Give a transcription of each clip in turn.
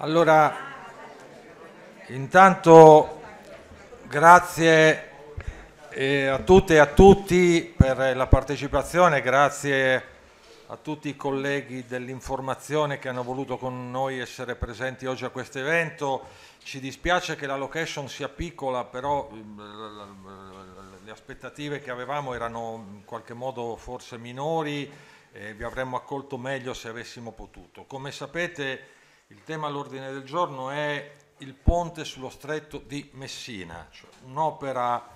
Allora, intanto grazie eh, a tutte e a tutti per la partecipazione, grazie a tutti i colleghi dell'informazione che hanno voluto con noi essere presenti oggi a questo evento. Ci dispiace che la location sia piccola, però eh, le aspettative che avevamo erano in qualche modo forse minori e vi avremmo accolto meglio se avessimo potuto. Come sapete il tema all'ordine del giorno è il ponte sullo stretto di Messina, cioè un'opera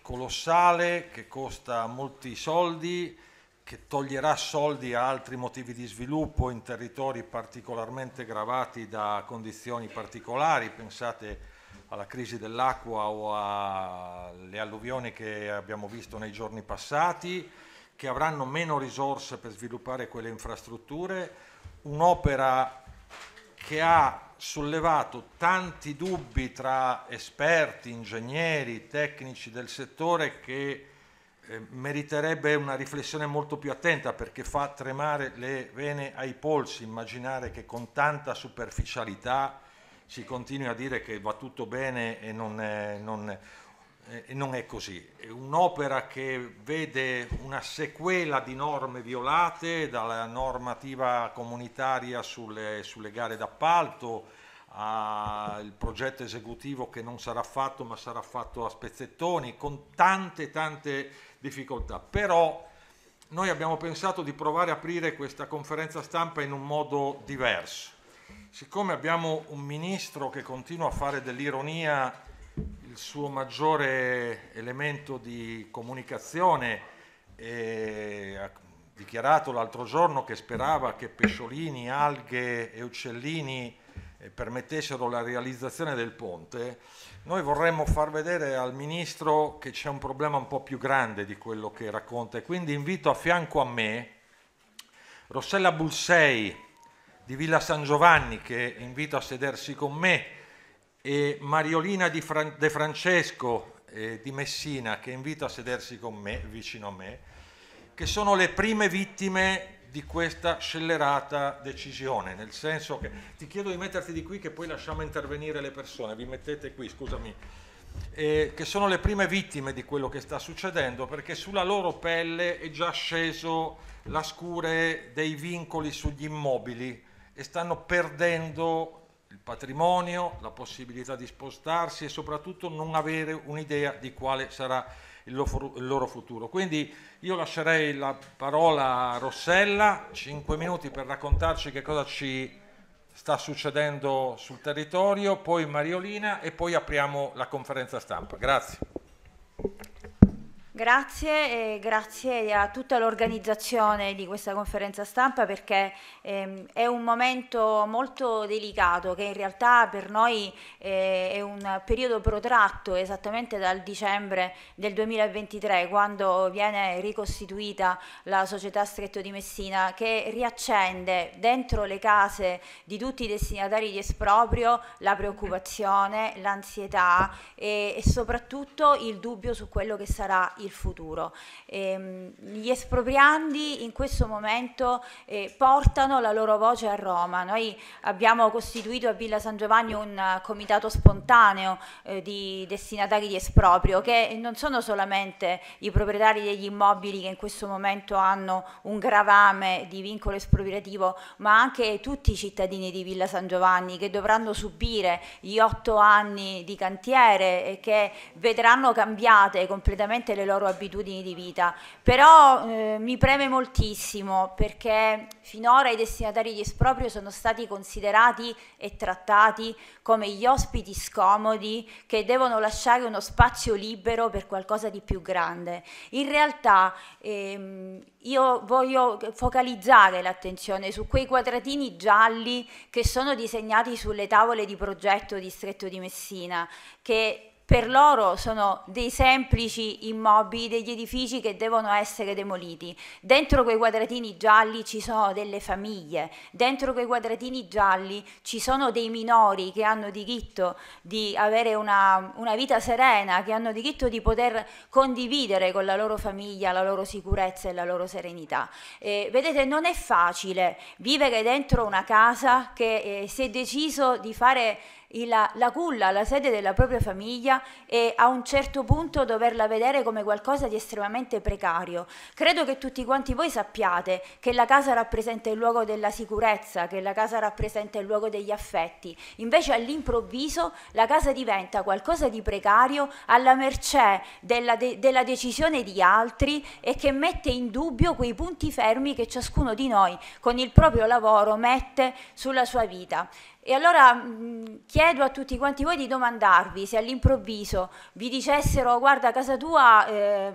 colossale che costa molti soldi, che toglierà soldi a altri motivi di sviluppo in territori particolarmente gravati da condizioni particolari, pensate alla crisi dell'acqua o alle alluvioni che abbiamo visto nei giorni passati, che avranno meno risorse per sviluppare quelle infrastrutture, un'opera che ha sollevato tanti dubbi tra esperti, ingegneri, tecnici del settore che eh, meriterebbe una riflessione molto più attenta perché fa tremare le vene ai polsi immaginare che con tanta superficialità si continui a dire che va tutto bene e non, eh, non eh, non è così. È un'opera che vede una sequela di norme violate, dalla normativa comunitaria sulle, sulle gare d'appalto al progetto esecutivo che non sarà fatto ma sarà fatto a spezzettoni, con tante tante difficoltà. Però noi abbiamo pensato di provare a aprire questa conferenza stampa in un modo diverso. Siccome abbiamo un ministro che continua a fare dell'ironia il suo maggiore elemento di comunicazione e ha dichiarato l'altro giorno che sperava che pesciolini, alghe e uccellini eh, permettessero la realizzazione del ponte, noi vorremmo far vedere al Ministro che c'è un problema un po' più grande di quello che racconta e quindi invito a fianco a me Rossella Bulsei di Villa San Giovanni che invito a sedersi con me e Mariolina De Francesco eh, di Messina, che invito a sedersi con me, vicino a me, che sono le prime vittime di questa scellerata decisione, nel senso che ti chiedo di metterti di qui che poi lasciamo intervenire le persone, vi mettete qui, scusami, eh, che sono le prime vittime di quello che sta succedendo perché sulla loro pelle è già sceso la scure dei vincoli sugli immobili e stanno perdendo patrimonio, la possibilità di spostarsi e soprattutto non avere un'idea di quale sarà il loro, futuro. Quindi io lascerei la parola a Rossella, 5 minuti per raccontarci che cosa ci sta succedendo sul territorio, poi Mariolina e poi apriamo la conferenza stampa. Grazie. Grazie e grazie a tutta l'organizzazione di questa conferenza stampa perché ehm, è un momento molto delicato che in realtà per noi eh, è un periodo protratto esattamente dal dicembre del 2023 quando viene ricostituita la società Stretto di Messina che riaccende dentro le case di tutti i destinatari di esproprio la preoccupazione, l'ansietà e, e soprattutto il dubbio su quello che sarà il futuro. E, ehm, gli espropriandi in questo momento eh, portano la loro voce a Roma. Noi abbiamo costituito a Villa San Giovanni un eh, comitato spontaneo eh, di destinatari di esproprio che non sono solamente i proprietari degli immobili che in questo momento hanno un gravame di vincolo espropriativo, ma anche tutti i cittadini di Villa San Giovanni che dovranno subire gli otto anni di cantiere e che vedranno cambiate completamente le loro loro abitudini di vita. Però eh, mi preme moltissimo perché finora i destinatari di esproprio sono stati considerati e trattati come gli ospiti scomodi che devono lasciare uno spazio libero per qualcosa di più grande. In realtà ehm, io voglio focalizzare l'attenzione su quei quadratini gialli che sono disegnati sulle tavole di progetto distretto di Messina, che per loro sono dei semplici immobili, degli edifici che devono essere demoliti. Dentro quei quadratini gialli ci sono delle famiglie, dentro quei quadratini gialli ci sono dei minori che hanno diritto di avere una, una vita serena, che hanno diritto di poter condividere con la loro famiglia la loro sicurezza e la loro serenità. Eh, vedete, non è facile vivere dentro una casa che eh, si è deciso di fare la, la culla, la sede della propria famiglia e a un certo punto doverla vedere come qualcosa di estremamente precario. Credo che tutti quanti voi sappiate che la casa rappresenta il luogo della sicurezza, che la casa rappresenta il luogo degli affetti. Invece all'improvviso la casa diventa qualcosa di precario alla mercé della, de della decisione di altri e che mette in dubbio quei punti fermi che ciascuno di noi con il proprio lavoro mette sulla sua vita. E allora chiedo a tutti quanti voi di domandarvi se all'improvviso vi dicessero guarda casa tua eh,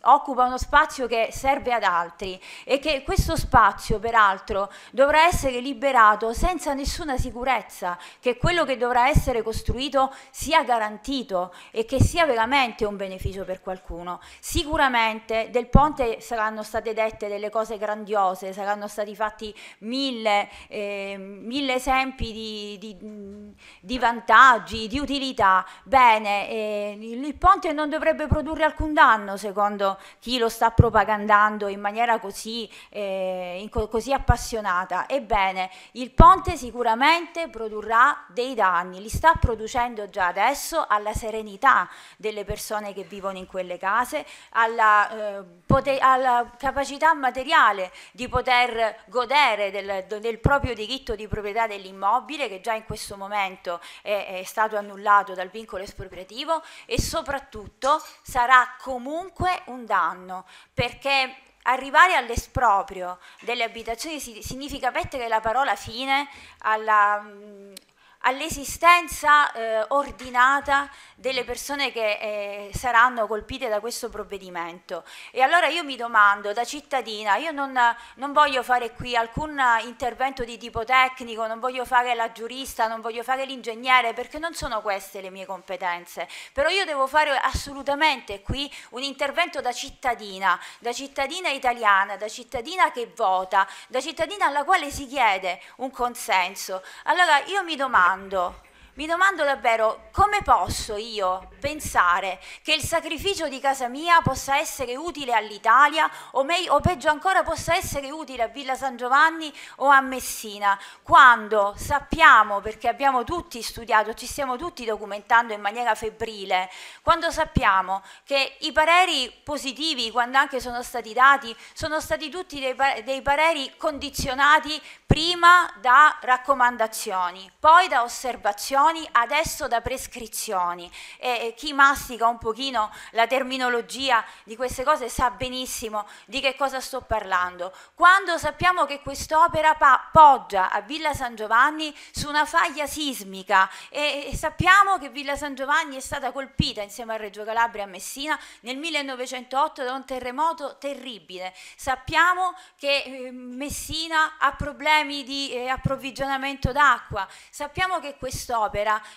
occupa uno spazio che serve ad altri e che questo spazio peraltro dovrà essere liberato senza nessuna sicurezza che quello che dovrà essere costruito sia garantito e che sia veramente un beneficio per qualcuno. Sicuramente del ponte saranno state dette delle cose grandiose, saranno stati fatti mille, eh, mille esempi di di, di, mm, di vantaggi, di utilità. Bene, eh, il ponte non dovrebbe produrre alcun danno secondo chi lo sta propagandando in maniera così, eh, in co così appassionata. Ebbene, il ponte sicuramente produrrà dei danni, li sta producendo già adesso alla serenità delle persone che vivono in quelle case, alla, eh, alla capacità materiale di poter godere del, del proprio diritto di proprietà dell'immobile immobile che già in questo momento è, è stato annullato dal vincolo espropriativo e soprattutto sarà comunque un danno perché arrivare all'esproprio delle abitazioni significa mettere la parola fine alla, mm, all'esistenza eh, ordinata delle persone che eh, saranno colpite da questo provvedimento. E allora io mi domando, da cittadina, io non, non, voglio fare qui alcun intervento di tipo tecnico, non voglio fare la giurista, non voglio fare l'ingegnere, perché non sono queste le mie competenze, però io devo fare assolutamente qui un intervento da cittadina, da cittadina italiana, da cittadina che vota, da cittadina alla quale si chiede un consenso. Allora io mi domando, parlando mi domando davvero come posso io pensare che il sacrificio di casa mia possa essere utile all'Italia o, o, peggio ancora possa essere utile a Villa San Giovanni o a Messina quando sappiamo, perché abbiamo tutti studiato, ci stiamo tutti documentando in maniera febbrile, quando sappiamo che i pareri positivi, quando anche sono stati dati, sono stati tutti dei, dei pareri condizionati prima da raccomandazioni, poi da osservazioni prescrizioni adesso da prescrizioni e chi mastica un pochino la terminologia di queste cose sa benissimo di che cosa sto parlando. Quando sappiamo che quest'opera poggia a Villa San Giovanni su una faglia sismica e sappiamo che Villa San Giovanni è stata colpita insieme a Reggio Calabria e a Messina nel 1908 da un terremoto terribile. Sappiamo che eh, Messina ha problemi di eh, approvvigionamento d'acqua. Sappiamo che quest'opera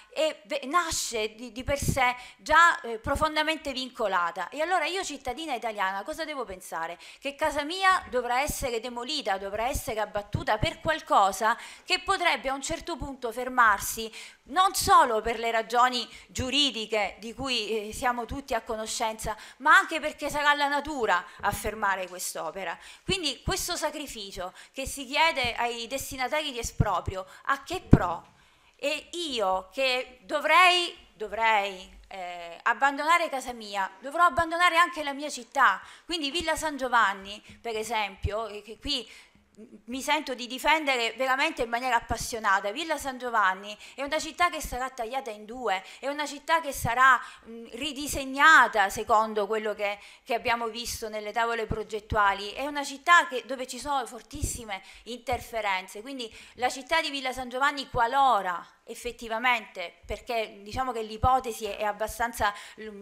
e nasce di, di, per sé già eh, profondamente vincolata. E allora io cittadina italiana cosa devo pensare? Che casa mia dovrà essere demolita, dovrà essere abbattuta per qualcosa che potrebbe a un certo punto fermarsi non solo per le ragioni giuridiche di cui eh, siamo tutti a conoscenza, ma anche perché sarà la natura a fermare quest'opera. Quindi questo sacrificio che si chiede ai destinatari di esproprio, a che pro? e io che dovrei, dovrei eh, abbandonare casa mia, dovrò abbandonare anche la mia città, quindi Villa San Giovanni per esempio, eh, che qui mi sento di difendere veramente in maniera appassionata. Villa San Giovanni è una città che sarà tagliata in due, è una città che sarà mh, ridisegnata secondo quello che, che, abbiamo visto nelle tavole progettuali, è una città che, dove ci sono fortissime interferenze, quindi la città di Villa San Giovanni qualora effettivamente, perché diciamo che l'ipotesi è abbastanza,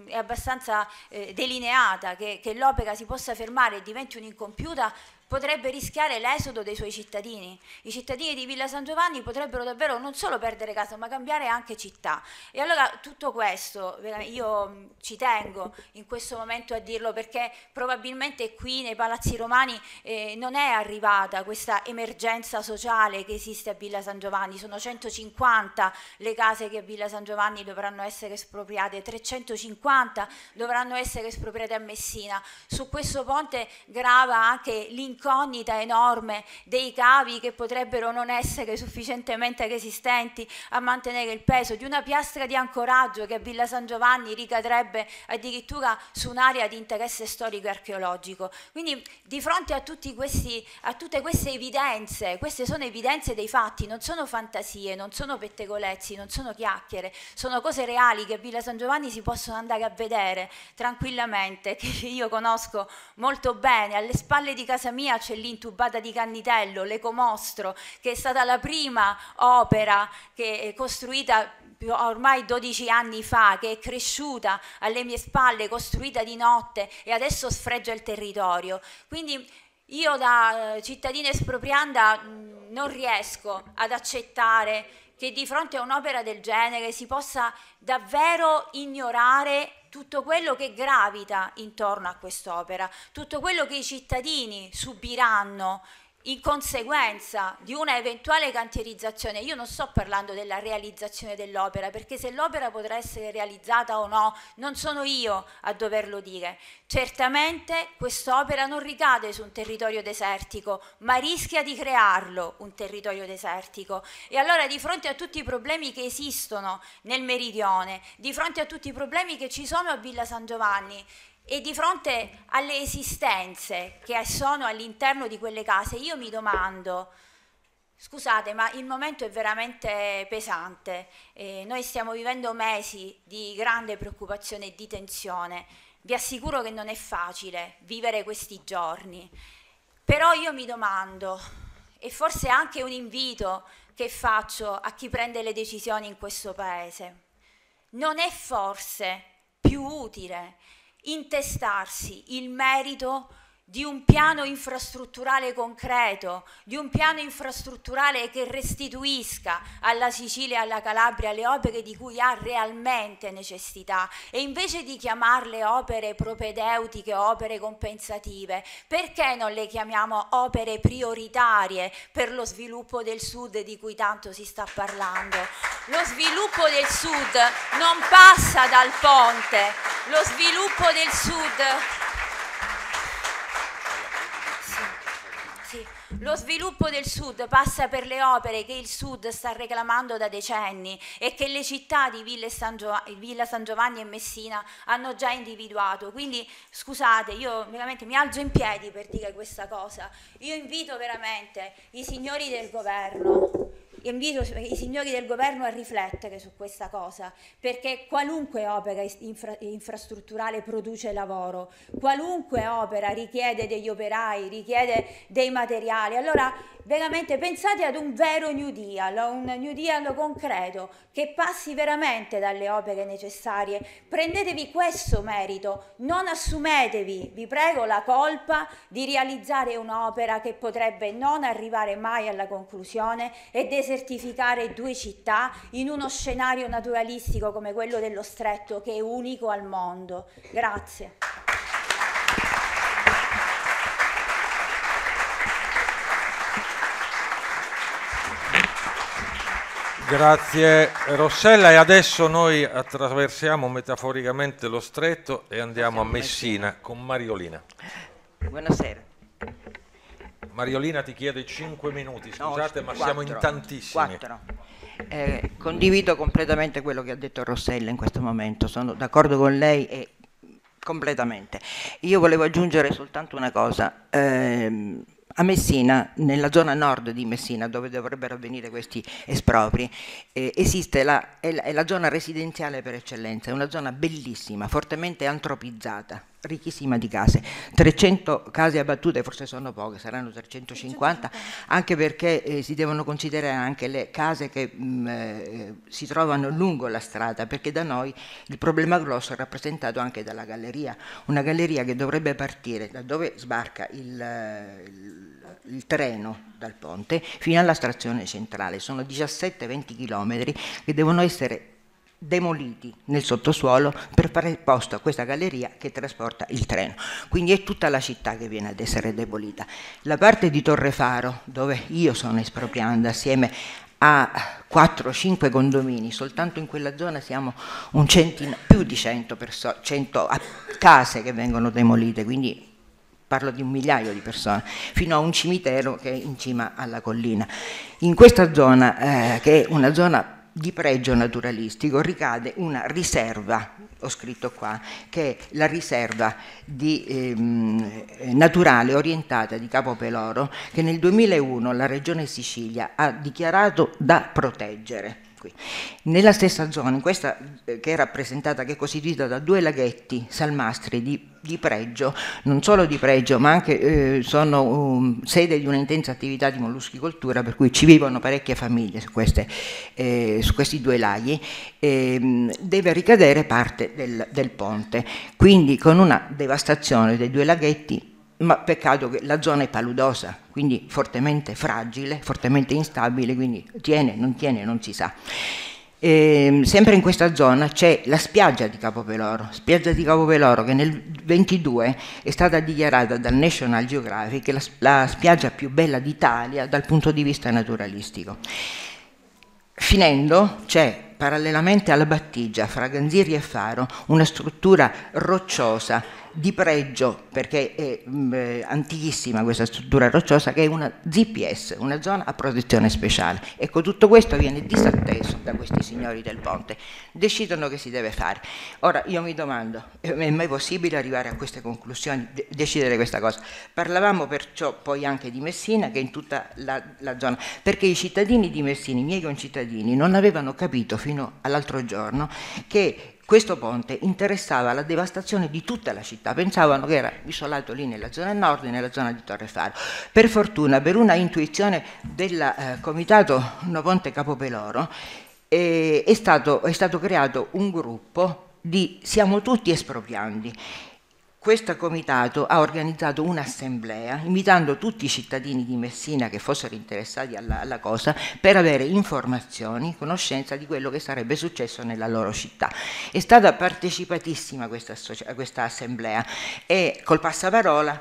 è abbastanza eh, delineata, che, che l'opera si possa fermare e diventi un'incompiuta, potrebbe rischiare l'esodo dei suoi cittadini. I cittadini di Villa San Giovanni potrebbero davvero non solo perdere casa, ma cambiare anche città. E allora tutto questo, io mm, ci tengo in questo momento a dirlo perché probabilmente qui nei palazzi romani eh, non è arrivata questa emergenza sociale che esiste a Villa San Giovanni, sono 150 le case che a Villa San Giovanni dovranno essere espropriate, 350 dovranno essere espropriate a Messina. Su questo ponte grava anche l'incremento l'incognita enorme dei cavi che potrebbero non essere sufficientemente resistenti a mantenere il peso, di una piastra di ancoraggio che a Villa San Giovanni ricadrebbe addirittura su un'area di interesse storico e archeologico. Quindi di fronte a, questi, a tutte queste evidenze, queste sono evidenze dei fatti, non sono fantasie, non sono pettegolezzi, non sono chiacchiere, sono cose reali che a Villa San Giovanni si possono andare a vedere tranquillamente, che io conosco molto bene, alle spalle di casa mia Romania c'è l'intubata di Cannitello, l'Ecomostro, che è stata la prima opera che è costruita ormai 12 anni fa, che è cresciuta alle mie spalle, costruita di notte e adesso sfreggia il territorio. Quindi io da eh, cittadina esproprianda mm, non riesco ad accettare che di fronte a un'opera del genere si possa davvero ignorare tutto quello che gravita intorno a quest'opera, tutto quello che i cittadini subiranno in conseguenza di una eventuale cantierizzazione, io non sto parlando della realizzazione dell'opera, perché se l'opera potrà essere realizzata o no, non sono io a doverlo dire. Certamente quest'opera non ricade su un territorio desertico, ma rischia di crearlo un territorio desertico. E allora di fronte a tutti i problemi che esistono nel meridione, di fronte a tutti i problemi che ci sono a Villa San Giovanni, e di fronte alle esistenze che sono all'interno di quelle case, io mi domando, Scusate, ma il momento è veramente pesante. Eh, noi stiamo vivendo mesi di grande preoccupazione e di tensione. Vi assicuro che non è facile vivere questi giorni. Però io mi domando, e forse anche un invito che faccio a chi prende le decisioni in questo Paese, non è forse più utile intestarsi il merito di un piano infrastrutturale concreto, di un piano infrastrutturale che restituisca alla Sicilia e alla Calabria le opere di cui ha realmente necessità e invece di chiamarle opere propedeutiche, opere compensative, perché non le chiamiamo opere prioritarie per lo sviluppo del Sud di cui tanto si sta parlando? Lo sviluppo del Sud non passa dal ponte, lo sviluppo del Sud Lo sviluppo del Sud passa per le opere che il Sud sta reclamando da decenni e che le città di Villa San, Giov- Villa San Giovanni e Messina hanno già individuato. Quindi scusate, io veramente mi alzo in piedi per dire questa cosa. Io invito veramente i signori del governo invito i signori del governo a riflettere su questa cosa, perché qualunque opera infra- infrastrutturale produce lavoro, qualunque opera richiede degli operai, richiede dei materiali. Allora veramente pensate ad un vero New Deal, un New Deal concreto che passi veramente dalle opere necessarie. Prendetevi questo merito, non assumetevi, vi prego, la colpa di realizzare un'opera che potrebbe non arrivare mai alla conclusione e desiderare desertificare due città in uno scenario naturalistico come quello dello stretto che è unico al mondo. Grazie. Grazie Rossella e adesso noi attraversiamo metaforicamente lo stretto e andiamo a Messina con Mariolina. Buonasera. Mariolina ti chiede 5 minuti, scusate no, ma 4, siamo in tantissimi. 4. Eh, condivido completamente quello che ha detto Rossella in questo momento, sono d'accordo con lei e completamente. Io volevo aggiungere soltanto una cosa. Eh, a Messina, nella zona nord di Messina, dove dovrebbero avvenire questi espropri, eh, esiste la, è la, è la zona residenziale per eccellenza, è una zona bellissima, fortemente antropizzata ricchissima di case. 300 case abbattute forse sono poche, saranno 350, anche perché eh, si devono considerare anche le case che mh, mm, eh, si trovano lungo la strada, perché da noi il problema grosso è rappresentato anche dalla galleria, una galleria che dovrebbe partire da dove sbarca il, il, il treno dal ponte fino alla stazione centrale, sono 17-20 km che devono essere demoliti nel sottosuolo per fare posto a questa galleria che trasporta il treno. Quindi è tutta la città che viene ad essere demolita. La parte di Torre Faro, dove io sono espropriando assieme a 4-5 condomini, soltanto in quella zona siamo centina, più di 100, 100 case che vengono demolite, quindi parlo di un migliaio di persone, fino a un cimitero che è in cima alla collina. In questa zona, eh, che è una zona di pregio naturalistico ricade una riserva, ho scritto qua, che è la riserva di, ehm, naturale orientata di Capo Peloro, che nel 2001 la Regione Sicilia ha dichiarato da proteggere qui. Nella stessa zona, in questa eh, che è rappresentata, che è costituita da due laghetti salmastri di, di pregio, non solo di pregio, ma anche eh, sono um, sede di un'intensa attività di molluschicoltura, per cui ci vivono parecchie famiglie su, queste, eh, su questi due laghi, eh, deve ricadere parte del, del ponte. Quindi con una devastazione dei due laghetti ma peccato che la zona è paludosa, quindi fortemente fragile, fortemente instabile, quindi tiene, non tiene, non si sa. E, ehm, sempre in questa zona c'è la spiaggia di Capo Capopeloro, spiaggia di Capo Capopeloro che nel 22 è stata dichiarata dal National Geographic la, la spiaggia più bella d'Italia dal punto di vista naturalistico. Finendo c'è parallelamente alla battigia fra Ganziri e Faro, una struttura rocciosa di pregio, perché è mh, eh, antichissima questa struttura rocciosa, che è una ZPS, una zona a protezione speciale. Ecco, tutto questo viene disatteso da questi signori del ponte. Decidono che si deve fare. Ora, io mi domando, è mai possibile arrivare a queste conclusioni, de- decidere questa cosa? Parlavamo perciò poi anche di Messina, che è in tutta la, la zona, perché i cittadini di Messina, i miei concittadini, non avevano capito fino fino all'altro giorno, che questo ponte interessava la devastazione di tutta la città, pensavano che era isolato lì nella zona nord, nella zona di Torre Faro. Per fortuna, per una intuizione del eh, comitato Noponte Capopeloro, eh, è, stato, è stato creato un gruppo di Siamo tutti espropriandi questo comitato ha organizzato un'assemblea invitando tutti i cittadini di Messina che fossero interessati alla, alla, cosa per avere informazioni, conoscenza di quello che sarebbe successo nella loro città. È stata partecipatissima questa, questa assemblea e col passaparola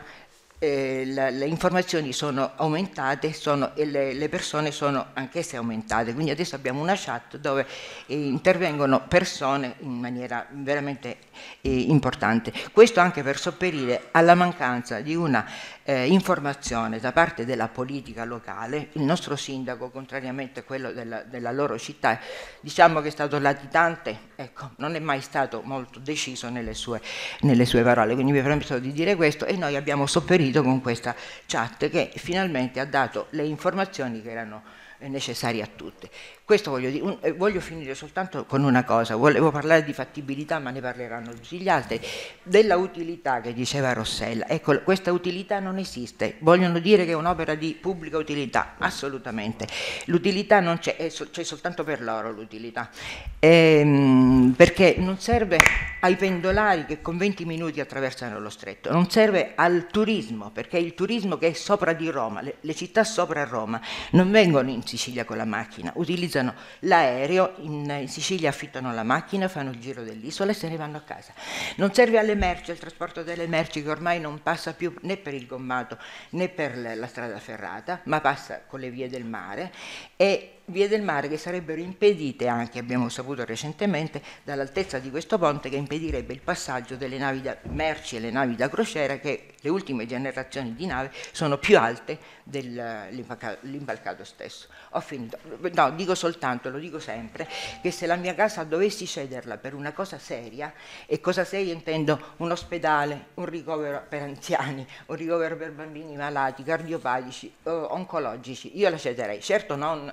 eh, la, le informazioni sono aumentate sono, e le, le, persone sono anch'esse aumentate. Quindi adesso abbiamo una chat dove intervengono persone in maniera veramente eh, importante. Questo anche per sopperire alla mancanza di una eh, informazione da parte della politica locale. Il nostro sindaco, contrariamente a quello della, della loro città, diciamo che è stato latitante, ecco, non è mai stato molto deciso nelle sue, nelle sue parole. Quindi mi permetto di dire questo e noi abbiamo sopperito con questa chat che finalmente ha dato le informazioni che erano necessarie a tutte. Questo voglio dire, un, eh, voglio finire soltanto con una cosa, volevo parlare di fattibilità ma ne parleranno tutti gli altri, della utilità che diceva Rossella, ecco questa utilità non esiste, vogliono dire che è un'opera di pubblica utilità, assolutamente, l'utilità non c'è, c'è soltanto per loro l'utilità, ehm, perché non serve ai pendolari che con 20 minuti attraversano lo stretto, non serve al turismo, perché il turismo che è sopra di Roma, le, le città sopra Roma, non vengono in Sicilia con la macchina, utilizzano noleggiano l'aereo, in, in, Sicilia affittano la macchina, fanno il giro dell'isola e se ne vanno a casa. Non serve alle merci, al trasporto delle merci che ormai non passa più né per il gommato né per la strada ferrata, ma passa con le vie del mare e vie del mare che sarebbero impedite anche, abbiamo saputo recentemente, dall'altezza di questo ponte che impedirebbe il passaggio delle navi da merci e le navi da crociera che le ultime generazioni di nave sono più alte dell'impalcato eh, stesso. Ho finito. No, dico soltanto, lo dico sempre, che se la mia casa dovessi cederla per una cosa seria, e cosa seria intendo un ospedale, un ricovero per anziani, un ricovero per bambini malati, cardiopatici, eh, oncologici, io la cederei, certo non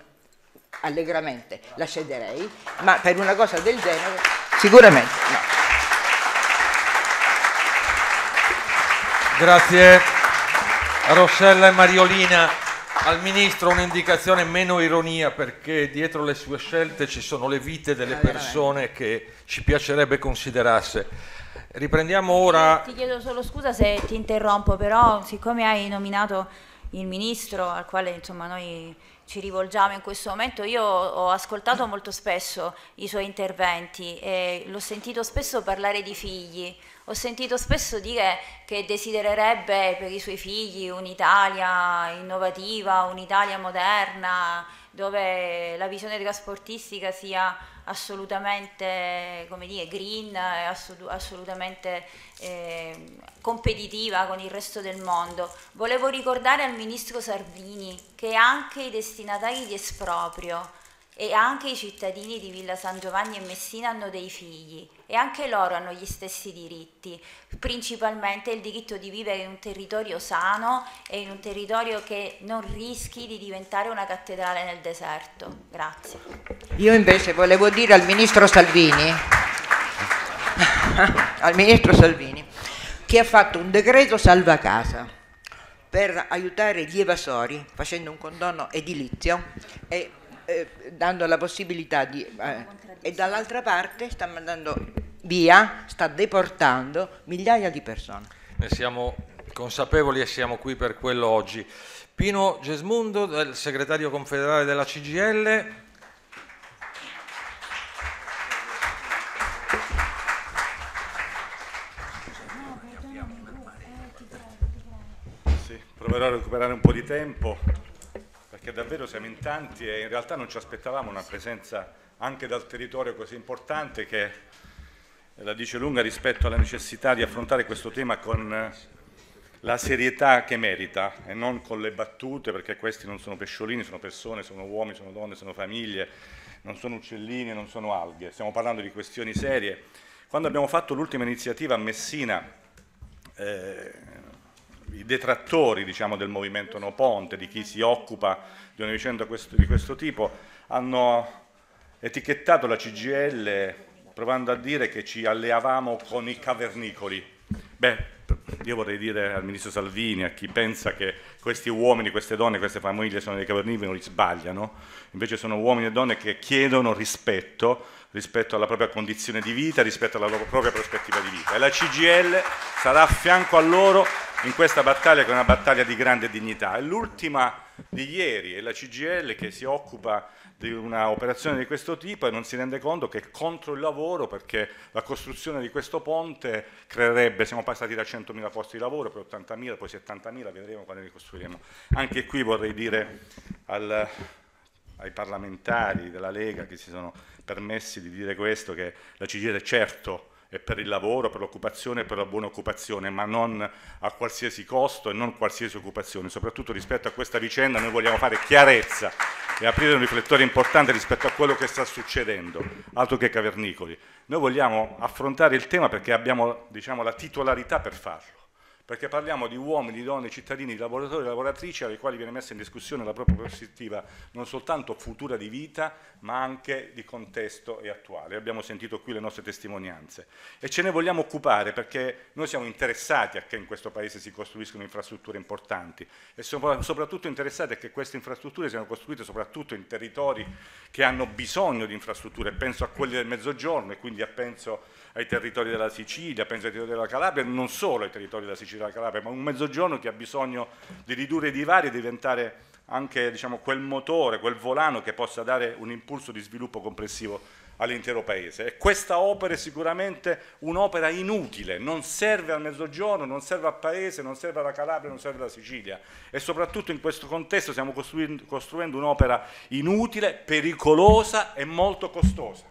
allegramente la cederei, ma per una cosa del genere sicuramente no. Grazie Rossella e Mariolina. Al ministro un'indicazione meno ironia perché dietro le sue scelte ci sono le vite delle persone che ci piacerebbe considerasse. Riprendiamo ora. Ti chiedo solo scusa se ti interrompo, però siccome hai nominato il ministro al quale insomma noi ci rivolgiamo in questo momento. Io ho ascoltato molto spesso i suoi interventi e l'ho sentito spesso parlare di figli. Ho sentito spesso dire che desidererebbe per i suoi figli un'Italia innovativa, un'Italia moderna, dove la visione trasportistica sia assolutamente come dire, green eh, assolutamente eh, competitiva con il resto del mondo. Volevo ricordare al Ministro Salvini che anche i destinatari di esproprio e anche i cittadini di Villa San Giovanni e Messina hanno dei figli e anche loro hanno gli stessi diritti, principalmente il diritto di vivere in un territorio sano e in un territorio che non rischi di diventare una cattedrale nel deserto. Grazie. Io invece volevo dire al Ministro Salvini, al Ministro Salvini che ha fatto un decreto salva casa per aiutare gli evasori facendo un condono edilizio e eh, dando la possibilità di... Eh, e dall'altra parte sta mandando via, sta deportando migliaia di persone. Ne siamo consapevoli e siamo qui per quello oggi. Pino Gesmundo, il segretario confederale della CGL, proverò a recuperare un po' di tempo che davvero siamo in tanti e in realtà non ci aspettavamo una presenza anche dal territorio così importante che la dice lunga rispetto alla necessità di affrontare questo tema con la serietà che merita e non con le battute, perché questi non sono pesciolini, sono persone, sono uomini, sono donne, sono famiglie, non sono uccellini, non sono alghe, stiamo parlando di questioni serie. Quando abbiamo fatto l'ultima iniziativa a Messina, eh, i detrattori diciamo, del movimento No Ponte, di chi si occupa di una vicenda questo, di questo tipo, hanno etichettato la CGL provando a dire che ci alleavamo con i cavernicoli. Beh, io vorrei dire al ministro Salvini, a chi pensa che questi uomini, queste donne, queste famiglie sono dei cavernicoli, non li sbagliano. Invece sono uomini e donne che chiedono rispetto rispetto alla propria condizione di vita, rispetto alla loro propria prospettiva di vita. E la CGL sarà a fianco a loro in questa battaglia che è una battaglia di grande dignità. È l'ultima di ieri e la CGL che si occupa di un'operazione di questo tipo e non si rende conto che è contro il lavoro perché la costruzione di questo ponte creerebbe, siamo passati da 100.000 posti di lavoro, poi 80.000, poi 70.000, vedremo quando li costruiremo. Anche qui vorrei dire al ai parlamentari della Lega che si sono permessi di dire questo, che la CGIL certo è per il lavoro, per l'occupazione e per la buona occupazione, ma non a qualsiasi costo e non qualsiasi occupazione. Soprattutto rispetto a questa vicenda noi vogliamo fare chiarezza e aprire un riflettore importante rispetto a quello che sta succedendo, altro che cavernicoli. Noi vogliamo affrontare il tema perché abbiamo diciamo, la titolarità per farlo perché parliamo di uomini, donne, cittadini, lavoratori e lavoratrici alle quali viene messa in discussione la propria prospettiva non soltanto futura di vita, ma anche di contesto e attuale. Abbiamo sentito qui le nostre testimonianze e ce ne vogliamo occupare perché noi siamo interessati a che in questo Paese si costruiscono infrastrutture importanti e siamo soprattutto interessati a che queste infrastrutture siano costruite soprattutto in territori che hanno bisogno di infrastrutture, penso a quelli del Mezzogiorno e quindi a penso ai territori della Sicilia, penso ai territori della Calabria, non solo ai territori della Sicilia e della Calabria, ma un mezzogiorno che ha bisogno di ridurre i divari e diventare anche diciamo, quel motore, quel volano che possa dare un impulso di sviluppo complessivo all'intero paese. E questa opera è sicuramente un'opera inutile, non serve al Mezzogiorno, non serve al Paese, non serve alla Calabria, non serve alla Sicilia e soprattutto in questo contesto stiamo costruendo un'opera inutile, pericolosa e molto costosa.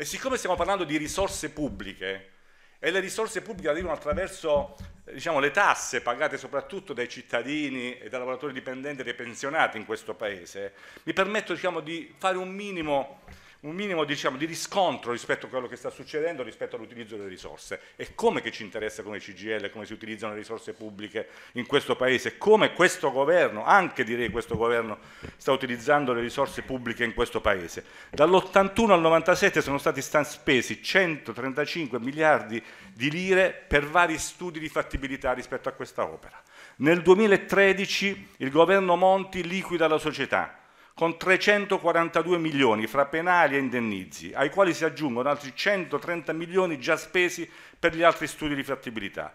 E siccome stiamo parlando di risorse pubbliche, e le risorse pubbliche arrivano attraverso diciamo, le tasse pagate soprattutto dai cittadini e dai lavoratori dipendenti e dai pensionati in questo Paese, mi permetto diciamo, di fare un minimo un minimo diciamo, di riscontro rispetto a quello che sta succedendo, rispetto all'utilizzo delle risorse. E come che ci interessa come CGL, come si utilizzano le risorse pubbliche in questo Paese, come questo governo, anche direi questo governo, sta utilizzando le risorse pubbliche in questo Paese. Dall'81 al 97 sono stati spesi 135 miliardi di lire per vari studi di fattibilità rispetto a questa opera. Nel 2013 il governo Monti liquida la società, con 342 milioni fra penali e indennizi, ai quali si aggiungono altri 130 milioni già spesi per gli altri studi di fattibilità.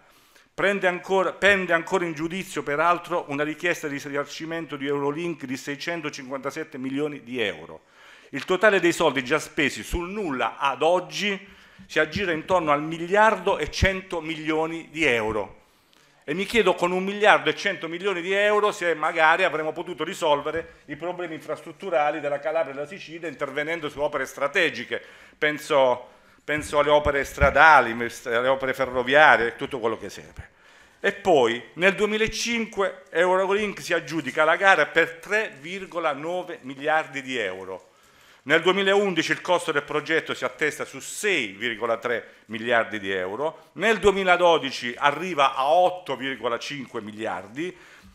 Ancora, pende ancora in giudizio, peraltro, una richiesta di risarcimento di Eurolink di 657 milioni di euro. Il totale dei soldi già spesi sul nulla ad oggi si aggira intorno al miliardo e 100 milioni di euro e mi chiedo con un miliardo e cento milioni di euro se magari avremmo potuto risolvere i problemi infrastrutturali della Calabria e della Sicilia intervenendo su opere strategiche. Penso, penso alle opere stradali, alle opere ferroviarie, tutto quello che serve. E poi nel 2005 Eurolink si aggiudica la gara per 3,9 miliardi di euro. Nel 2011 il costo del progetto si attesta su 6,3 miliardi di euro, nel 2012 arriva a 8,5 miliardi,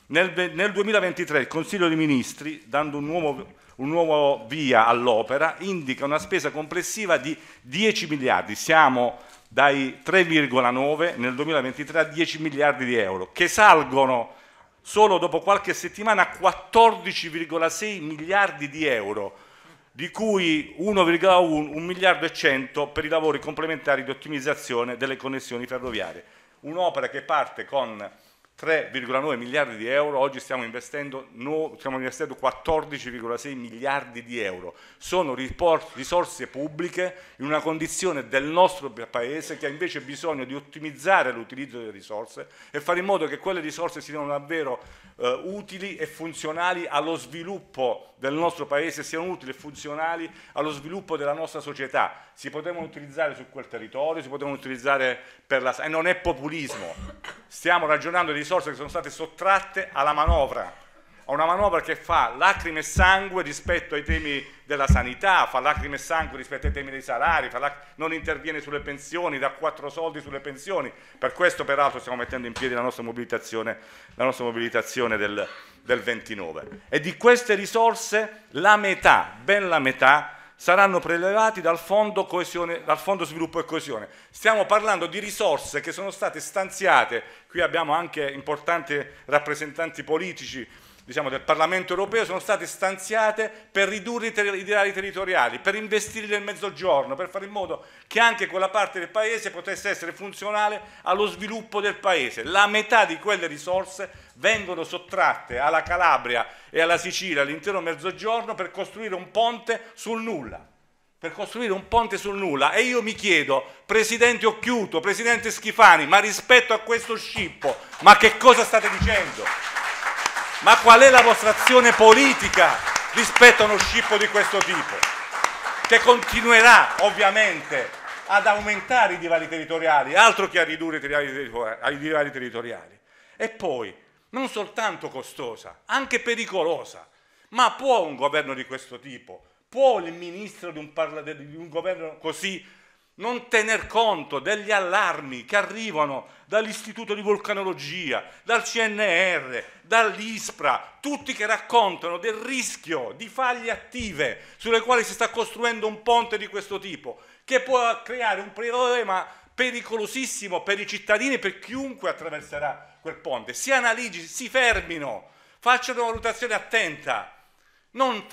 nel, nel, 2023 il Consiglio dei Ministri, dando un nuovo, un nuovo via all'opera, indica una spesa complessiva di 10 miliardi, siamo dai 3,9 nel 2023 a 10 miliardi di euro, che salgono solo dopo qualche settimana a 14,6 miliardi di euro di cui 1,1 miliardo e 100 per i lavori complementari di ottimizzazione delle connessioni ferroviarie. Un'opera che parte con 3,9 miliardi di euro, oggi stiamo investendo, no, stiamo investendo 14,6 miliardi di euro. Sono risorse pubbliche in una condizione del nostro Paese che ha invece bisogno di ottimizzare l'utilizzo delle risorse e fare in modo che quelle risorse siano davvero eh, utili e funzionali allo sviluppo del nostro paese siano utili e funzionali allo sviluppo della nostra società. Si potevano utilizzare su quel territorio, si potevano utilizzare per la... e non è populismo. Stiamo ragionando di risorse che sono state sottratte alla manovra a una manovra che fa lacrime e sangue rispetto ai temi della sanità, fa lacrime e sangue rispetto ai temi dei salari, non interviene sulle pensioni, dà quattro soldi sulle pensioni. Per questo peraltro stiamo mettendo in piedi la nostra mobilitazione, la nostra mobilitazione del, del 29 e di queste risorse la metà, ben la metà, saranno prelevati dal fondo, coesione, dal fondo, sviluppo e coesione. Stiamo parlando di risorse che sono state stanziate, qui abbiamo anche importanti rappresentanti politici diciamo, del Parlamento europeo sono state stanziate per ridurre i, ideali territoriali, per investire nel mezzogiorno, per fare in modo che anche quella parte del paese potesse essere funzionale allo sviluppo del paese. La metà di quelle risorse vengono sottratte alla Calabria e alla Sicilia, all'intero mezzogiorno, per costruire un ponte sul nulla. Per costruire un ponte sul nulla. E io mi chiedo, Presidente Occhiuto, Presidente Schifani, ma rispetto a questo scippo, ma che cosa state dicendo? Ma qual è la vostra azione politica rispetto a uno scippo di questo tipo? Che continuerà ovviamente ad aumentare i divari territoriali, altro che a ridurre i divari territoriali. E poi, non soltanto costosa, anche pericolosa. Ma può un governo di questo tipo, può il ministro di un, di un governo così non tener conto degli allarmi che arrivano dall'Istituto di Vulcanologia, dal CNR, dall'ISPRA, tutti che raccontano del rischio di faglie attive sulle quali si sta costruendo un ponte di questo tipo, che può creare un problema pericolosissimo per i cittadini e per chiunque attraverserà quel ponte. Si analizzi, si fermino, facciano una valutazione attenta non,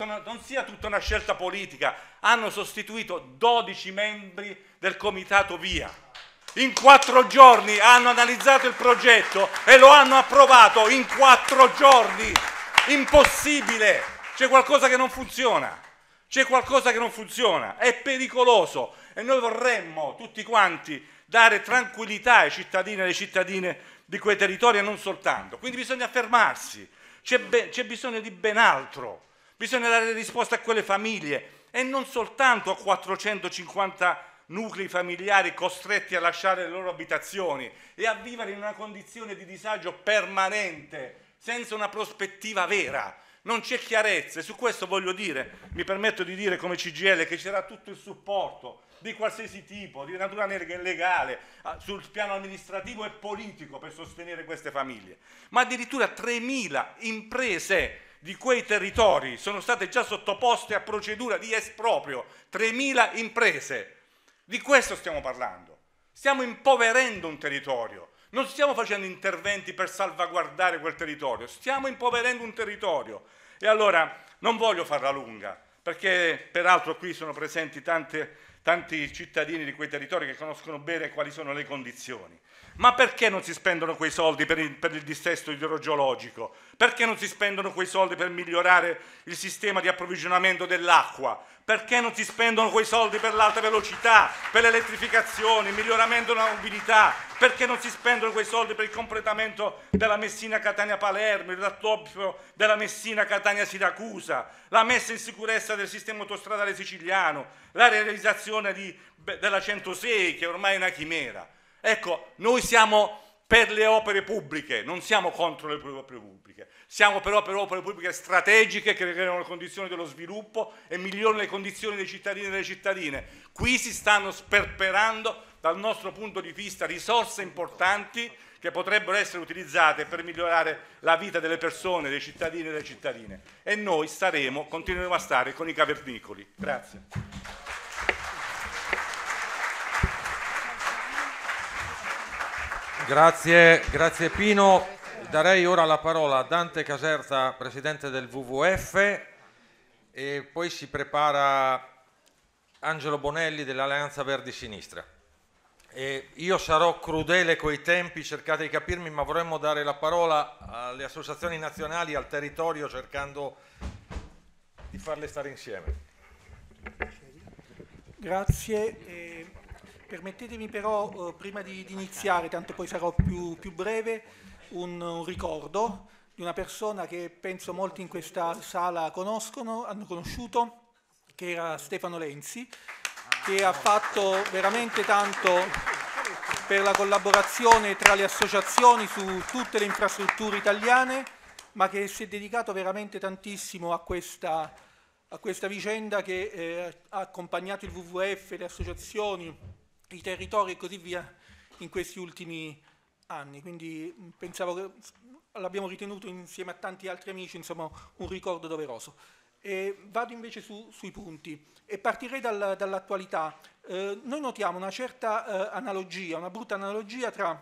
una, non, sia tutta una scelta politica. Hanno sostituito 12 membri del comitato VIA. In quattro giorni hanno analizzato il progetto e lo hanno approvato in quattro giorni. Impossibile! C'è qualcosa che non funziona. C'è qualcosa che non funziona. È pericoloso e noi vorremmo tutti quanti dare tranquillità ai cittadini e alle cittadine di quei territori e non soltanto. Quindi bisogna fermarsi c'è, be- c'è bisogno di ben altro, bisogna dare risposte a quelle famiglie e non soltanto a 450 nuclei familiari costretti a lasciare le loro abitazioni e a vivere in una condizione di disagio permanente, senza una prospettiva vera. Non c'è chiarezza e su questo voglio dire, mi permetto di dire come CGL che c'era tutto il supporto, di qualsiasi tipo, di natura legale, ah, sul piano amministrativo e politico per sostenere queste famiglie. Ma addirittura 3.000 imprese di quei territori sono state già sottoposte a procedura di esproprio, 3.000 imprese. Di questo stiamo parlando. Stiamo impoverendo un territorio. Non stiamo facendo interventi per salvaguardare quel territorio, stiamo impoverendo un territorio. E allora non voglio farla lunga, perché peraltro qui sono presenti tante tanti cittadini di quei territori che conoscono bene quali sono le condizioni. Ma perché non si spendono quei soldi per il, per il dissesto idrogeologico? Perché non si spendono quei soldi per migliorare il sistema di approvvigionamento dell'acqua? Perché non si spendono quei soldi per l'alta velocità, per l'elettrificazione, il miglioramento della mobilità? Perché non si spendono quei soldi per il completamento della Messina-Catania-Palermo, il raddoppio della Messina-Catania-Siracusa, la messa in sicurezza del sistema autostradale siciliano, la realizzazione di, della 106 che ormai è una chimera? Ecco, noi siamo per le opere pubbliche, non siamo contro le opere pubbliche. Siamo però per opere pubbliche strategiche che creano le condizioni dello sviluppo e migliorano le condizioni dei cittadini e delle cittadine. Qui si stanno sperperando dal nostro punto di vista risorse importanti che potrebbero essere utilizzate per migliorare la vita delle persone, dei cittadini e delle cittadine. E noi staremo, continueremo a stare con i cavernicoli. Grazie. Grazie, grazie Pino. Darei ora la parola a Dante Caserta, presidente del WWF, e poi si prepara Angelo Bonelli dell'Alleanza Verdi Sinistra. E io sarò crudele coi tempi, cercate di capirmi, ma vorremmo dare la parola alle associazioni nazionali, al territorio, cercando di farle stare insieme. Grazie. Eh, permettetemi però, eh, prima di, di, iniziare, tanto poi sarò più, più breve, un, un ricordo di una persona che penso molti in questa sala conoscono, hanno conosciuto, che era Stefano Lenzi, che ha fatto veramente tanto per la collaborazione tra le associazioni su tutte le infrastrutture italiane, ma che si è dedicato veramente tantissimo a questa, a questa vicenda che eh, ha accompagnato il WWF, le associazioni, i territori e così via in questi ultimi anni anni, quindi mm, pensavo che l'abbiamo ritenuto insieme a tanti altri amici insomma, un ricordo doveroso. E vado invece su, sui punti e partirei dal, dall'attualità. Eh, noi notiamo una certa eh, analogia, una brutta analogia tra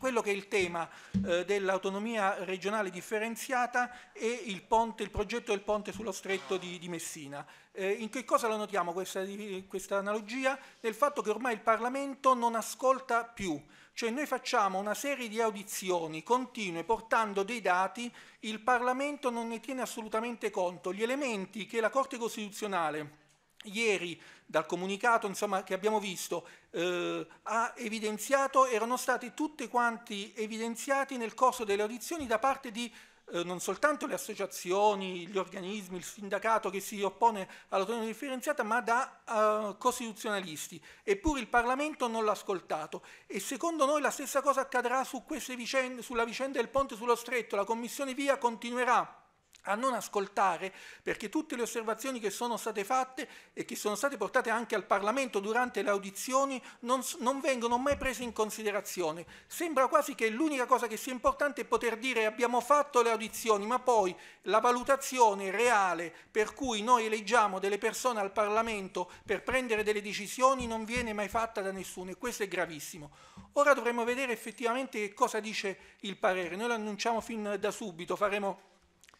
quello che è il tema eh, dell'autonomia regionale differenziata e il, ponte, il, progetto del ponte sullo stretto di, di Messina. Eh, in che cosa lo notiamo questa, questa analogia? Nel fatto che ormai il Parlamento non ascolta più, cioè noi facciamo una serie di audizioni continue portando dei dati, il Parlamento non ne tiene assolutamente conto, gli elementi che la Corte Costituzionale ieri dal comunicato insomma, che abbiamo visto eh, ha evidenziato erano stati tutti quanti evidenziati nel corso delle audizioni da parte di eh, non soltanto le associazioni, gli organismi, il sindacato che si oppone all'autonomia differenziata, ma da eh, costituzionalisti. Eppure il Parlamento non l'ha ascoltato e secondo noi la stessa cosa accadrà su vicende, sulla vicenda del ponte sullo stretto. La Commissione Via continuerà a non ascoltare perché tutte le osservazioni che sono state fatte e che sono state portate anche al Parlamento durante le audizioni non, non vengono mai prese in considerazione. Sembra quasi che l'unica cosa che sia importante è poter dire abbiamo fatto le audizioni, ma poi la valutazione reale per cui noi eleggiamo delle persone al Parlamento per prendere delle decisioni non viene mai fatta da nessuno e questo è gravissimo. Ora dovremo vedere effettivamente cosa dice il parere. Noi lo annunciamo fin da subito, faremo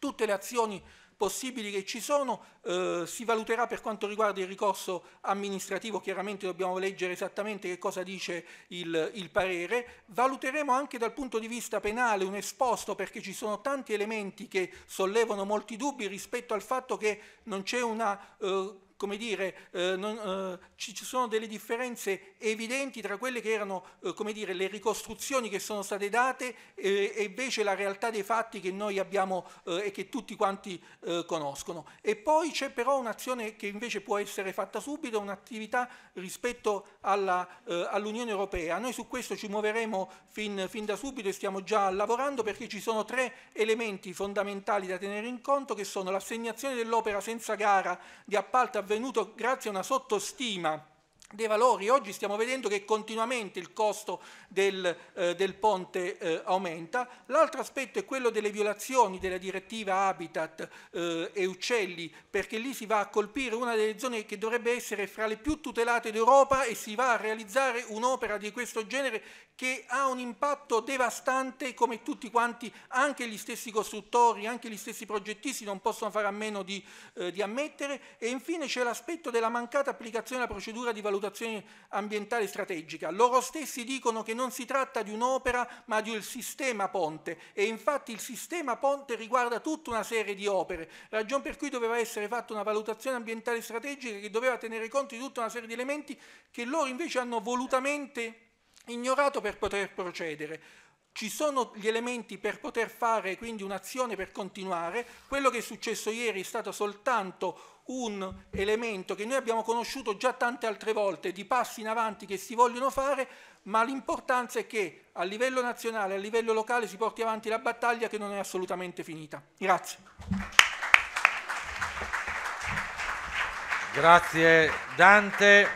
tutte le azioni possibili che ci sono, eh, si valuterà per quanto riguarda il ricorso amministrativo, chiaramente dobbiamo leggere esattamente che cosa dice il, il, parere, valuteremo anche dal punto di vista penale un esposto perché ci sono tanti elementi che sollevano molti dubbi rispetto al fatto che non c'è una... Eh, come dire, eh, non, eh, ci, sono delle differenze evidenti tra quelle che erano eh, come dire, le ricostruzioni che sono state date eh, e invece la realtà dei fatti che noi abbiamo eh, e che tutti quanti conoscono. E poi c'è però un'azione che invece può essere fatta subito, un'attività rispetto all'Unione all Europea. Noi su questo ci muoveremo fin, fin da subito e stiamo già lavorando perché ci sono tre elementi fondamentali da tenere in conto che sono l'assegnazione dell'opera senza gara di appalto a avvenuto grazie a una sottostima dei valori. Oggi stiamo vedendo che continuamente il costo del, eh, del ponte eh, aumenta. L'altro aspetto è quello delle violazioni della direttiva Habitat eh, e Uccelli, perché lì si va a colpire una delle zone che dovrebbe essere fra le più tutelate d'Europa e si va a realizzare un'opera di questo genere che ha un impatto devastante come tutti quanti, anche gli stessi costruttori, anche gli stessi progettisti non possono fare a meno di, eh, di ammettere. E infine c'è l'aspetto della mancata applicazione della procedura di valutazione valutazione ambientale strategica. Loro stessi dicono che non si tratta di un'opera ma di un sistema ponte e infatti il sistema ponte riguarda tutta una serie di opere, ragion per cui doveva essere fatta una valutazione ambientale strategica che doveva tenere conto di tutta una serie di elementi che loro invece hanno volutamente ignorato per poter procedere. Ci sono gli elementi per poter fare quindi un'azione per continuare, quello che è successo ieri è stato soltanto un elemento che noi abbiamo conosciuto già tante altre volte, di passi in avanti che si vogliono fare, ma l'importanza è che a livello nazionale, a livello locale si porti avanti la battaglia che non è assolutamente finita. Grazie. Grazie Dante.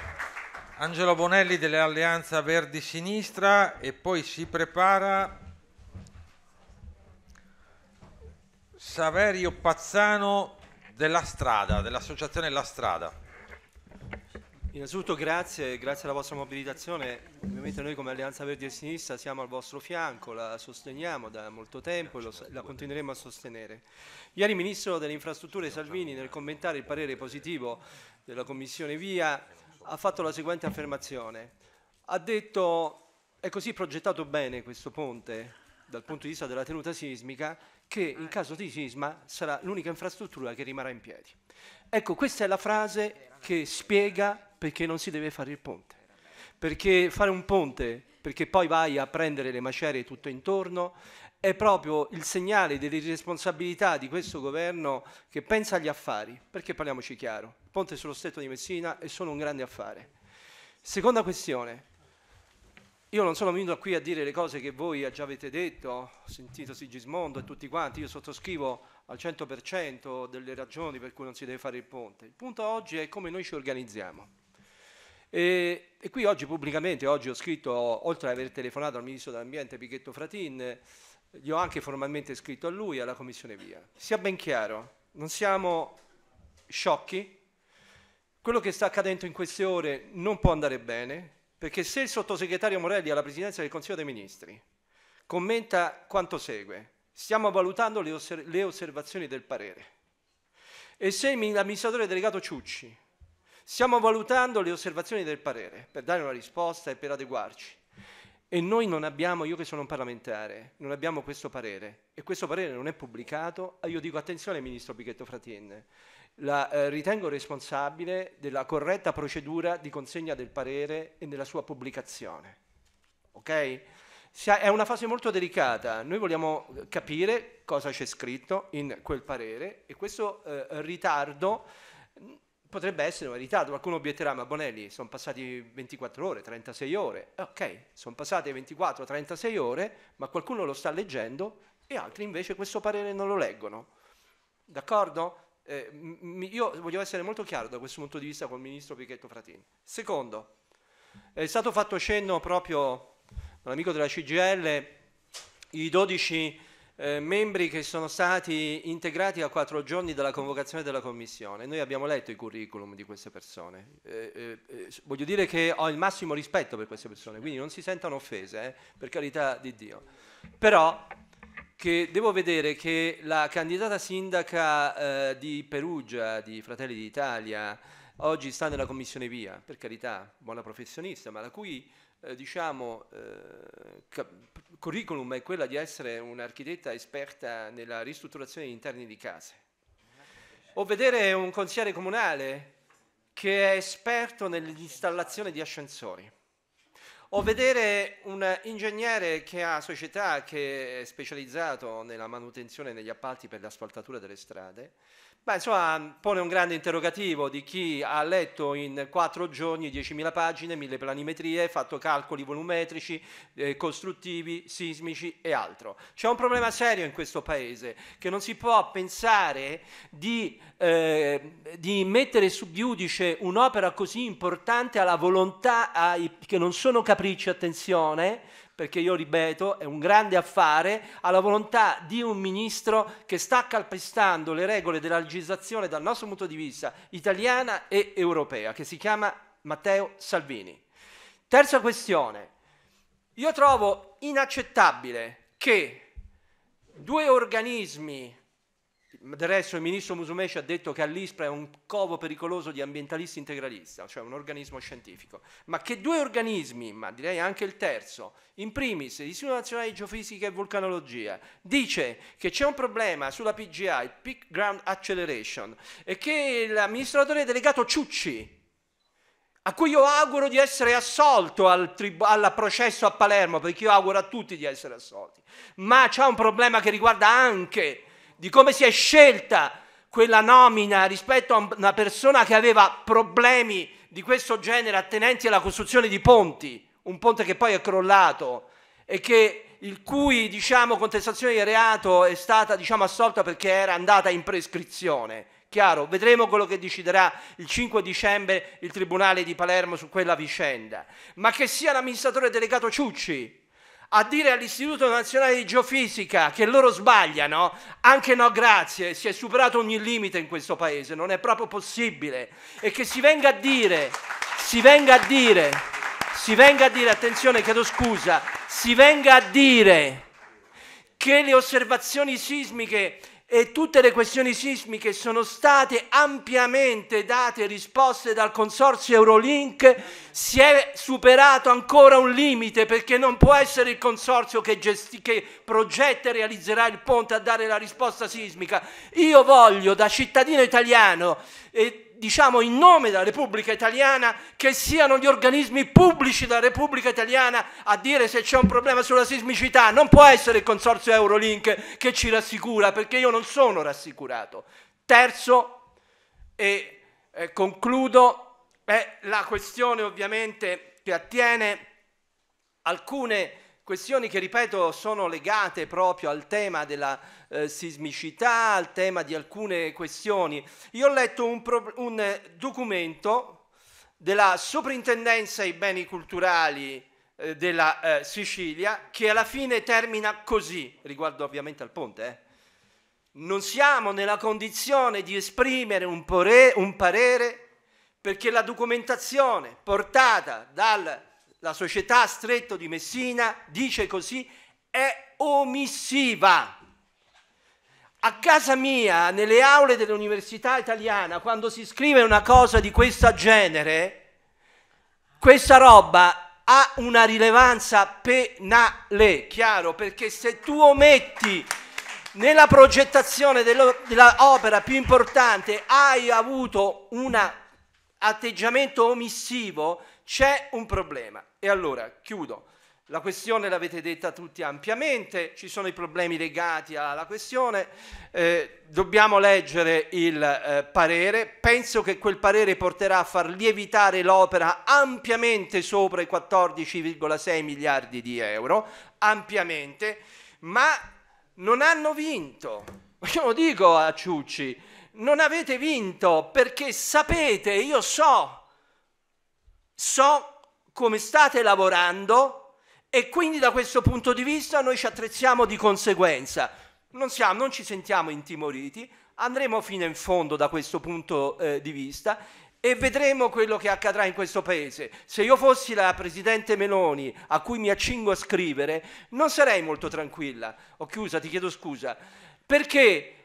Angelo Bonelli dell'Alleanza Verdi Sinistra e poi si prepara Saverio Pazzano della strada, dell'associazione La Strada. Innanzitutto grazie, grazie alla vostra mobilitazione, ovviamente noi come Alleanza Verdi e Sinistra siamo al vostro fianco, la sosteniamo da molto tempo e la continueremo a sostenere. Ieri il Ministro delle Infrastrutture Salvini nel commentare il parere positivo della Commissione Via ha fatto la seguente affermazione, ha detto è così progettato bene questo ponte dal punto di vista della tenuta sismica che in caso di sisma sarà l'unica infrastruttura che rimarrà in piedi. Ecco, questa è la frase che spiega perché non si deve fare il ponte. Perché fare un ponte, perché poi vai a prendere le macerie tutto intorno, è proprio il segnale dell'irresponsabilità di questo governo che pensa agli affari. Perché parliamoci chiaro, il ponte sullo stretto di Messina è solo un grande affare. Seconda questione, io non sono venuto qui a dire le cose che voi già avete detto, sentito Sigismondo e tutti quanti, io sottoscrivo al 100% delle ragioni per cui non si deve fare il ponte. Il punto oggi è come noi ci organizziamo. E, e qui oggi pubblicamente, oggi ho scritto, oltre ad aver telefonato al Ministro dell'Ambiente Pichetto Fratin, gli ho anche formalmente scritto a lui e alla Commissione Via. Sia ben chiaro, non siamo sciocchi, quello che sta accadendo in queste ore non può andare bene, perché se il sottosegretario Morelli alla Presidenza del Consiglio dei Ministri commenta quanto segue, stiamo valutando le, osser le osservazioni del parere. E se l'amministratore delegato Ciucci, stiamo valutando le osservazioni del parere per dare una risposta e per adeguarci. E noi non abbiamo, io che sono un parlamentare, non abbiamo questo parere e questo parere non è pubblicato, io dico attenzione Ministro Pichetto Fratien, la eh, ritengo responsabile della corretta procedura di consegna del parere e della sua pubblicazione. Ok? è una fase molto delicata, noi vogliamo capire cosa c'è scritto in quel parere e questo eh, ritardo mm, potrebbe essere un ritardo, qualcuno obietterà, ma Bonelli sono passati 24 ore, 36 ore, eh, ok, sono passate 24-36 ore, ma qualcuno lo sta leggendo e altri invece questo parere non lo leggono. D'accordo? Eh, io voglio essere molto chiaro da questo punto di vista con il ministro Pichetto Fratini. Secondo, è stato fatto cenno proprio dall'amico della CGL i 12 eh, membri che sono stati integrati a quattro giorni dalla convocazione della commissione. Noi abbiamo letto i curriculum di queste persone. Eh, eh, eh voglio dire che ho il massimo rispetto per queste persone, quindi non si sentano offese, eh, per carità di Dio. Però che devo vedere che la candidata sindaca eh, di Perugia, di Fratelli d'Italia, oggi sta nella commissione via, per carità, buona professionista, ma la cui eh, diciamo, eh, curriculum è quella di essere un'architetta esperta nella ristrutturazione degli interni di case. O vedere un consigliere comunale che è esperto nell'installazione di ascensori. O vedere un ingegnere che ha società che è specializzato nella manutenzione e negli appalti per l'asfaltatura delle strade, Beh, insomma, pone un grande interrogativo di chi ha letto in quattro giorni 10.000 pagine, 1.000 planimetrie, fatto calcoli volumetrici, eh, costruttivi, sismici e altro. C'è un problema serio in questo paese che non si può pensare di, eh, di mettere su giudice un'opera così importante alla volontà ai, che non sono capricci, attenzione, perché io ripeto, è un grande affare alla volontà di un ministro che sta calpestando le regole della legislazione dal nostro punto di vista italiana e europea, che si chiama Matteo Salvini. Terza questione, io trovo inaccettabile che due organismi del resto il ministro Musumeci ha detto che all'ISPRA è un covo pericoloso di ambientalisti integralisti, cioè un organismo scientifico. Ma che due organismi, ma direi anche il terzo, in primis l'Istituto Nazionale di Geofisica e Vulcanologia, dice che c'è un problema sulla PGA, il Peak Ground Acceleration, e che l'amministratore delegato Ciucci, a cui io auguro di essere assolto al, al, processo a Palermo, perché io auguro a tutti di essere assolti, ma c'è un problema che riguarda anche di come si è scelta quella nomina rispetto a una persona che aveva problemi di questo genere attenenti alla costruzione di ponti, un ponte che poi è crollato e che, il cui diciamo, contestazione di reato è stata diciamo, assolta perché era andata in prescrizione. Chiaro, vedremo quello che deciderà il 5 dicembre il Tribunale di Palermo su quella vicenda, ma che sia l'amministratore delegato Ciucci a dire all'Istituto Nazionale di Geofisica che loro sbagliano, anche no grazie, si è superato ogni limite in questo paese, non è proprio possibile. E che si venga a dire, si venga a dire, si venga a dire, attenzione, chiedo scusa, si venga a dire che le osservazioni sismiche e tutte le questioni sismiche sono state ampiamente date risposte dal consorzio Eurolink, si è superato ancora un limite perché non può essere il consorzio che, che progetta e realizzerà il ponte a dare la risposta sismica. Io voglio da cittadino italiano e diciamo in nome della Repubblica Italiana, che siano gli organismi pubblici della Repubblica Italiana a dire se c'è un problema sulla sismicità, non può essere il consorzio Eurolink che ci rassicura, perché io non sono rassicurato. Terzo, e eh, concludo, è la questione ovviamente che attiene alcune Questioni che, ripeto, sono legate proprio al tema della eh, sismicità, al tema di alcune questioni. Io ho letto un, pro- un eh, documento della Soprintendenza ai beni culturali eh, della eh, Sicilia che alla fine termina così, riguardo ovviamente al ponte. Eh. Non siamo nella condizione di esprimere un, pore- un parere perché la documentazione portata dal la società stretto di Messina dice così, è omissiva. A casa mia, nelle aule dell'università italiana, quando si scrive una cosa di questo genere, questa roba ha una rilevanza penale, chiaro, perché se tu ometti nella progettazione dell'opera più importante hai avuto un atteggiamento omissivo, c'è un problema. E allora, chiudo. La questione l'avete detta tutti ampiamente, ci sono i problemi legati alla questione, eh, dobbiamo leggere il eh, parere, penso che quel parere porterà a far lievitare l'opera ampiamente sopra i 14,6 miliardi di euro, ampiamente, ma non hanno vinto. Io lo dico a Ciucci, non avete vinto perché sapete, io so, so come state lavorando e quindi da questo punto di vista noi ci attrezziamo di conseguenza. Non, siamo, non ci sentiamo intimoriti, andremo fino in fondo da questo punto eh, di vista e vedremo quello che accadrà in questo paese. Se io fossi la Presidente Meloni a cui mi accingo a scrivere, non sarei molto tranquilla. Ho chiuso, ti chiedo scusa. Perché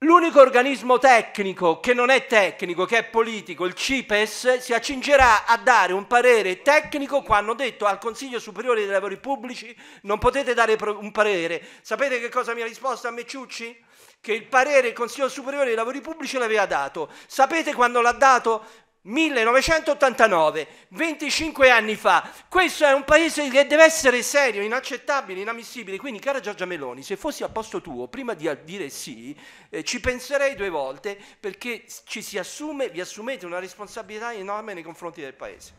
L'unico organismo tecnico che non è tecnico, che è politico, il CIPES, si accingerà a dare un parere tecnico quando hanno detto al Consiglio Superiore dei Lavori Pubblici non potete dare un parere. Sapete che cosa mi ha risposto a me Ciucci? Che il parere il Consiglio Superiore dei Lavori Pubblici l'aveva dato. Sapete quando l'ha dato? 1989, 25 anni fa. Questo è un paese che deve essere serio, inaccettabile, inammissibile. Quindi, cara Giorgia Meloni, se fossi a posto tuo, prima di dire sì, eh, ci penserei due volte perché ci si assume, vi assumete una responsabilità enorme nei confronti del paese.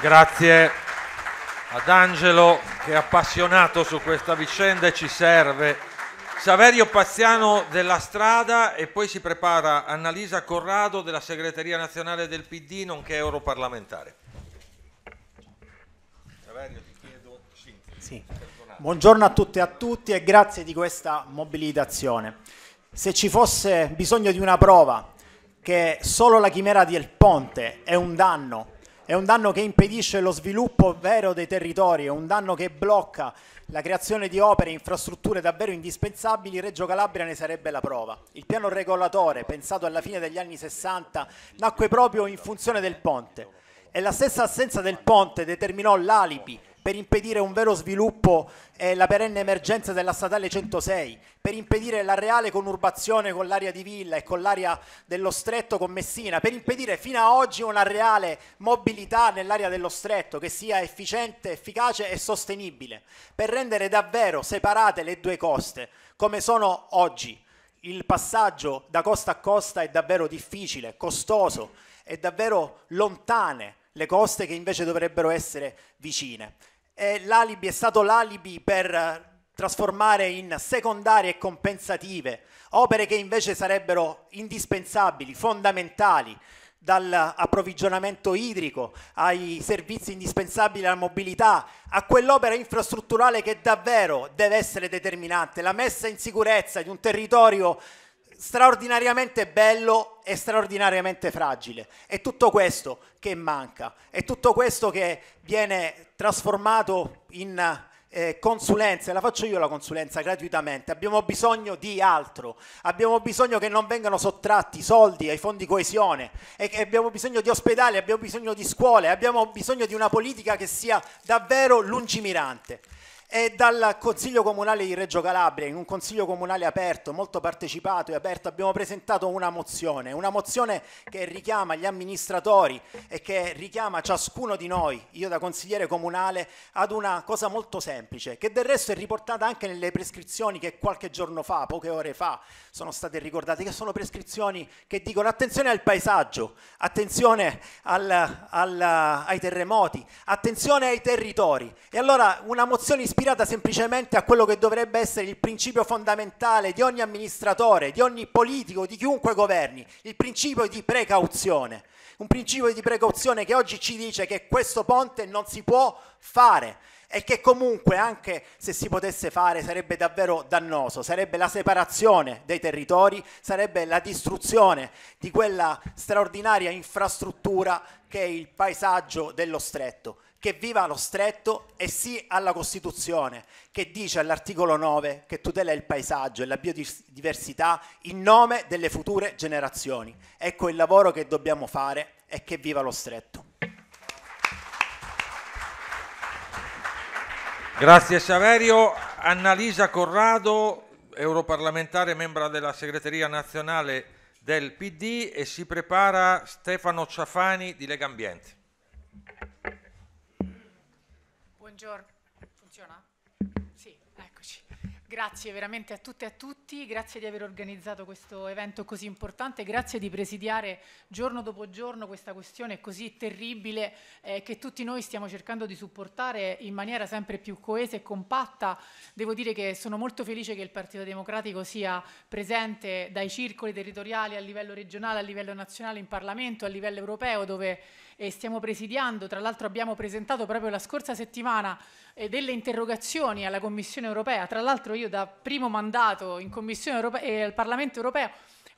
Grazie ad Angelo che è appassionato su questa vicenda e ci serve Saverio Pazziano della Strada e poi si prepara Annalisa Corrado della segreteria nazionale del PD nonché europarlamentare. Saverio ti chiedo sintesi. Sì. Buongiorno a tutte e a tutti e grazie di questa mobilitazione. Se ci fosse bisogno di una prova che solo la chimera del ponte è un danno è un danno che impedisce lo sviluppo vero dei territori, è un danno che blocca la creazione di opere e infrastrutture davvero indispensabili, Reggio Calabria ne sarebbe la prova. Il piano regolatore, pensato alla fine degli anni 60, nacque proprio in funzione del ponte e la stessa assenza del ponte determinò l'alibi per impedire un vero sviluppo e la perenne emergenza della statale 106, per impedire la reale conurbazione con l'area di Villa e con l'area dello Stretto con Messina, per impedire fino a oggi una reale mobilità nell'area dello Stretto che sia efficiente, efficace e sostenibile, per rendere davvero separate le due coste come sono oggi. Il passaggio da costa a costa è davvero difficile, costoso, e davvero lontane le coste che invece dovrebbero essere vicine. E l'alibi è stato l'alibi per trasformare in secondarie e compensative opere che invece sarebbero indispensabili, fondamentali, dall'approvvigionamento idrico ai servizi indispensabili alla mobilità, a quell'opera infrastrutturale che davvero deve essere determinante, la messa in sicurezza di un territorio straordinariamente bello e straordinariamente fragile. È tutto questo che manca, è tutto questo che viene trasformato in eh, consulenze, la faccio io la consulenza gratuitamente, abbiamo bisogno di altro, abbiamo bisogno che non vengano sottratti soldi ai fondi coesione, e che abbiamo bisogno di ospedali, abbiamo bisogno di scuole, abbiamo bisogno di una politica che sia davvero lungimirante. E dal Consiglio Comunale di Reggio Calabria, in un Consiglio Comunale aperto, molto partecipato e aperto, abbiamo presentato una mozione, una mozione che richiama gli amministratori e che richiama ciascuno di noi, io da consigliere comunale, ad una cosa molto semplice, che del resto è riportata anche nelle prescrizioni che qualche giorno fa, poche ore fa, sono state ricordate, che sono prescrizioni che dicono attenzione al paesaggio, attenzione al, al, ai terremoti, attenzione ai territori. E allora una mozione ispirata ispirata semplicemente a quello che dovrebbe essere il principio fondamentale di ogni amministratore, di ogni politico, di chiunque governi, il principio di precauzione. Un principio di precauzione che oggi ci dice che questo ponte non si può fare e che comunque anche se si potesse fare sarebbe davvero dannoso, sarebbe la separazione dei territori, sarebbe la distruzione di quella straordinaria infrastruttura che è il paesaggio dello stretto che viva lo stretto e sì alla Costituzione, che dice all'articolo 9 che tutela il paesaggio e la biodiversità in nome delle future generazioni. Ecco il lavoro che dobbiamo fare e che viva lo stretto. Grazie Saverio. Annalisa Corrado, europarlamentare, membro della segreteria nazionale del PD e si prepara Stefano Ciafani di Lega Ambiente. Buongiorno, funziona? Sì, eccoci. Grazie veramente a tutte e a tutti, grazie di aver organizzato questo evento così importante, grazie di presidiare giorno dopo giorno questa questione così terribile eh, che tutti noi stiamo cercando di supportare in maniera sempre più coesa e compatta. Devo dire che sono molto felice che il Partito Democratico sia presente dai circoli territoriali a livello regionale, a livello nazionale, in Parlamento, a livello europeo, dove e stiamo presidiando, tra l'altro abbiamo presentato proprio la scorsa settimana eh, delle interrogazioni alla Commissione europea, tra l'altro io da primo mandato in Commissione europea e eh, al Parlamento europeo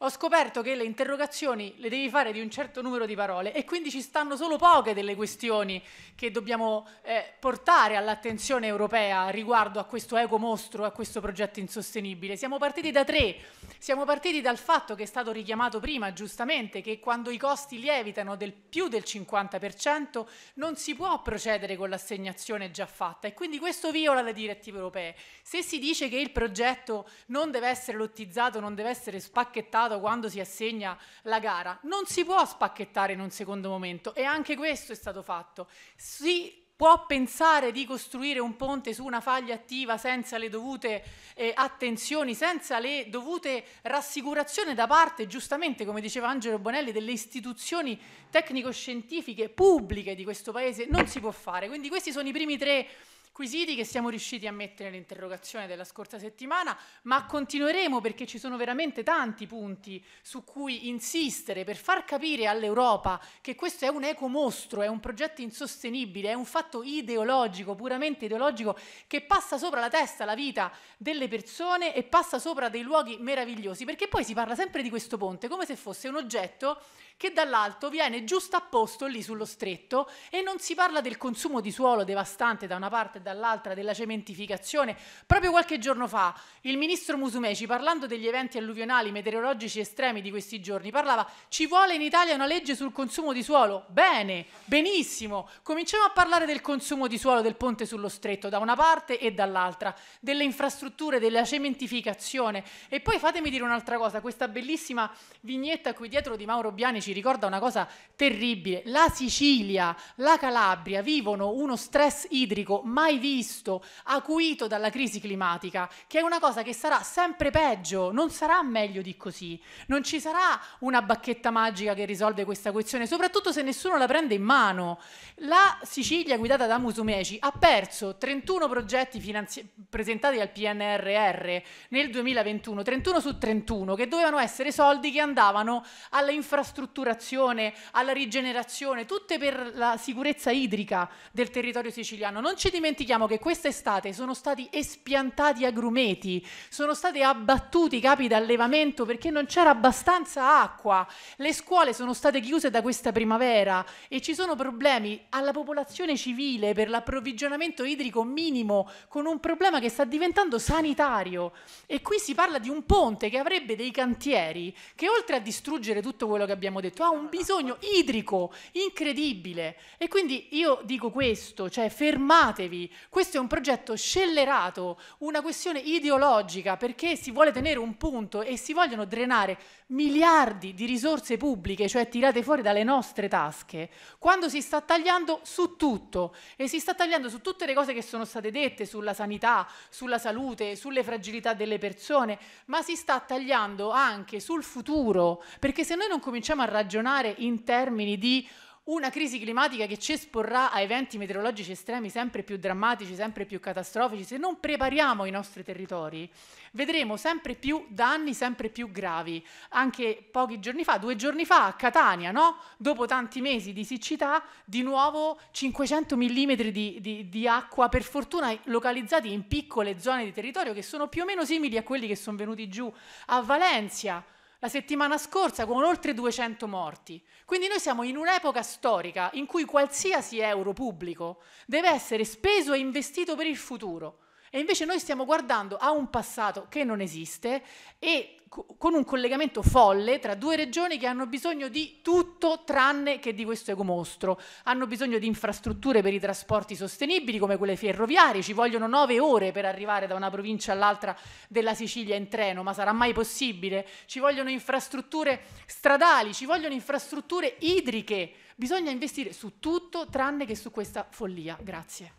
ho scoperto che le interrogazioni le devi fare di un certo numero di parole e quindi ci stanno solo poche delle questioni che dobbiamo eh, portare all'attenzione europea riguardo a questo eco mostro, a questo progetto insostenibile. Siamo partiti da tre, siamo partiti dal fatto che è stato richiamato prima giustamente che quando i costi lievitano del più del 50% non si può procedere con l'assegnazione già fatta e quindi questo viola le direttive europee. Se si dice che il progetto non deve essere lottizzato, non deve essere spacchettato, pensato quando si assegna la gara, non si può spacchettare in un secondo momento e anche questo è stato fatto. Si può pensare di costruire un ponte su una faglia attiva senza le dovute eh, attenzioni, senza le dovute rassicurazioni da parte, giustamente, come diceva Angelo Bonelli, delle istituzioni tecnico-scientifiche pubbliche di questo Paese? Non si può fare. Quindi questi sono i primi tre Quesiti che siamo riusciti a mettere nell'interrogazione della scorsa settimana, ma continueremo perché ci sono veramente tanti punti su cui insistere per far capire all'Europa che questo è un eco mostro, è un progetto insostenibile, è un fatto ideologico, puramente ideologico, che passa sopra la testa, la vita delle persone e passa sopra dei luoghi meravigliosi, perché poi si parla sempre di questo ponte come se fosse un oggetto che dall'alto viene giusto a posto lì sullo stretto e non si parla del consumo di suolo devastante da una parte e dall'altra, della cementificazione. Proprio qualche giorno fa il ministro Musumeci, parlando degli eventi alluvionali meteorologici estremi di questi giorni, parlava ci vuole in Italia una legge sul consumo di suolo? Bene, benissimo, cominciamo a parlare del consumo di suolo del ponte sullo stretto da una parte e dall'altra, delle infrastrutture, della cementificazione e poi fatemi dire un'altra cosa, questa bellissima vignetta qui dietro di Mauro Bianici ci ricorda una cosa terribile. La Sicilia, la Calabria vivono uno stress idrico mai visto, acuito dalla crisi climatica, che è una cosa che sarà sempre peggio, non sarà meglio di così. Non ci sarà una bacchetta magica che risolve questa questione, soprattutto se nessuno la prende in mano. La Sicilia guidata da Musumeci ha perso 31 progetti finanzi- presentati al PNRR nel 2021, 31 su 31, che dovevano essere soldi che andavano alle infrastrutture ristrutturazione, alla rigenerazione, tutte per la sicurezza idrica del territorio siciliano. Non ci dimentichiamo che quest'estate sono stati espiantati agrumeti, sono stati abbattuti capi d'allevamento perché non c'era abbastanza acqua, le scuole sono state chiuse da questa primavera e ci sono problemi alla popolazione civile per l'approvvigionamento idrico minimo con un problema che sta diventando sanitario. E qui si parla di un ponte che avrebbe dei cantieri che oltre a distruggere tutto quello che abbiamo abbiamo detto, ha un bisogno idrico incredibile. E quindi io dico questo, cioè fermatevi, questo è un progetto scellerato, una questione ideologica, perché si vuole tenere un punto e si vogliono drenare miliardi di risorse pubbliche, cioè tirate fuori dalle nostre tasche, quando si sta tagliando su tutto e si sta tagliando su tutte le cose che sono state dette, sulla sanità, sulla salute, sulle fragilità delle persone, ma si sta tagliando anche sul futuro, perché se noi non cominciamo a ragionare in termini di una crisi climatica che ci esporrà a eventi meteorologici estremi sempre più drammatici, sempre più catastrofici, se non prepariamo i nostri territori vedremo sempre più danni, sempre più gravi. Anche pochi giorni fa, due giorni fa a Catania, no? dopo tanti mesi di siccità, di nuovo 500 mm di, di, di acqua, per fortuna localizzati in piccole zone di territorio che sono più o meno simili a quelli che sono venuti giù a Valencia la settimana scorsa con oltre 200 morti. Quindi noi siamo in un'epoca storica in cui qualsiasi euro pubblico deve essere speso e investito per il futuro. E invece noi stiamo guardando a un passato che non esiste e con un collegamento folle tra due regioni che hanno bisogno di tutto tranne che di questo ecomostro. Hanno bisogno di infrastrutture per i trasporti sostenibili come quelle ferroviarie, ci vogliono nove ore per arrivare da una provincia all'altra della Sicilia in treno, ma sarà mai possibile? Ci vogliono infrastrutture stradali, ci vogliono infrastrutture idriche, bisogna investire su tutto tranne che su questa follia. Grazie.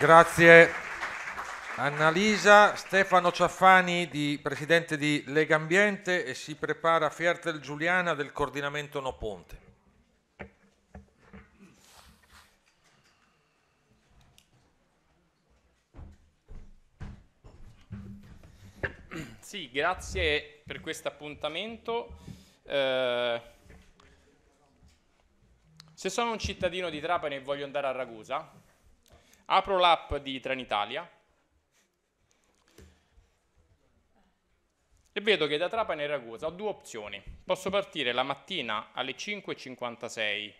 Grazie. Annalisa Stefano Ciaffani, di, presidente di Lega Ambiente, e si prepara Fiertel Giuliana del coordinamento No Ponte. Sì, grazie per questo appuntamento. Eh, se sono un cittadino di Trapani e voglio andare a Ragusa, apro l'app di Trenitalia e vedo che da Trapani a Ragusa ho due opzioni. Posso partire la mattina alle 5.56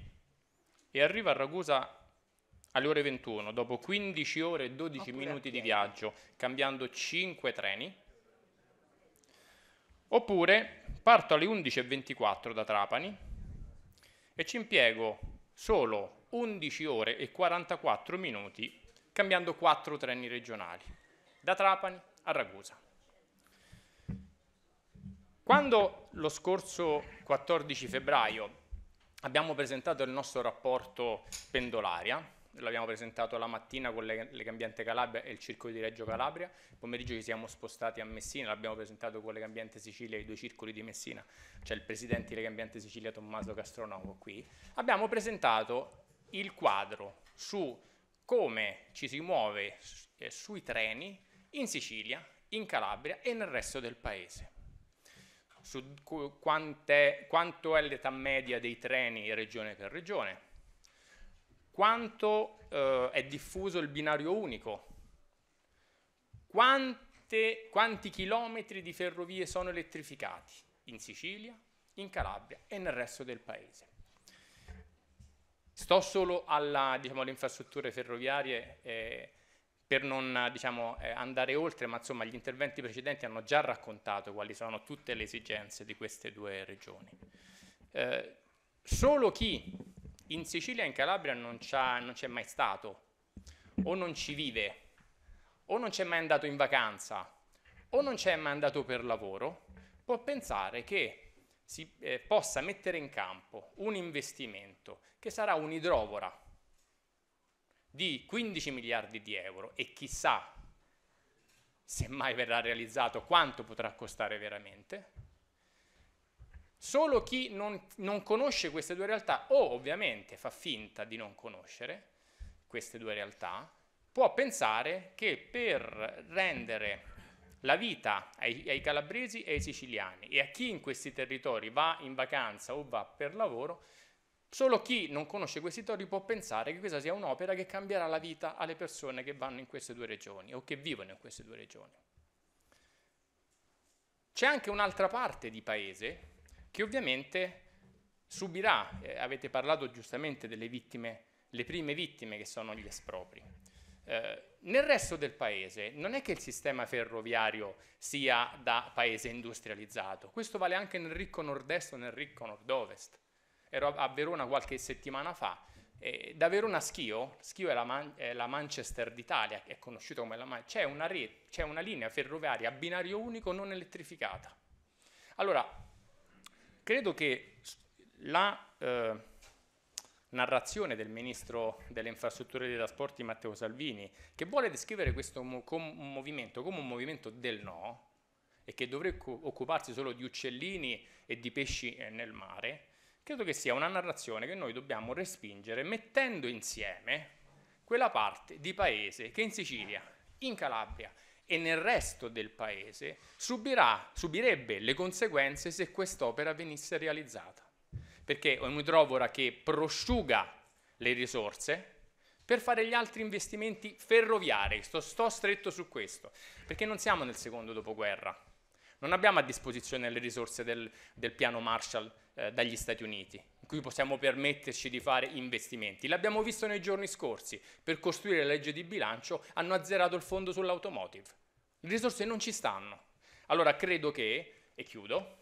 e arrivo a Ragusa alle ore 21, dopo 15 ore e 12 minuti di viaggio, cambiando 5 treni. Oppure parto alle 11.24 da Trapani e ci impiego solo 11 ore e 44 minuti cambiando 4 treni regionali da Trapani a Ragusa. Quando lo scorso 14 febbraio abbiamo presentato il nostro rapporto pendolaria, l'abbiamo presentato la mattina con le, le Cambiante Calabria e il circolo di Reggio Calabria, il pomeriggio ci siamo spostati a Messina, l'abbiamo presentato con le Cambiante Sicilia e i due circoli di Messina, c'è il presidente di Cambiante Sicilia Tommaso Castronovo qui, abbiamo presentato il quadro su come ci si muove eh, sui treni in Sicilia, in Calabria e nel resto del paese su quant'è, quanto è l'età media dei treni regione per regione, quanto eh, è diffuso il binario unico, Quante, quanti chilometri di ferrovie sono elettrificati in Sicilia, in Calabria e nel resto del paese. Sto solo alla, diciamo, alle infrastrutture ferroviarie eh, per non diciamo, eh, andare oltre, ma insomma gli interventi precedenti hanno già raccontato quali sono tutte le esigenze di queste due regioni. Eh, solo chi in Sicilia e in Calabria non, non c'è mai stato, o non ci vive, o non c'è mai andato in vacanza, o non c'è mai andato per lavoro, può pensare che si eh, possa mettere in campo un investimento che sarà un'idrovora di 15 miliardi di euro e chissà se mai verrà realizzato quanto potrà costare veramente, Solo chi non, non, conosce queste due realtà o ovviamente fa finta di non conoscere queste due realtà può pensare che per rendere la vita ai, ai calabresi e ai siciliani e a chi in questi territori va in vacanza o va per lavoro Solo chi non conosce questi torri può pensare che questa sia un'opera che cambierà la vita alle persone che vanno in queste due regioni o che vivono in queste due regioni. C'è anche un'altra parte di paese che ovviamente subirà, eh, avete parlato giustamente delle vittime, le prime vittime che sono gli espropri. Eh, nel resto del paese non è che il sistema ferroviario sia da paese industrializzato, questo vale anche nel ricco nord-est o nel ricco nord-ovest ero a Verona qualche settimana fa, eh, da Verona a Schio, Schio è la, Man- è la Manchester d'Italia, è conosciuta come la Manchester, c'è, re- c'è una linea ferroviaria a binario unico non elettrificata. Allora, credo che la eh, narrazione del ministro delle infrastrutture e dei trasporti Matteo Salvini, che vuole descrivere questo mo- com- movimento come un movimento del no, e che dovrebbe occuparsi solo di uccellini e di pesci eh, nel mare, credo che sia una narrazione che noi dobbiamo respingere mettendo insieme quella parte di paese che in Sicilia, in Calabria e nel resto del paese subirà, subirebbe le conseguenze se quest'opera venisse realizzata. Perché è un'idrovora che prosciuga le risorse per fare gli altri investimenti ferroviari, sto, sto stretto su questo, perché non siamo nel secondo dopoguerra, non abbiamo a disposizione le risorse del, del piano Marshall eh, dagli Stati Uniti, in cui possiamo permetterci di fare investimenti. L'abbiamo visto nei giorni scorsi, per costruire la legge di bilancio hanno azzerato il fondo sull'automotive. Le risorse non ci stanno. Allora credo che, e chiudo,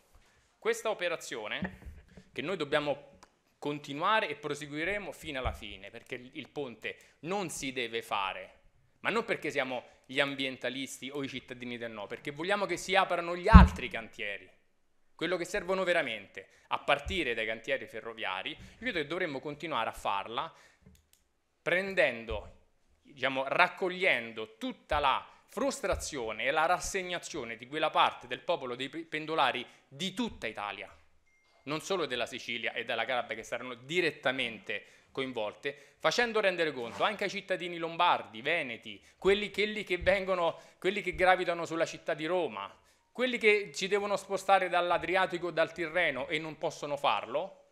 questa operazione che noi dobbiamo continuare e proseguiremo fino alla fine, perché il ponte non si deve fare, ma non perché siamo gli ambientalisti o i cittadini del no, perché vogliamo che si aprano gli altri cantieri quello che servono veramente, a partire dai cantieri ferroviari, io credo che dovremmo continuare a farla prendendo, diciamo, raccogliendo tutta la frustrazione e la rassegnazione di quella parte del popolo dei pendolari di tutta Italia, non solo della Sicilia e della Calabria che saranno direttamente coinvolte, facendo rendere conto anche ai cittadini lombardi, veneti, quelli, quelli, che, vengono, quelli che gravitano sulla città di Roma, quelli che ci devono spostare dall'Adriatico o dal Tirreno e non possono farlo,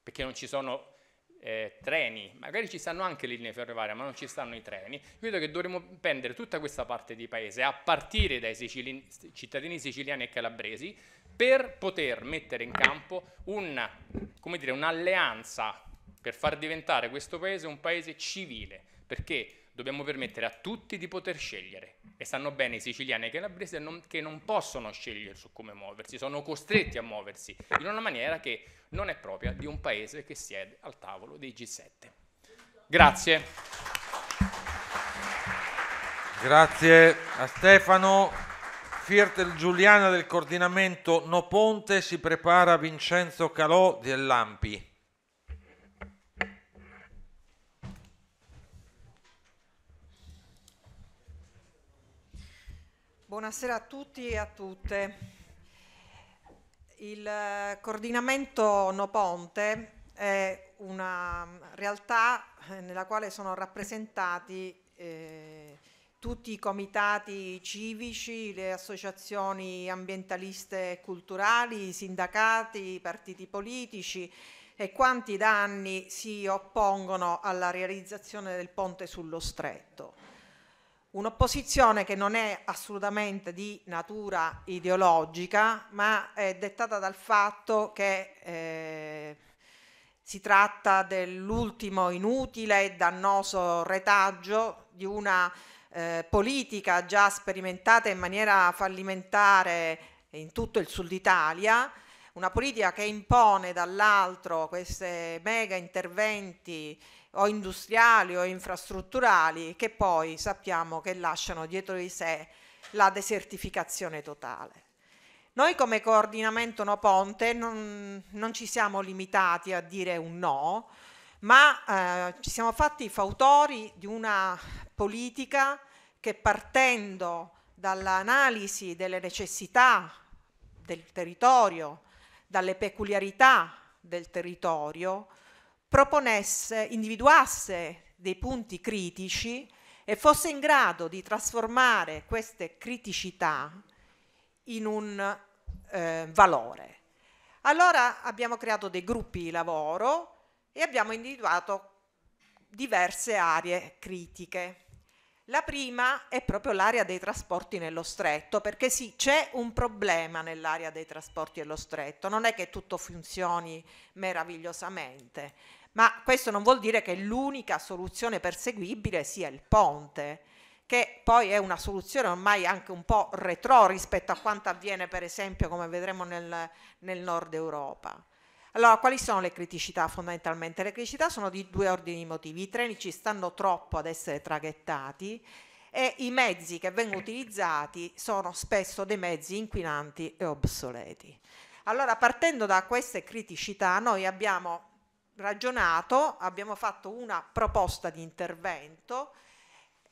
perché non ci sono eh, treni, magari ci stanno anche le linee ferroviarie, ma non ci stanno i treni. Credo che dovremmo prendere tutta questa parte di paese, a partire dai sicili- cittadini siciliani e calabresi, per poter mettere in campo una, dire, un'alleanza per far diventare questo paese un paese civile, perché dobbiamo permettere a tutti di poter scegliere. E sanno bene i siciliani e i calabresi non, che non possono scegliere su come muoversi, sono costretti a muoversi in una maniera che non è propria di un paese che siede al tavolo dei G7. Grazie. Grazie a Stefano. Fiertel Giuliana del coordinamento No Ponte si prepara Vincenzo Calò dell'Ampi. Buonasera a tutti e a tutte. Il eh, coordinamento No Ponte è una mm, realtà eh, nella quale sono rappresentati eh, tutti i comitati civici, le associazioni ambientaliste e culturali, i sindacati, i partiti politici e quanti da anni si oppongono alla realizzazione del ponte sullo stretto un'opposizione che non è assolutamente di natura ideologica, ma è dettata dal fatto che eh, si tratta dell'ultimo inutile e dannoso retaggio di una eh, politica già sperimentata in maniera fallimentare in tutto il sud Italia, una politica che impone dall'altro questi mega interventi o industriali o infrastrutturali che poi sappiamo che lasciano dietro di sé la desertificazione totale. Noi come coordinamento No Ponte non, non ci siamo limitati a dire un no, ma eh, ci siamo fatti fautori di una politica che partendo dall'analisi delle necessità del territorio, dalle peculiarità del territorio, proponesse, individuasse dei punti critici e fosse in grado di trasformare queste criticità in un eh, valore. Allora abbiamo creato dei gruppi di lavoro e abbiamo individuato diverse aree critiche. La prima è proprio l'area dei trasporti nello stretto, perché sì, c'è un problema nell'area dei trasporti nello stretto, non è che tutto funzioni meravigliosamente, ma questo non vuol dire che l'unica soluzione perseguibile sia il ponte, che poi è una soluzione ormai anche un po' retro rispetto a quanto avviene per esempio come vedremo nel, nel nord Europa. Allora, quali sono le criticità fondamentalmente? Le criticità sono di due ordini di motivi. I treni ci stanno troppo ad essere traghettati e i mezzi che vengono utilizzati sono spesso dei mezzi inquinanti e obsoleti. Allora, partendo da queste criticità, noi abbiamo ragionato, abbiamo fatto una proposta di intervento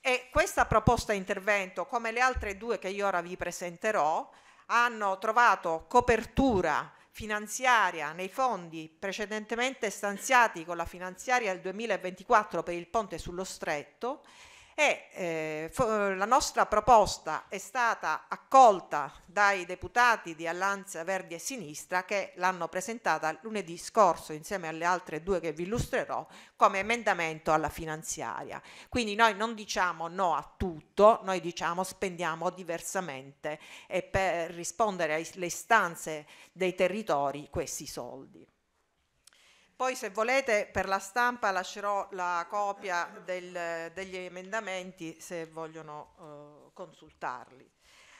e questa proposta di intervento, come le altre due che io ora vi presenterò, hanno trovato copertura finanziaria nei fondi precedentemente stanziati con la finanziaria del 2024 per il ponte sullo stretto e eh, la nostra proposta è stata accolta dai deputati di Alleanza Verdi e Sinistra che l'hanno presentata lunedì scorso insieme alle altre due che vi illustrerò come emendamento alla finanziaria. Quindi noi non diciamo no a tutto, noi diciamo spendiamo diversamente e per rispondere alle istanze dei territori questi soldi. Poi se volete per la stampa lascerò la copia del, degli emendamenti se vogliono eh, consultarli.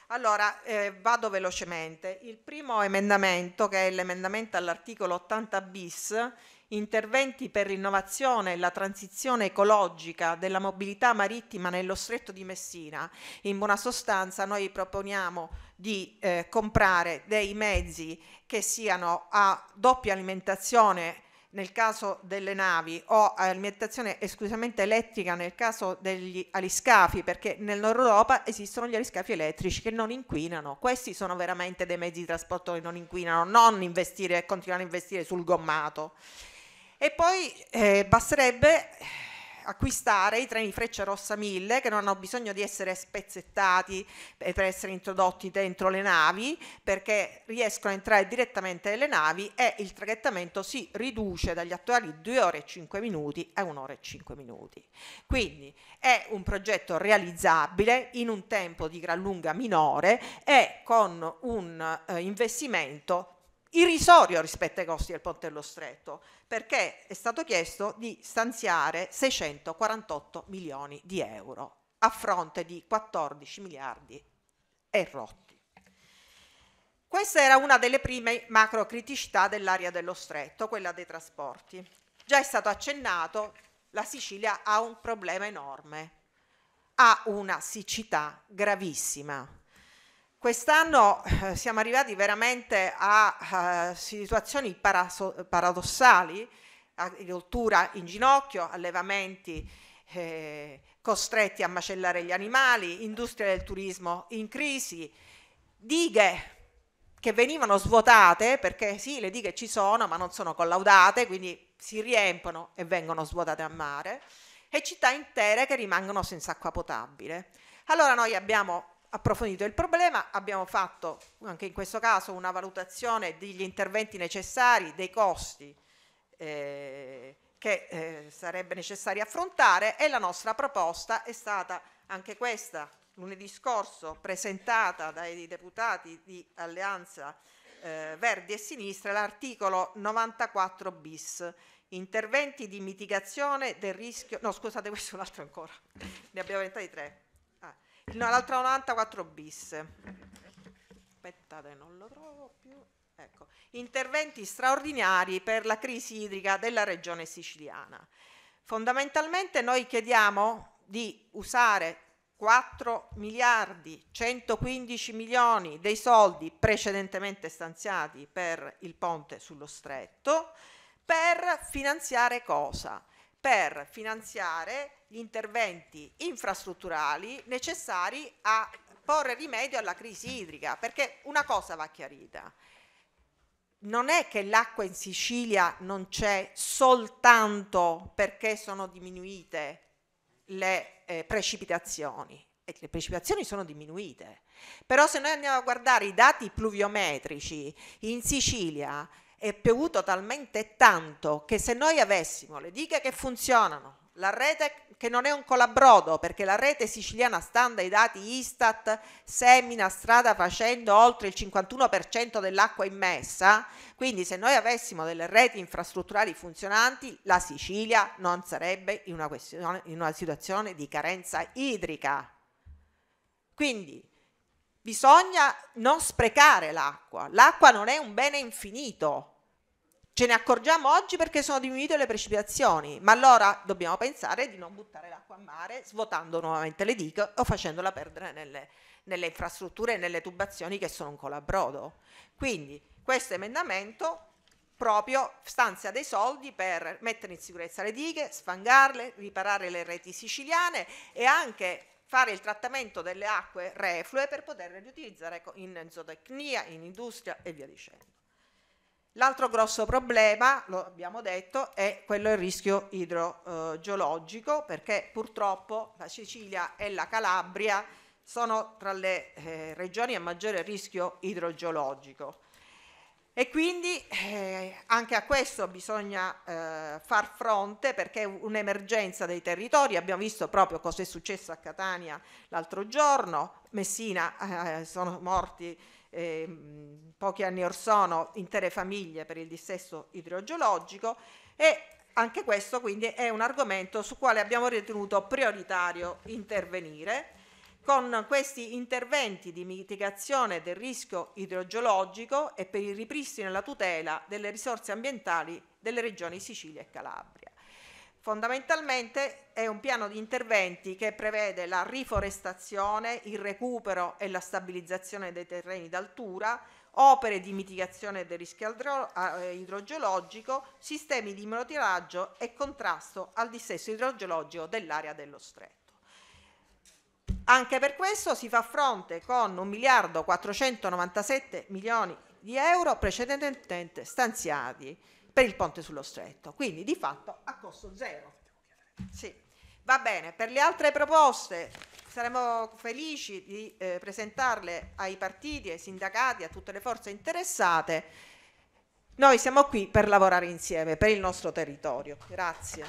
Allora eh, vado velocemente. Il primo emendamento che è l'emendamento all'articolo 80 bis, interventi per l'innovazione e la transizione ecologica della mobilità marittima nello stretto di Messina. In buona sostanza noi proponiamo di eh, comprare dei mezzi che siano a doppia alimentazione nel caso delle navi o eh, alimentazione esclusivamente elettrica nel caso degli aliscafi, perché nel nord Europa esistono gli aliscafi elettrici che non inquinano. Questi sono veramente dei mezzi di trasporto che non inquinano, non investire e continuare a investire sul gommato. E poi eh, basterebbe acquistare i treni Freccia Rossa 1000 che non hanno bisogno di essere spezzettati eh, per essere introdotti dentro le navi perché riescono a entrare direttamente nelle navi e il traghettamento si riduce dagli attuali 2 ore e 5 minuti a 1 ora e 5 minuti. Quindi è un progetto realizzabile in un tempo di gran lunga minore e con un eh, investimento irrisorio rispetto ai costi del ponte dello stretto perché è stato chiesto di stanziare 648 milioni di euro a fronte di 14 miliardi e rotti. Questa era una delle prime macro criticità dell'area dello stretto, quella dei trasporti. Già è stato accennato, la Sicilia ha un problema enorme, ha una siccità gravissima Quest'anno eh, siamo arrivati veramente a, eh, situazioni paradossali, agricoltura in ginocchio, allevamenti eh, costretti a macellare gli animali, industria del turismo in crisi, dighe che venivano svuotate perché sì, le dighe ci sono ma non sono collaudate, quindi si riempiono e vengono svuotate a mare, e città intere che rimangono senza acqua potabile. Allora noi abbiamo approfondito il problema, abbiamo fatto anche in questo caso una valutazione degli interventi necessari, dei costi eh, che eh, sarebbe necessario affrontare e la nostra proposta è stata anche questa lunedì scorso presentata dai deputati di Alleanza eh, Verdi e Sinistra l'articolo 94 bis interventi di mitigazione del rischio no scusate questo è un altro ancora ne abbiamo 23 No, l'altra 94 bis. Aspettate, non lo trovo più. Ecco. Interventi straordinari per la crisi idrica della regione siciliana. Fondamentalmente noi chiediamo di usare 4 miliardi 115 milioni dei soldi precedentemente stanziati per il ponte sullo stretto per finanziare cosa? Per finanziare gli interventi infrastrutturali necessari a porre rimedio alla crisi idrica, perché una cosa va chiarita. Non è che l'acqua in Sicilia non c'è soltanto perché sono diminuite le eh, precipitazioni, e le precipitazioni sono diminuite. Però se noi andiamo a guardare i dati pluviometrici in Sicilia è piovuto talmente tanto che se noi avessimo le dighe che funzionano, la rete che non è un colabrodo perché la rete siciliana stando ai dati Istat semina strada facendo oltre il 51% dell'acqua immessa, quindi se noi avessimo delle reti infrastrutturali funzionanti la Sicilia non sarebbe in una, in una situazione di carenza idrica. Quindi bisogna non sprecare l'acqua, l'acqua non è un bene infinito, Ce ne accorgiamo oggi perché sono diminuite le precipitazioni, ma allora dobbiamo pensare di non buttare l'acqua a mare svuotando nuovamente le dighe o facendola perdere nelle, nelle infrastrutture e nelle tubazioni che sono un colabrodo. Quindi questo emendamento proprio stanzia dei soldi per mettere in sicurezza le dighe, sfangarle, riparare le reti siciliane e anche fare il trattamento delle acque reflue per poterle riutilizzare in zootecnia, in industria e via dicendo. L'altro grosso problema, lo abbiamo detto, è quello del rischio idrogeologico, perché purtroppo la Sicilia e la Calabria sono tra le eh, regioni a maggiore rischio idrogeologico. E quindi eh, anche a questo bisogna eh, far fronte perché è un'emergenza dei territori, abbiamo visto proprio cosa è successo a Catania l'altro giorno, Messina eh, sono morti eh, pochi anni or sono intere famiglie per il dissesto idrogeologico e anche questo quindi è un argomento su quale abbiamo ritenuto prioritario intervenire con questi interventi di mitigazione del rischio idrogeologico e per il ripristino e la tutela delle risorse ambientali delle regioni Sicilia e Calabria. Fondamentalmente è un piano di interventi che prevede la riforestazione, il recupero e la stabilizzazione dei terreni d'altura, opere di mitigazione del rischio eh, idrogeologico, sistemi di monotiraggio e contrasto al dissesto idrogeologico dell'area dello stretto. Anche per questo si fa fronte con 1 miliardo 497 milioni di euro precedentemente stanziati per il ponte sullo stretto, quindi di fatto a costo zero. Sì. Va bene, per le altre proposte saremo felici di eh, presentarle ai partiti, ai sindacati, a tutte le forze interessate. Noi siamo qui per lavorare insieme per il nostro territorio. Grazie.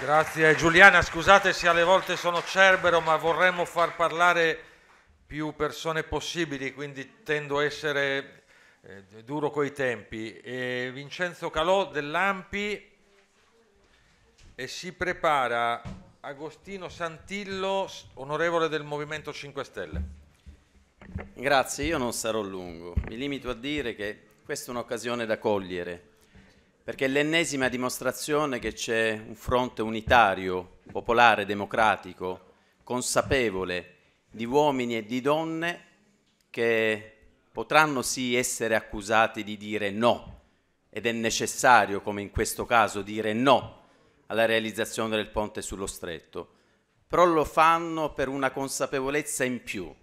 Grazie Giuliana, scusate se alle volte sono cerbero, ma vorremmo far parlare più persone possibili, quindi tendo a essere eh, duro coi tempi. E Vincenzo Calò dell'Ampi e si prepara Agostino Santillo, onorevole del Movimento 5 Stelle. Grazie, io non sarò lungo. Mi limito a dire che questa è un'occasione da cogliere, perché è l'ennesima dimostrazione che c'è un fronte unitario, popolare, democratico, consapevole di uomini e di donne che potranno sì essere accusati di dire no, ed è necessario, come in questo caso, dire no alla realizzazione del ponte sullo stretto, però lo fanno per una consapevolezza in più,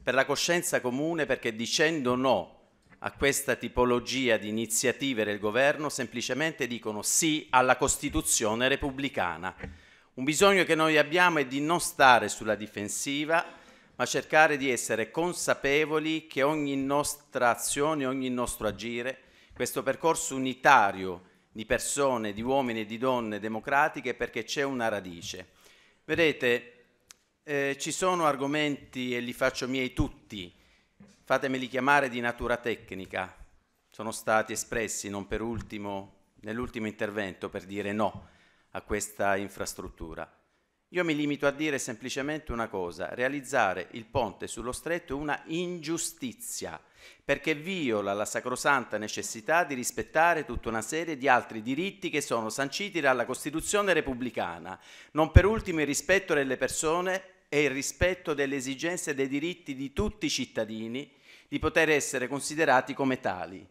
per la coscienza comune, perché dicendo no a questa tipologia di iniziative del governo semplicemente dicono sì alla Costituzione repubblicana. Un bisogno che noi abbiamo è di non stare sulla difensiva, ma cercare di essere consapevoli che ogni nostra azione, ogni nostro agire, questo percorso unitario di persone, di uomini e di donne democratiche, perché c'è una radice. Vedete, eh, ci sono argomenti, e li faccio miei tutti, fatemeli chiamare di natura tecnica, sono stati espressi, non per ultimo, nell'ultimo intervento, per dire no a questa infrastruttura. Io mi limito a dire semplicemente una cosa, realizzare il ponte sullo stretto è una ingiustizia, perché viola la sacrosanta necessità di rispettare tutta una serie di altri diritti che sono sanciti dalla Costituzione repubblicana, non per ultimo il rispetto delle persone e il rispetto delle esigenze e dei diritti di tutti i cittadini di poter essere considerati come tali.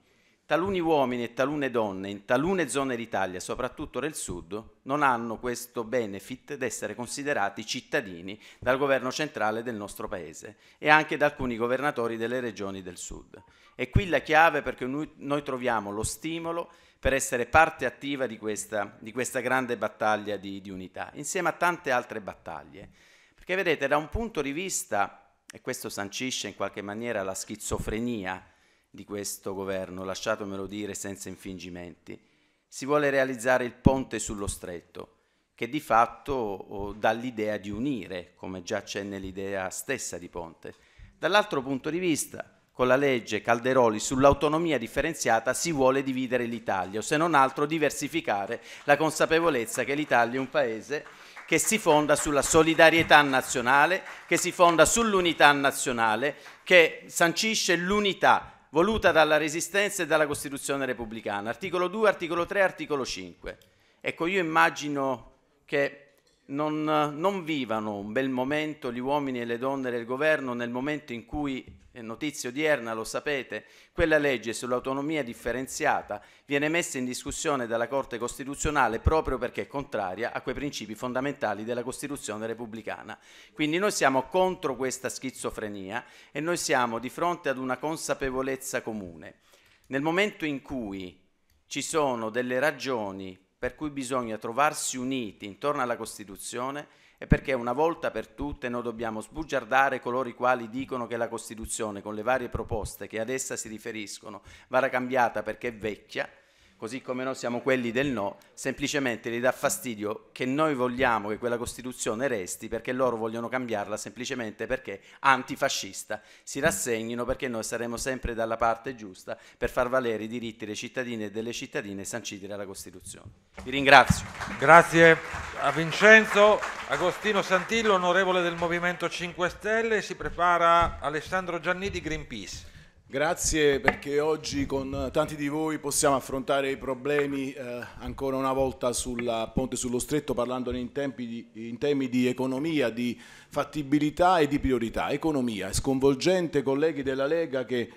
Taluni uomini e talune donne in talune zone d'Italia, soprattutto nel sud, non hanno questo benefit di essere considerati cittadini dal governo centrale del nostro paese e anche da alcuni governatori delle regioni del sud. E qui la chiave perché noi, noi troviamo lo stimolo per essere parte attiva di questa, di questa grande battaglia di, di unità, insieme a tante altre battaglie. Perché vedete, da un punto di vista, e questo sancisce in qualche maniera la schizofrenia di questo governo, lasciatemelo dire senza infingimenti. Si vuole realizzare il ponte sullo stretto, che di fatto oh, dà l'idea di unire, come già c'è nell'idea stessa di ponte. Dall'altro punto di vista, con la legge Calderoli sull'autonomia differenziata si vuole dividere l'Italia, o se non altro diversificare la consapevolezza che l'Italia è un paese che si fonda sulla solidarietà nazionale, che si fonda sull'unità nazionale, che sancisce l'unità voluta dalla Resistenza e dalla Costituzione repubblicana, articolo 2, articolo 3, articolo 5. Ecco, io immagino che non, non, vivano un bel momento gli uomini e le donne del governo nel momento in cui, eh, notizia odierna, lo sapete, quella legge sull'autonomia differenziata viene messa in discussione dalla Corte Costituzionale proprio perché è contraria a quei principi fondamentali della Costituzione repubblicana. Quindi noi siamo contro questa schizofrenia e noi siamo di fronte ad una consapevolezza comune. Nel momento in cui ci sono delle ragioni per cui bisogna trovarsi uniti intorno alla Costituzione e perché una volta per tutte noi dobbiamo sbugiardare coloro i quali dicono che la Costituzione, con le varie proposte che ad essa si riferiscono, vada cambiata perché è vecchia così come noi siamo quelli del no, semplicemente gli dà fastidio che noi vogliamo che quella Costituzione resti perché loro vogliono cambiarla semplicemente perché antifascista. Si rassegnino perché noi saremo sempre dalla parte giusta per far valere i diritti dei cittadini e delle cittadine sanciti dalla Costituzione. Vi ringrazio. Grazie a Vincenzo. Agostino Santillo, onorevole del Movimento 5 Stelle, si prepara Alessandro Gianni di Greenpeace. Grazie perché oggi con tanti di voi possiamo affrontare i problemi eh, ancora una volta sul Ponte sullo Stretto parlandone in, di, in temi di economia, di fattibilità e di priorità. Economia, è sconvolgente colleghi della Lega che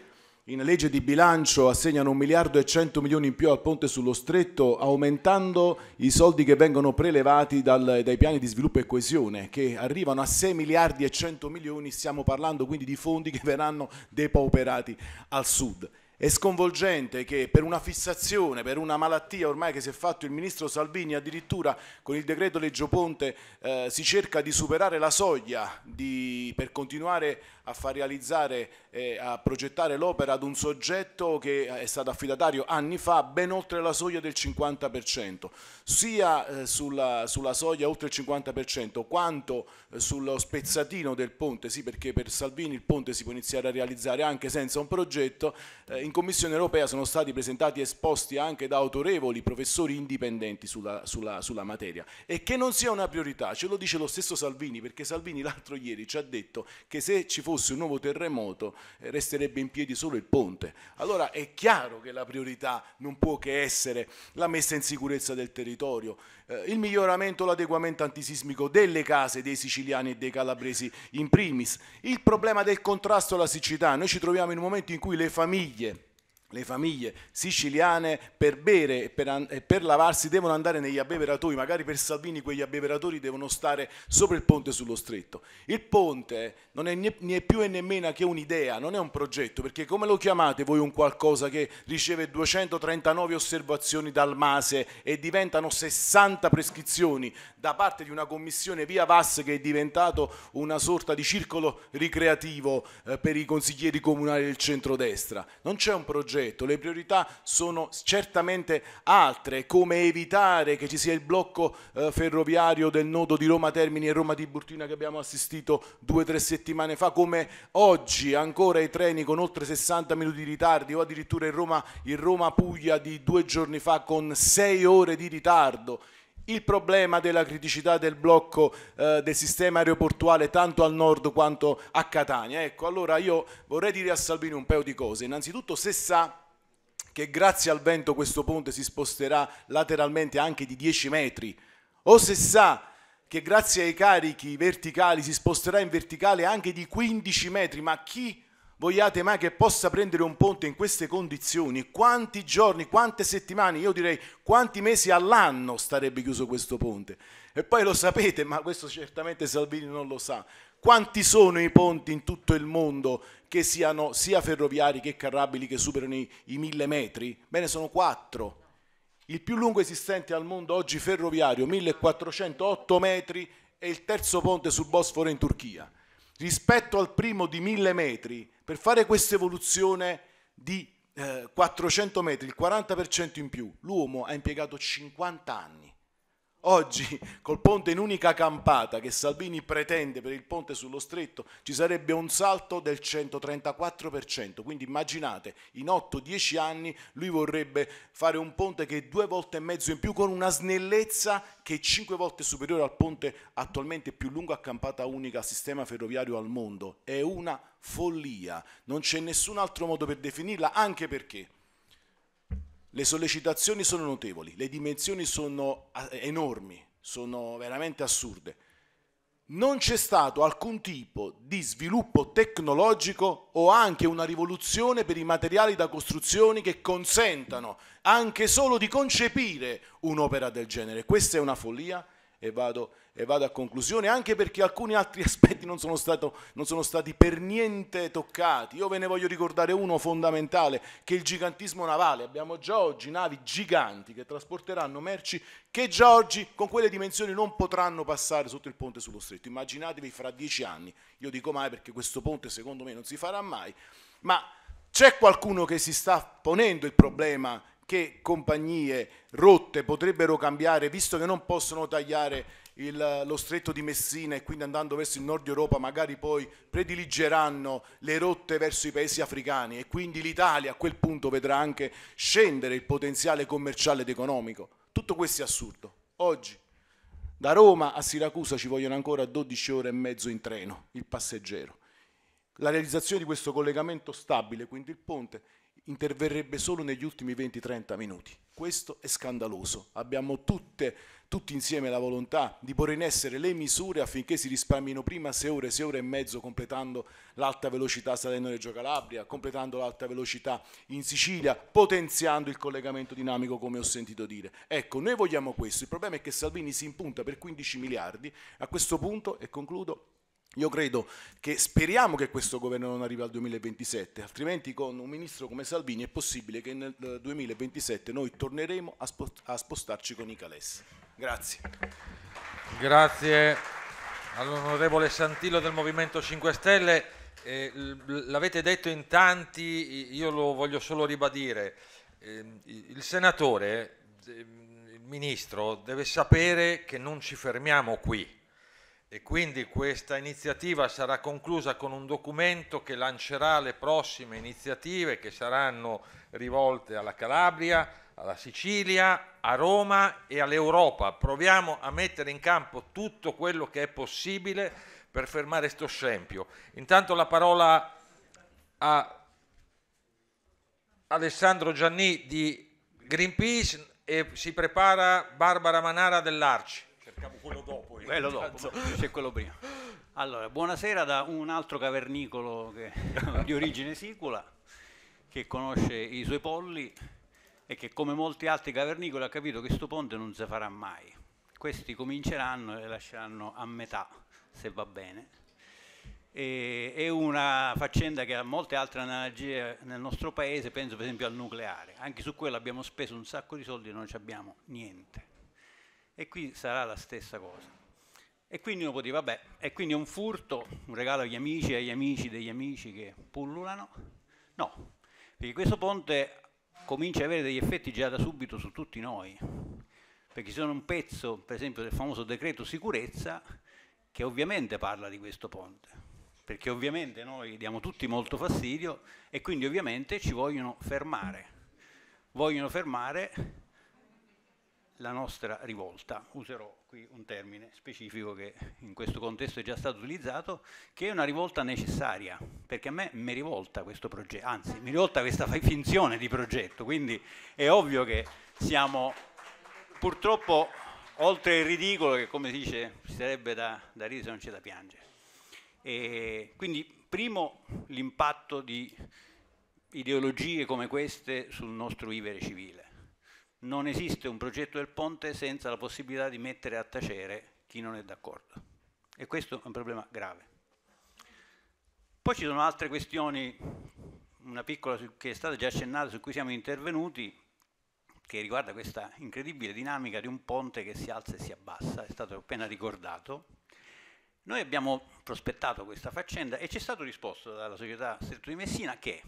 in legge di bilancio assegnano 1 miliardo e 100 milioni in più al ponte sullo stretto, aumentando i soldi che vengono prelevati dal, dai piani di sviluppo e coesione, che arrivano a 6 miliardi e 100 milioni, stiamo parlando quindi di fondi che verranno depauperati al sud. È sconvolgente che per una fissazione, per una malattia ormai che si è fatto il ministro Salvini, addirittura con il decreto Leggio Ponte eh, si cerca di superare la soglia di, per continuare a a far realizzare, eh, a progettare l'opera ad un soggetto che eh, è stato affidatario anni fa ben oltre la soglia del 50%, sia eh, sulla, sulla, soglia oltre il 50% quanto eh, sullo spezzatino del ponte, sì perché per Salvini il ponte si può iniziare a realizzare anche senza un progetto, eh, in Commissione europea sono stati presentati esposti anche da autorevoli professori indipendenti sulla, sulla, sulla materia e che non sia una priorità, ce lo dice lo stesso Salvini perché Salvini l'altro ieri ci ha detto che se ci fosse fosse un nuovo terremoto eh, resterebbe in piedi solo il ponte. Allora è chiaro che la priorità non può che essere la messa in sicurezza del territorio, eh, il miglioramento, l'adeguamento antisismico delle case dei siciliani e dei calabresi in primis, il problema del contrasto alla siccità. Noi ci troviamo in un momento in cui le famiglie le famiglie siciliane per bere e per, e per, lavarsi devono andare negli abbeveratoi, magari per Salvini quegli abbeveratori devono stare sopra il ponte sullo stretto. Il ponte non è né più e nemmeno che un'idea, non è un progetto, perché come lo chiamate voi un qualcosa che riceve 239 osservazioni dal MASE e diventano 60 prescrizioni da parte di una commissione via VAS che è diventato una sorta di circolo ricreativo eh, per i consiglieri comunali del centrodestra. Non c'è un progetto progetto. Le priorità sono certamente altre, come evitare che ci sia il blocco eh, ferroviario del nodo di Roma Termini e Roma Tiburtina che abbiamo assistito due o tre settimane fa, come oggi ancora i treni con oltre 60 minuti di ritardo o addirittura in Roma, in Roma Puglia di due giorni fa con 6 ore di ritardo il problema della criticità del blocco eh, del sistema aeroportuale tanto al nord quanto a Catania. Ecco, allora io vorrei dire a Salvini un paio di cose. Innanzitutto se sa che grazie al vento questo ponte si sposterà lateralmente anche di 10 metri o se sa che grazie ai carichi verticali si sposterà in verticale anche di 15 metri, ma chi vogliate mai che possa prendere un ponte in queste condizioni? Quanti giorni, quante settimane, io direi quanti mesi all'anno starebbe chiuso questo ponte? E poi lo sapete, ma questo certamente Salvini non lo sa. Quanti sono i ponti in tutto il mondo che siano sia ferroviari che carrabili che superano i, i mille metri? Bene, sono quattro. Il più lungo esistente al mondo oggi ferroviario, 1408 metri, è il terzo ponte sul Bosforo in Turchia rispetto al primo di 1000 metri, per fare questa evoluzione di eh, 400 metri, il 40% in più, l'uomo ha impiegato 50 anni. Oggi col ponte in unica campata che Salvini pretende per il ponte sullo stretto ci sarebbe un salto del 134%, quindi immaginate in 8-10 anni lui vorrebbe fare un ponte che è due volte e mezzo in più con una snellezza che è cinque volte superiore al ponte attualmente più lungo a campata unica al sistema ferroviario al mondo. È una follia, non c'è nessun altro modo per definirla anche perché le sollecitazioni sono notevoli, le dimensioni sono ah, enormi, sono veramente assurde. Non c'è stato alcun tipo di sviluppo tecnologico o anche una rivoluzione per i materiali da costruzione che consentano anche solo di concepire un'opera del genere. Questa è una follia e vado, e vado, a conclusione, anche perché alcuni altri aspetti non sono, stato, non sono, stati per niente toccati. Io ve ne voglio ricordare uno fondamentale, che è il gigantismo navale. Abbiamo già oggi navi giganti che trasporteranno merci che già oggi con quelle dimensioni non potranno passare sotto il ponte sullo stretto. Immaginatevi fra dieci anni, io dico mai perché questo ponte secondo me non si farà mai, ma c'è qualcuno che si sta ponendo il problema che compagnie rotte potrebbero cambiare, visto che non possono tagliare il, lo stretto di Messina e quindi andando verso il nord Europa magari poi prediligeranno le rotte verso i paesi africani e quindi l'Italia a quel punto vedrà anche scendere il potenziale commerciale ed economico. Tutto questo è assurdo. Oggi da Roma a Siracusa ci vogliono ancora 12 ore e mezzo in treno, il passeggero. La realizzazione di questo collegamento stabile, quindi il ponte, interverrebbe solo negli ultimi 20-30 minuti. Questo è scandaloso. Abbiamo tutte, tutti insieme la volontà di porre in essere le misure affinché si risparmino prima 6 ore, 6 ore e mezzo completando l'alta velocità Salerno-Reggio Calabria, completando l'alta velocità in Sicilia, potenziando il collegamento dinamico come ho sentito dire. Ecco, noi vogliamo questo. Il problema è che Salvini si impunta per 15 miliardi. A questo punto, e concludo, io credo che speriamo che questo governo non arrivi al 2027, altrimenti con un ministro come Salvini è possibile che nel 2027 eh, noi torneremo a, spost a spostarci con i Calessi. Grazie. Grazie all'onorevole Santillo del Movimento 5 Stelle. Eh, l'avete detto in tanti, io lo voglio solo ribadire. Eh, il senatore, ehm, il ministro, deve sapere che non ci fermiamo qui e quindi questa iniziativa sarà conclusa con un documento che lancerà le prossime iniziative che saranno rivolte alla Calabria, alla Sicilia, a Roma e all'Europa. Proviamo a mettere in campo tutto quello che è possibile per fermare sto scempio. Intanto la parola a Alessandro Gianni di Greenpeace e si prepara Barbara Manara dell'Arci cerchiamo quello dopo. Eh. Quello dopo, c'è quello prima. Allora, buonasera da un altro cavernicolo che, di origine sicula che conosce i suoi polli e che come molti altri cavernicoli ha capito che questo ponte non si farà mai. Questi cominceranno e lasceranno a metà, se va bene. E, è una faccenda che ha molte altre analogie nel nostro paese, penso per esempio al nucleare. Anche su quello abbiamo speso un sacco di soldi e non ci abbiamo niente. E qui sarà la stessa cosa. E quindi uno può dire, vabbè, e quindi è un furto, un regalo agli amici e agli amici degli amici che pullulano? No, perché questo ponte comincia ad avere degli effetti già da subito su tutti noi, perché ci sono un pezzo, per esempio, del famoso decreto sicurezza, che ovviamente parla di questo ponte, perché ovviamente noi diamo tutti molto fastidio e quindi ovviamente ci vogliono fermare. Vogliono fermare la nostra rivolta, userò qui un termine specifico che in questo contesto è già stato utilizzato, che è una rivolta necessaria, perché a me mi rivolta questo progetto, anzi mi rivolta questa finzione di progetto, quindi è ovvio che siamo purtroppo oltre il ridicolo che come si dice ci sarebbe da, da ridere se non c'è da piangere. E quindi primo l'impatto di ideologie come queste sul nostro vivere civile non esiste un progetto del ponte senza la possibilità di mettere a tacere chi non è d'accordo. E questo è un problema grave. Poi ci sono altre questioni, una piccola che è stata già accennata, su cui siamo intervenuti, che riguarda questa incredibile dinamica di un ponte che si alza e si abbassa, è stato appena ricordato. Noi abbiamo prospettato questa faccenda e ci è stato risposto dalla società Stretto di Messina che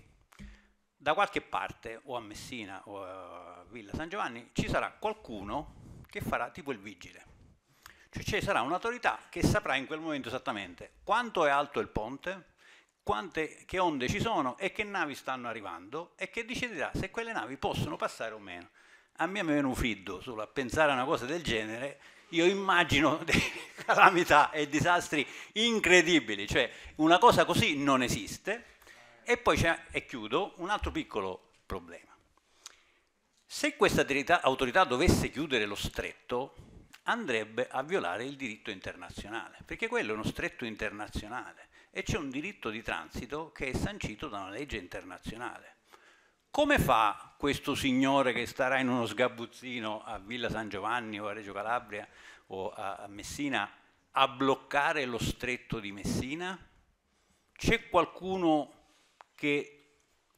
da qualche parte, o a Messina o a Villa San Giovanni, ci sarà qualcuno che farà tipo il vigile. Cioè ci sarà un'autorità che saprà in quel momento esattamente quanto è alto il ponte, quante, che onde ci sono e che navi stanno arrivando e che deciderà se quelle navi possono passare o meno. A me mi viene un freddo solo a pensare a una cosa del genere, io immagino calamità e disastri incredibili, cioè una cosa così non esiste e poi c'è, e chiudo, un altro piccolo problema. Se questa autorità dovesse chiudere lo stretto, andrebbe a violare il diritto internazionale, perché quello è uno stretto internazionale e c'è un diritto di transito che è sancito da una legge internazionale. Come fa questo signore che starà in uno sgabuzzino a Villa San Giovanni o a Reggio Calabria o a Messina a bloccare lo stretto di Messina? C'è qualcuno che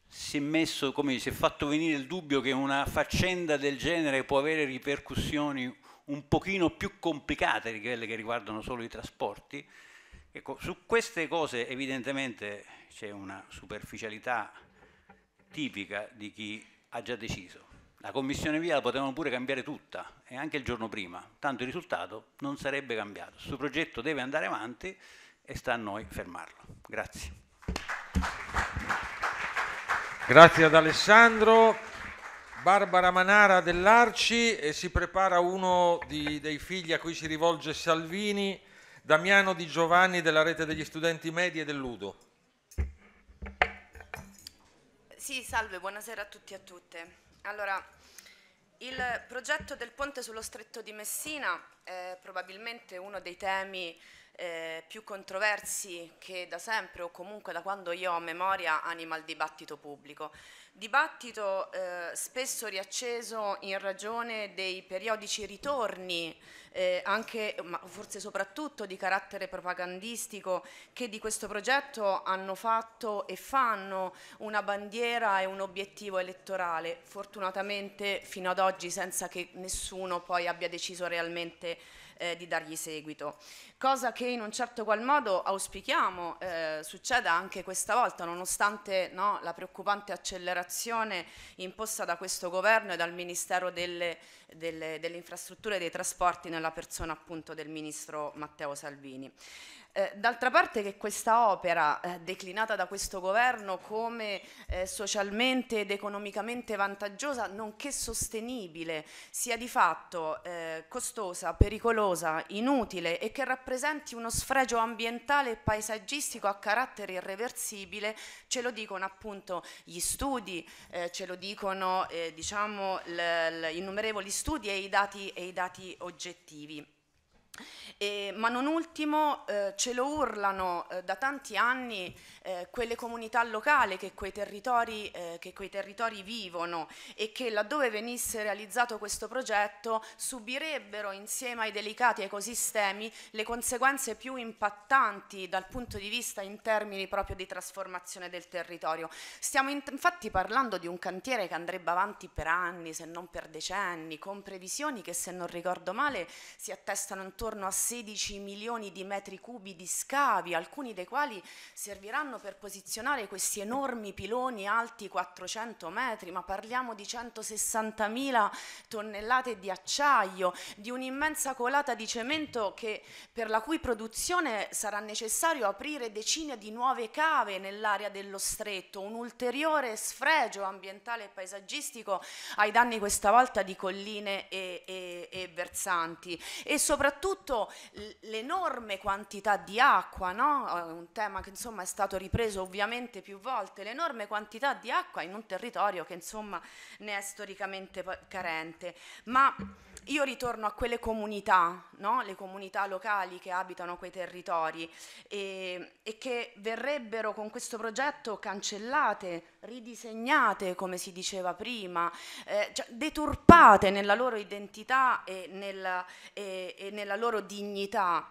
si è messo, come si è fatto venire il dubbio che una faccenda del genere può avere ripercussioni un pochino più complicate di quelle che riguardano solo i trasporti. Ecco, su queste cose evidentemente c'è una superficialità tipica di chi ha già deciso. La commissione via la potevano pure cambiare tutta e anche il giorno prima, tanto il risultato non sarebbe cambiato. Questo progetto deve andare avanti e sta a noi fermarlo. Grazie. Grazie ad Alessandro. Barbara Manara dell'Arci e si prepara uno di, dei figli a cui si rivolge Salvini, Damiano Di Giovanni della rete degli studenti medi e dell'Udo. Sì, salve, buonasera a tutti e a tutte. Allora, il progetto del ponte sullo stretto di Messina è probabilmente uno dei temi eh, più controversi che da sempre o comunque da quando io ho memoria anima il dibattito pubblico. Dibattito eh, spesso riacceso in ragione dei periodici ritorni, eh, anche, ma forse soprattutto di carattere propagandistico, che di questo progetto hanno fatto e fanno una bandiera e un obiettivo elettorale, fortunatamente fino ad oggi senza che nessuno poi abbia deciso realmente eh, di dargli seguito. Cosa che in un certo qual modo auspichiamo eh, succeda anche questa volta, nonostante no, la preoccupante accelerazione imposta da questo governo e dal Ministero delle, delle, delle Infrastrutture e dei Trasporti nella persona appunto del Ministro Matteo Salvini. Eh, d'altra parte che questa opera eh, declinata da questo governo come eh, socialmente ed economicamente vantaggiosa nonché sostenibile sia di fatto eh, costosa, pericolosa, inutile e che rappresenti uno sfregio ambientale e paesaggistico a carattere irreversibile, ce lo dicono appunto gli studi, eh, ce lo dicono diciamo, l- l- innumerevoli studi e i dati, e i dati oggettivi. E, ma non ultimo eh, ce lo urlano eh, da tanti anni eh, quelle comunità locali che quei, eh, che quei, territori, vivono e che laddove venisse realizzato questo progetto subirebbero insieme ai delicati ecosistemi le conseguenze più impattanti dal punto di vista in termini proprio di trasformazione del territorio. Stiamo in, infatti parlando di un cantiere che andrebbe avanti per anni se non per decenni con previsioni che se non ricordo male si attestano intorno intorno a 16 milioni di metri cubi di scavi, alcuni dei quali serviranno per posizionare questi enormi piloni alti 400 metri, ma parliamo di 160 mila tonnellate di acciaio, di un'immensa colata di cemento che, per la cui produzione sarà necessario aprire decine di nuove cave nell'area dello stretto, un ulteriore sfregio ambientale e paesaggistico ai danni questa volta di colline e, e, e versanti e soprattutto soprattutto l'enorme quantità di acqua, no? Eh, un tema che insomma è stato ripreso ovviamente più volte, l'enorme quantità di acqua in un territorio che insomma ne è storicamente carente. Ma io ritorno a quelle comunità, no? le comunità locali che abitano quei territori e, e, che verrebbero con questo progetto cancellate, ridisegnate, come si diceva prima, eh, cioè, deturpate nella loro identità e nella, e, e nella loro dignità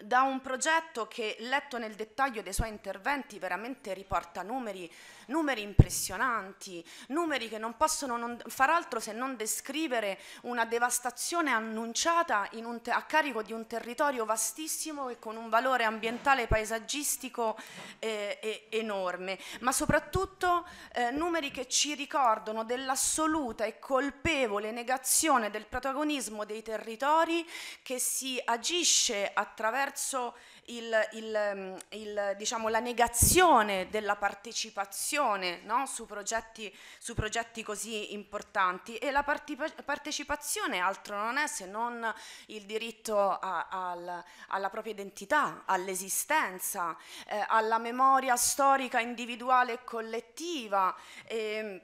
da un progetto che, letto nel dettaglio dei suoi interventi, veramente riporta numeri numeri impressionanti, numeri che non possono non far altro se non descrivere una devastazione annunciata a carico di un territorio vastissimo e con un valore ambientale e paesaggistico eh, enorme, ma soprattutto eh, numeri che ci ricordano dell'assoluta e colpevole negazione del protagonismo dei territori che si agisce attraverso il, il, mm, il, diciamo, la negazione della partecipazione no? su, progetti, su, progetti, così importanti e la partecipazione altro non è se non il diritto a, al, alla propria identità, all'esistenza, eh, alla memoria storica individuale e collettiva, eh,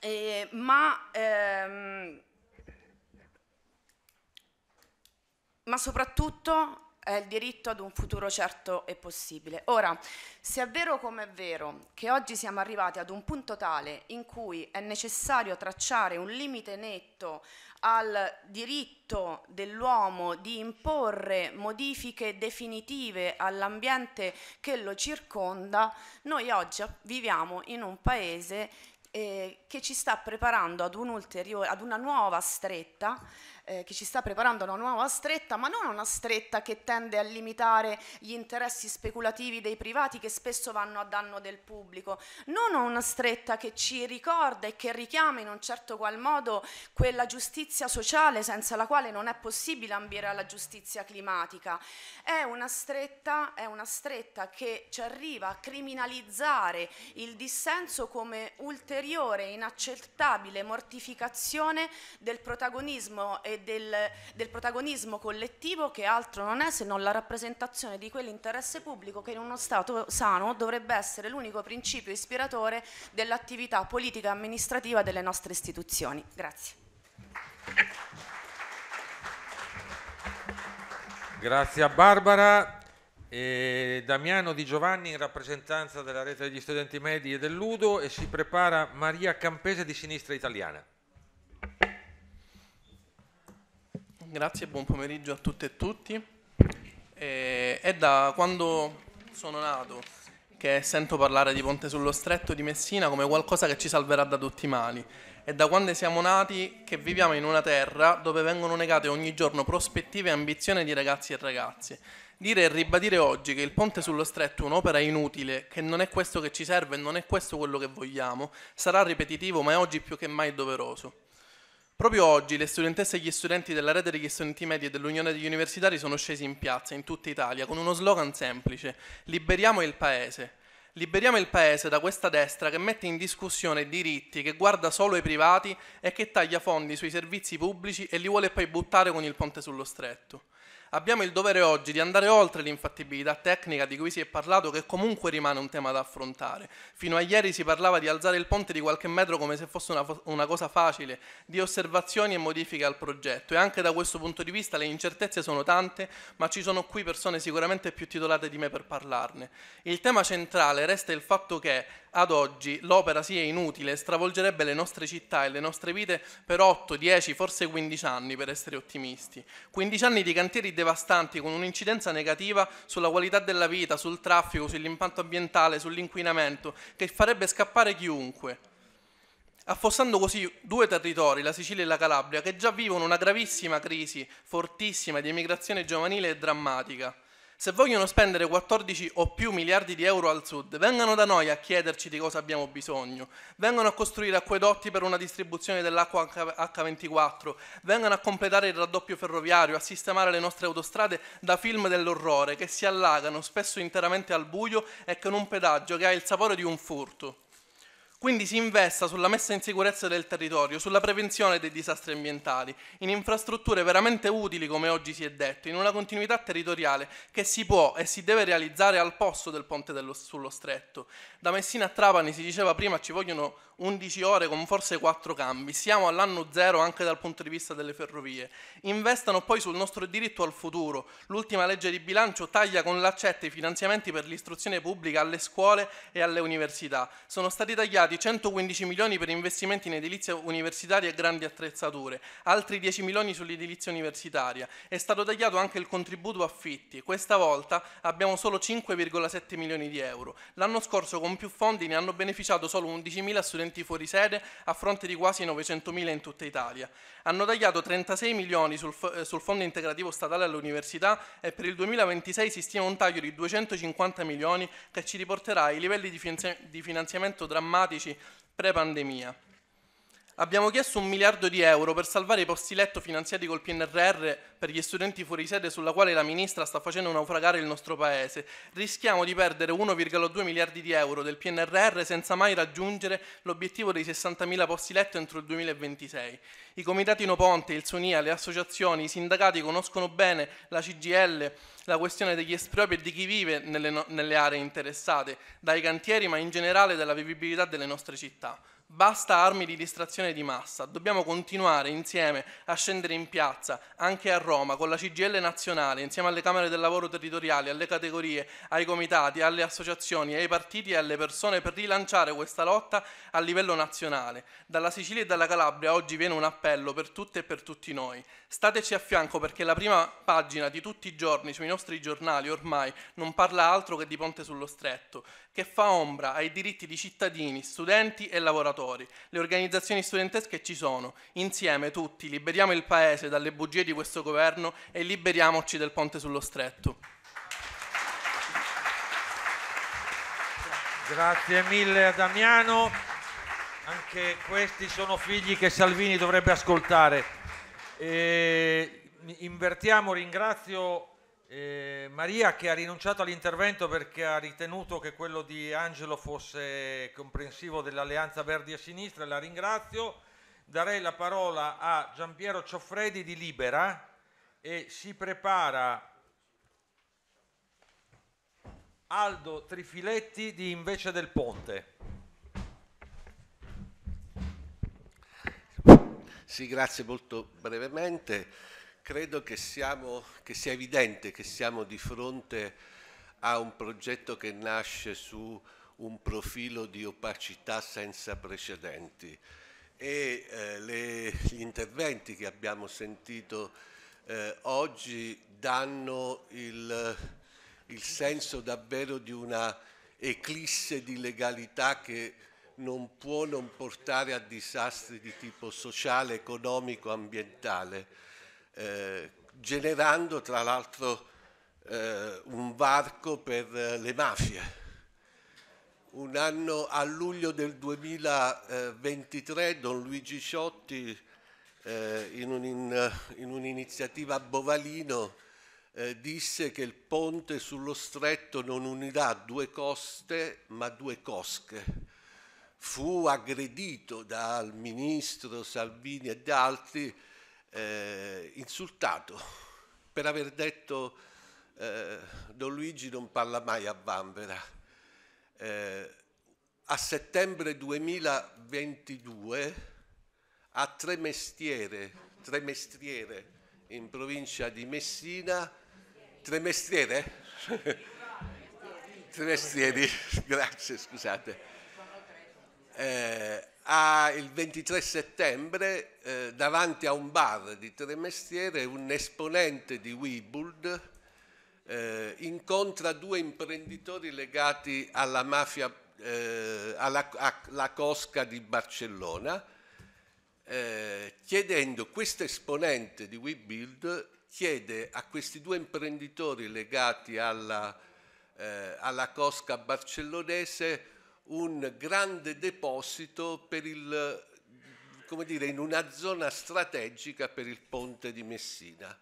eh, ma... Ehm, ma soprattutto è eh, il diritto ad un futuro certo e possibile. Ora, se è vero come è vero che oggi siamo arrivati ad un punto tale in cui è necessario tracciare un limite netto al diritto dell'uomo di imporre modifiche definitive all'ambiente che lo circonda, noi oggi viviamo in un paese eh, che ci sta preparando ad, un ad una nuova stretta eh, che ci sta preparando una nuova stretta, ma non una stretta che tende a limitare gli interessi speculativi dei privati che spesso vanno a danno del pubblico, non una stretta che ci ricorda e che richiama in un certo qual modo quella giustizia sociale senza la quale non è possibile ambire alla giustizia climatica, è una stretta, è una stretta che ci arriva a criminalizzare il dissenso come ulteriore, inaccettabile mortificazione del protagonismo e del, del protagonismo collettivo che altro non è se non la rappresentazione di quell'interesse pubblico che in uno Stato sano dovrebbe essere l'unico principio ispiratore dell'attività politica e amministrativa delle nostre istituzioni. Grazie. Grazie a Barbara. E Damiano Di Giovanni in rappresentanza della rete degli studenti medi e dell'Udo e si prepara Maria Campese di Sinistra Italiana. grazie, buon pomeriggio a tutte e tutti. Eh, è da quando sono nato che sento parlare di Ponte sullo Stretto di Messina come qualcosa che ci salverà da tutti i mali. È da quando siamo nati che viviamo in una terra dove vengono negate ogni giorno prospettive e ambizioni di ragazzi e ragazze. Dire e ribadire oggi che il ponte sullo stretto è un'opera inutile, che non è questo che ci serve e non è questo quello che vogliamo, sarà ripetitivo ma è oggi più che mai doveroso. Proprio oggi le studentesse e gli studenti della rete degli studenti medi e dell'Unione degli Universitari sono scesi in piazza in tutta Italia con uno slogan semplice, liberiamo il paese. Liberiamo il paese da questa destra che mette in discussione diritti, che guarda solo i privati e che taglia fondi sui servizi pubblici e li vuole poi buttare con il ponte sullo stretto abbiamo il dovere oggi di andare oltre l'infattibilità tecnica di cui si è parlato, che comunque rimane un tema da affrontare. Fino a ieri si parlava di alzare il ponte di qualche metro come se fosse una, una cosa facile, di osservazioni e modifiche al progetto. E anche da questo punto di vista le incertezze sono tante, ma ci sono qui persone sicuramente più titolate di me per parlarne. Il tema centrale resta il fatto che ad oggi l'opera sia inutile e stravolgerebbe le nostre città e le nostre vite per 8, 10, forse 15 anni, per essere ottimisti. 15 anni di cantieri devastanti con un'incidenza negativa sulla qualità della vita, sul traffico, sull'impatto ambientale, sull'inquinamento, che farebbe scappare chiunque. Affossando così due territori, la Sicilia e la Calabria, che già vivono una gravissima crisi, fortissima, di emigrazione giovanile e drammatica. Se vogliono spendere 14 o più miliardi di euro al sud, vengano da noi a chiederci di cosa abbiamo bisogno, vengano a costruire acquedotti per una distribuzione dell'acqua H24, vengano a completare il raddoppio ferroviario, a sistemare le nostre autostrade da film dell'orrore che si allagano spesso interamente al buio e con un pedaggio che ha il sapore di un furto. Quindi si investa sulla messa in sicurezza del territorio, sulla prevenzione dei disastri ambientali, in infrastrutture veramente utili, come oggi si è detto, in una continuità territoriale che si può e si deve realizzare al posto del ponte dello, sullo stretto. Da Messina a Trapani si diceva prima ci vogliono 11 ore con forse 4 cambi, siamo all'anno zero anche dal punto di vista delle ferrovie. Investano poi sul nostro diritto al futuro. L'ultima legge di bilancio taglia con l'accetta i finanziamenti per l'istruzione pubblica alle scuole e alle università. Sono stati tagliati 115 milioni per investimenti in edilizia universitaria e grandi attrezzature, altri 10 milioni sull'edilizia universitaria. È stato tagliato anche il contributo affitti. Questa volta abbiamo solo 5,7 milioni di euro. L'anno scorso con più fondi ne hanno beneficiato solo 11.000 studenti studenti fuori sede a fronte di quasi 900.000 in tutta Italia. Hanno tagliato 36 milioni sul, eh, sul Fondo Integrativo Statale all'Università e per il 2026 si stima un taglio di 250 milioni che ci riporterà ai livelli di, di finanziamento drammatici pre-pandemia. Abbiamo chiesto un miliardo di euro per salvare i posti letto finanziati col PNRR per gli studenti fuori sede sulla quale la ministra sta facendo naufragare il nostro paese. Rischiamo di perdere 1,2 miliardi di euro del PNRR senza mai raggiungere l'obiettivo dei 60.000 posti letto entro il 2026. I comitati No Ponte, il SUNIA, le associazioni, i sindacati conoscono bene la CGL, la questione degli espropri e di chi vive nelle, no nelle aree interessate, dai cantieri ma in generale della vivibilità delle nostre città. Basta armi di distrazione di massa, dobbiamo continuare insieme a scendere in piazza, anche a Roma, con la CGL nazionale, insieme alle Camere del Lavoro Territoriali, alle categorie, ai comitati, alle associazioni, ai partiti e alle persone per rilanciare questa lotta a livello nazionale. Dalla Sicilia e dalla Calabria oggi viene un appello per tutte e per tutti noi. Stateci a fianco perché la prima pagina di tutti i giorni sui nostri giornali ormai non parla altro che di Ponte sullo Stretto, che fa ombra ai diritti di cittadini, studenti e lavoratori lavoratori, le organizzazioni studentesche ci sono. Insieme tutti liberiamo il Paese dalle bugie di questo governo e liberiamoci del ponte sullo stretto. Grazie mille a Damiano. Anche questi sono figli che Salvini dovrebbe ascoltare. E invertiamo, ringrazio eh, Maria che ha rinunciato all'intervento perché ha ritenuto che quello di Angelo fosse comprensivo dell'alleanza Verdi e Sinistra, la ringrazio. Darei la parola a Giampiero Cioffredi di Libera e si prepara Aldo Trifiletti di Invece del Ponte. Sì, grazie molto brevemente credo che, siamo, che, sia evidente che siamo di fronte a un progetto che nasce su un profilo di opacità senza precedenti e eh, le, gli interventi che abbiamo sentito eh, oggi danno il, il senso davvero di una eclisse di legalità che non può non portare a disastri di tipo sociale, economico, ambientale. Eh, generando tra l'altro eh, un varco per eh, le mafie. Un anno a luglio del 2023 Don Luigi Ciotti eh, eh, in, un'iniziativa a Bovalino eh, disse che il ponte sullo stretto non unirà due coste ma due cosche. Fu aggredito dal ministro Salvini e da altri eh, insultato per aver detto eh, Don Luigi non parla mai a Vanvera. Eh, a settembre 2022 a tre mestiere, tre mestiere in provincia di Messina, tre mestiere? tre mestieri, grazie, scusate eh, ha il 23 settembre eh, davanti a un bar di Tremestiere un esponente di Weebuild eh, incontra due imprenditori legati alla mafia, eh, alla, alla cosca di Barcellona, eh, chiedendo, questo esponente di WeBuild chiede a questi due imprenditori legati alla, eh, alla cosca barcellonese un grande deposito il, dire, in una zona strategica per il ponte di Messina.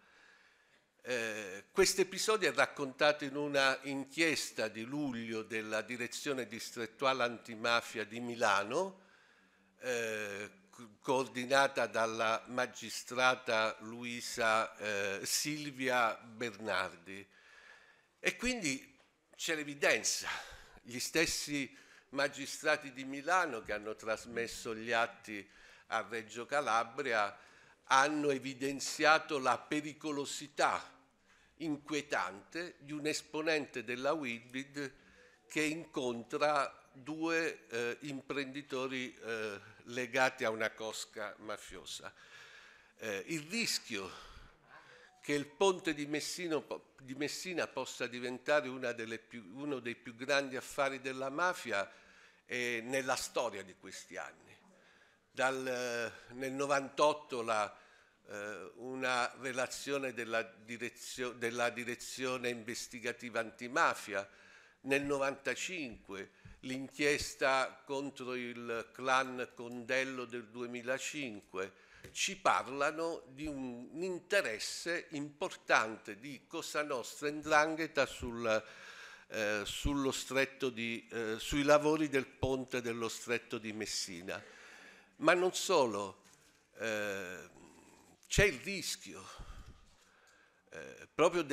Eh, Questo episodio è raccontato in una inchiesta di luglio della direzione distrettuale antimafia di Milano, eh, coordinata dalla magistrata Luisa eh, Silvia Bernardi. E quindi c'è l'evidenza, gli stessi magistrati di Milano che hanno trasmesso gli atti a Reggio Calabria hanno evidenziato la pericolosità inquietante di un esponente della Widbid che incontra due eh, imprenditori eh, legati a una cosca mafiosa. Eh, il rischio che il ponte di, Messino, di Messina possa diventare più, uno dei più grandi affari della mafia eh, nella storia di questi anni. Dal, eh, nel 1998 eh, una relazione della, direzio, della direzione investigativa antimafia, nel 1995 l'inchiesta contro il clan Condello del 2005, ci parlano di un interesse importante di Cosa Nostra in Drangheta sul, eh, di, eh, sui lavori del ponte dello stretto di Messina. Ma non solo, eh, c'è il rischio eh, proprio,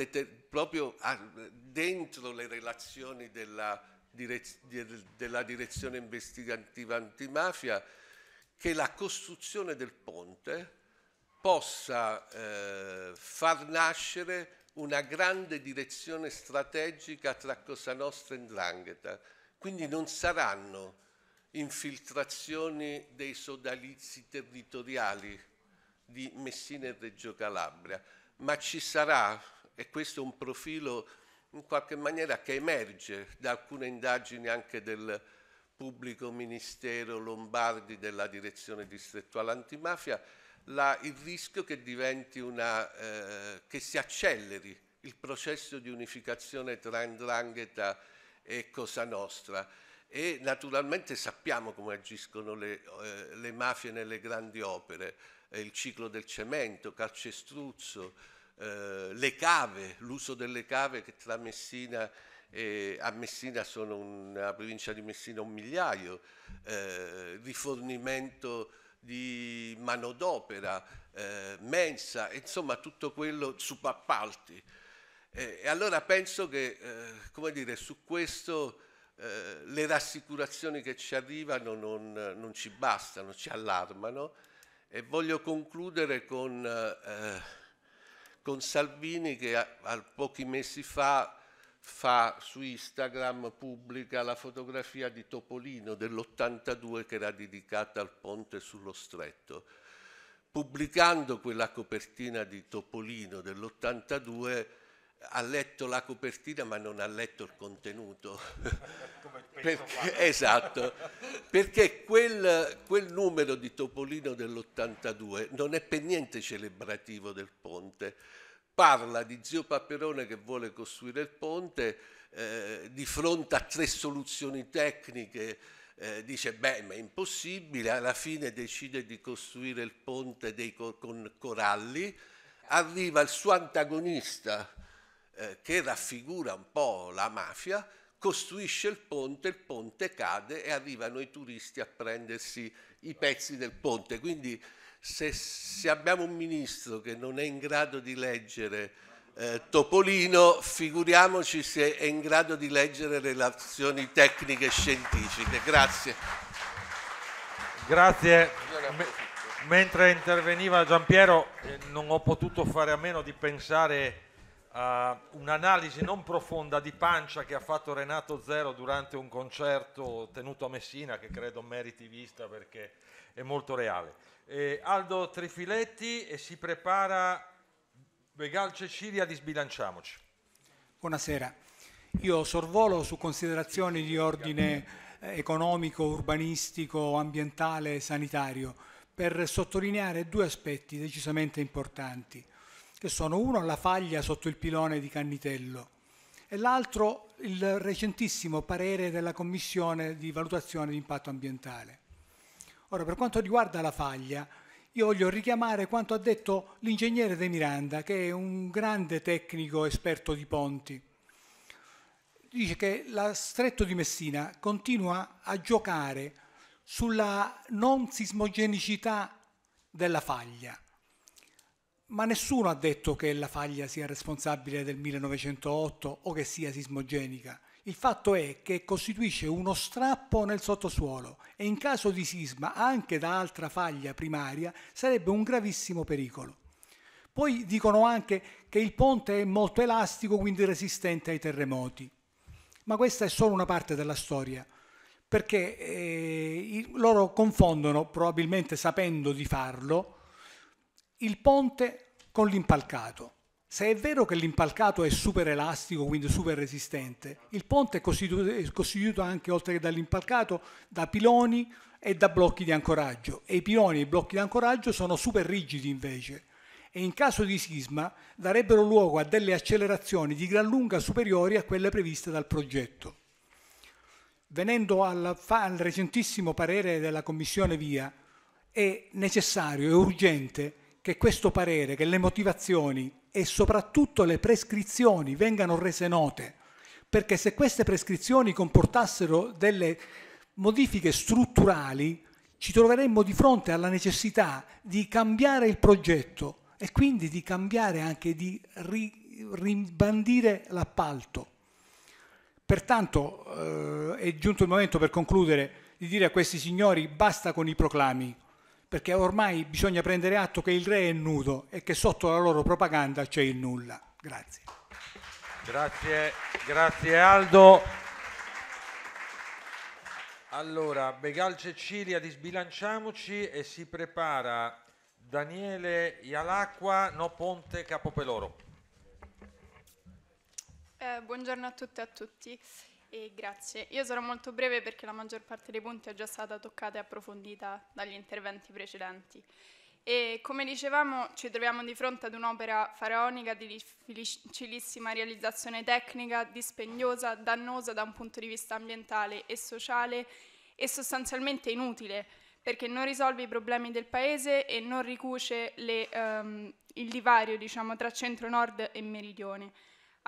proprio a, dentro le relazioni della, direz della direzione investigativa antimafia che la costruzione del ponte possa eh, far nascere una grande direzione strategica tra Cosa Nostra e Ndrangheta. Quindi non saranno infiltrazioni dei sodalizi territoriali di Messina e Reggio Calabria, ma ci sarà, e questo è un profilo in qualche maniera che emerge da alcune indagini anche del, pubblico ministero Lombardi della direzione distrettuale antimafia, la, il rischio che, una, eh, che si acceleri il processo di unificazione tra Ndrangheta e Cosa Nostra e naturalmente sappiamo come agiscono le, eh, le mafie nelle grandi opere, eh, il ciclo del cemento, calcestruzzo, eh, le cave, l'uso delle cave che tra Messina e eh, a Messina sono, nella provincia di Messina, un migliaio, eh, rifornimento di manodopera, eh, mensa, insomma tutto quello, subappalti. Eh, e allora penso che, eh, come dire, su questo eh, le rassicurazioni che ci arrivano non, non, ci bastano, ci allarmano e voglio concludere con eh, con Salvini che a, a pochi mesi fa fa su Instagram, pubblica la fotografia di Topolino dell'82 che era dedicata al ponte sullo stretto. Pubblicando quella copertina di Topolino dell'82 ha letto la copertina ma non ha letto il contenuto. il perché, esatto, perché quel, quel numero di Topolino dell'82 non è per niente celebrativo del ponte parla di zio Paperone che vuole costruire il ponte eh, di fronte a tre soluzioni tecniche. Eh, dice beh ma è impossibile, alla fine decide di costruire il ponte dei cor- con coralli, arriva il suo antagonista eh, che raffigura un po' la mafia, costruisce il ponte, il ponte cade e arrivano i turisti a prendersi i pezzi del ponte. Quindi se, se abbiamo un ministro che non è in grado di leggere eh, Topolino, figuriamoci se è in grado di leggere relazioni tecniche e scientifiche. Grazie. Grazie. Mentre interveniva Giampiero eh, non ho potuto fare a meno di pensare a un'analisi non profonda di pancia che ha fatto Renato Zero durante un concerto tenuto a Messina che credo meriti vista perché è molto reale eh, Aldo Trifiletti e si prepara Begal Cecilia di Sbilanciamoci. Buonasera, io sorvolo su considerazioni di ordine eh, economico, urbanistico, ambientale e sanitario per sottolineare due aspetti decisamente importanti, che sono uno la faglia sotto il pilone di Cannitello e l'altro il recentissimo parere della Commissione di valutazione di impatto ambientale. Ora, per quanto riguarda la faglia, io voglio richiamare quanto ha detto l'ingegnere De Miranda, che è un grande tecnico esperto di ponti. Dice che la stretto di Messina continua a giocare sulla non sismogenicità della faglia. Ma nessuno ha detto che la faglia sia responsabile del 1908 o che sia sismogenica. Il fatto è che costituisce uno strappo nel sottosuolo e in caso di sisma anche da altra faglia primaria sarebbe un gravissimo pericolo. Poi dicono anche che il ponte è molto elastico, quindi resistente ai terremoti. Ma questa è solo una parte della storia, perché eh, loro confondono, probabilmente sapendo di farlo, il ponte con l'impalcato. Se è vero che l'impalcato è super elastico, quindi super resistente, il ponte è costituito, è costituito anche, oltre che dall'impalcato, da piloni e da blocchi di ancoraggio. E i piloni e i blocchi di ancoraggio sono super rigidi invece e in caso di sisma darebbero luogo a delle accelerazioni di gran lunga superiori a quelle previste dal progetto. Venendo al, al recentissimo parere della Commissione VIA, è necessario e urgente che questo parere, che le motivazioni e soprattutto le prescrizioni vengano rese note, perché se queste prescrizioni comportassero delle modifiche strutturali, ci troveremmo di fronte alla necessità di cambiare il progetto e quindi di cambiare anche, di ri, ribandire l'appalto. Pertanto eh, è giunto il momento per concludere di dire a questi signori basta con i proclami, perché ormai bisogna prendere atto che il re è nudo e che sotto la loro propaganda c'è il nulla. Grazie. Grazie, grazie Aldo. Allora, Begal Cecilia di Sbilanciamoci e si prepara Daniele Ialacqua, No Ponte Capopeloro. Eh, buongiorno a tutte e a tutti. E grazie. Io sarò molto breve perché la maggior parte dei punti è già stata toccata e approfondita dagli interventi precedenti. E come dicevamo, ci troviamo di fronte ad un'opera faraonica di difficilissima realizzazione tecnica, dispendiosa, dannosa da un punto di vista ambientale e sociale e sostanzialmente inutile perché non risolve i problemi del paese e non ricuce le, um, il divario diciamo, tra centro-nord e meridione.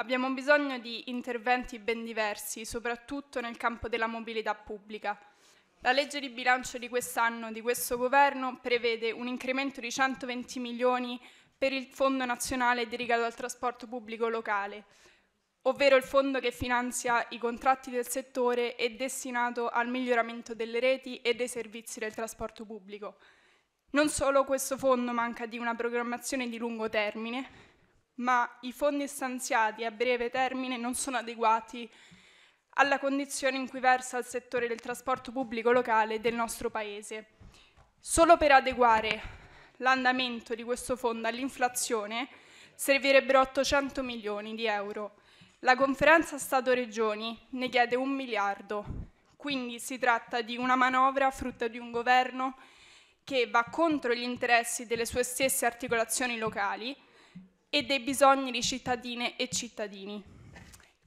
Abbiamo bisogno di interventi ben diversi, soprattutto nel campo della mobilità pubblica. La legge di bilancio di quest'anno di questo governo prevede un incremento di 120 milioni per il Fondo nazionale dedicato al trasporto pubblico locale, ovvero il fondo che finanzia i contratti del settore e destinato al miglioramento delle reti e dei servizi del trasporto pubblico. Non solo questo fondo manca di una programmazione di lungo termine, ma i fondi stanziati a breve termine non sono adeguati alla condizione in cui versa il settore del trasporto pubblico locale del nostro Paese. Solo per adeguare l'andamento di questo fondo all'inflazione servirebbero 800 milioni di euro. La conferenza Stato-Regioni ne chiede un miliardo, quindi si tratta di una manovra frutta di un governo che va contro gli interessi delle sue stesse articolazioni locali e dei bisogni di cittadine e cittadini.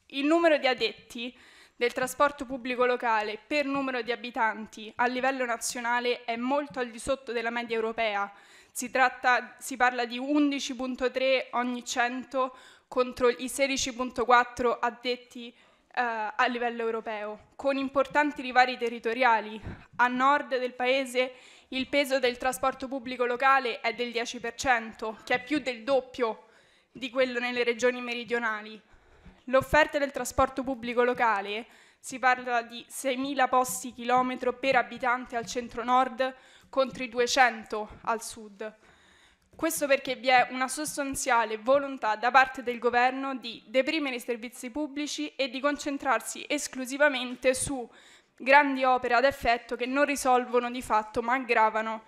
Il numero di addetti del trasporto pubblico locale per numero di abitanti a livello nazionale è molto al di sotto della media europea. Si, tratta, si parla di 11.3 ogni 100 contro i 16.4 addetti Uh, a livello europeo, con importanti rivari territoriali. A nord del paese il peso del trasporto pubblico locale è del 10%, che è più del doppio di quello nelle regioni meridionali. L'offerta del trasporto pubblico locale, si parla di 6.000 posti chilometro per abitante al centro-nord contro i 200 al sud. Questo perché vi è una sostanziale volontà da parte del governo di deprimere i servizi pubblici e di concentrarsi esclusivamente su grandi opere ad effetto che non risolvono di fatto ma aggravano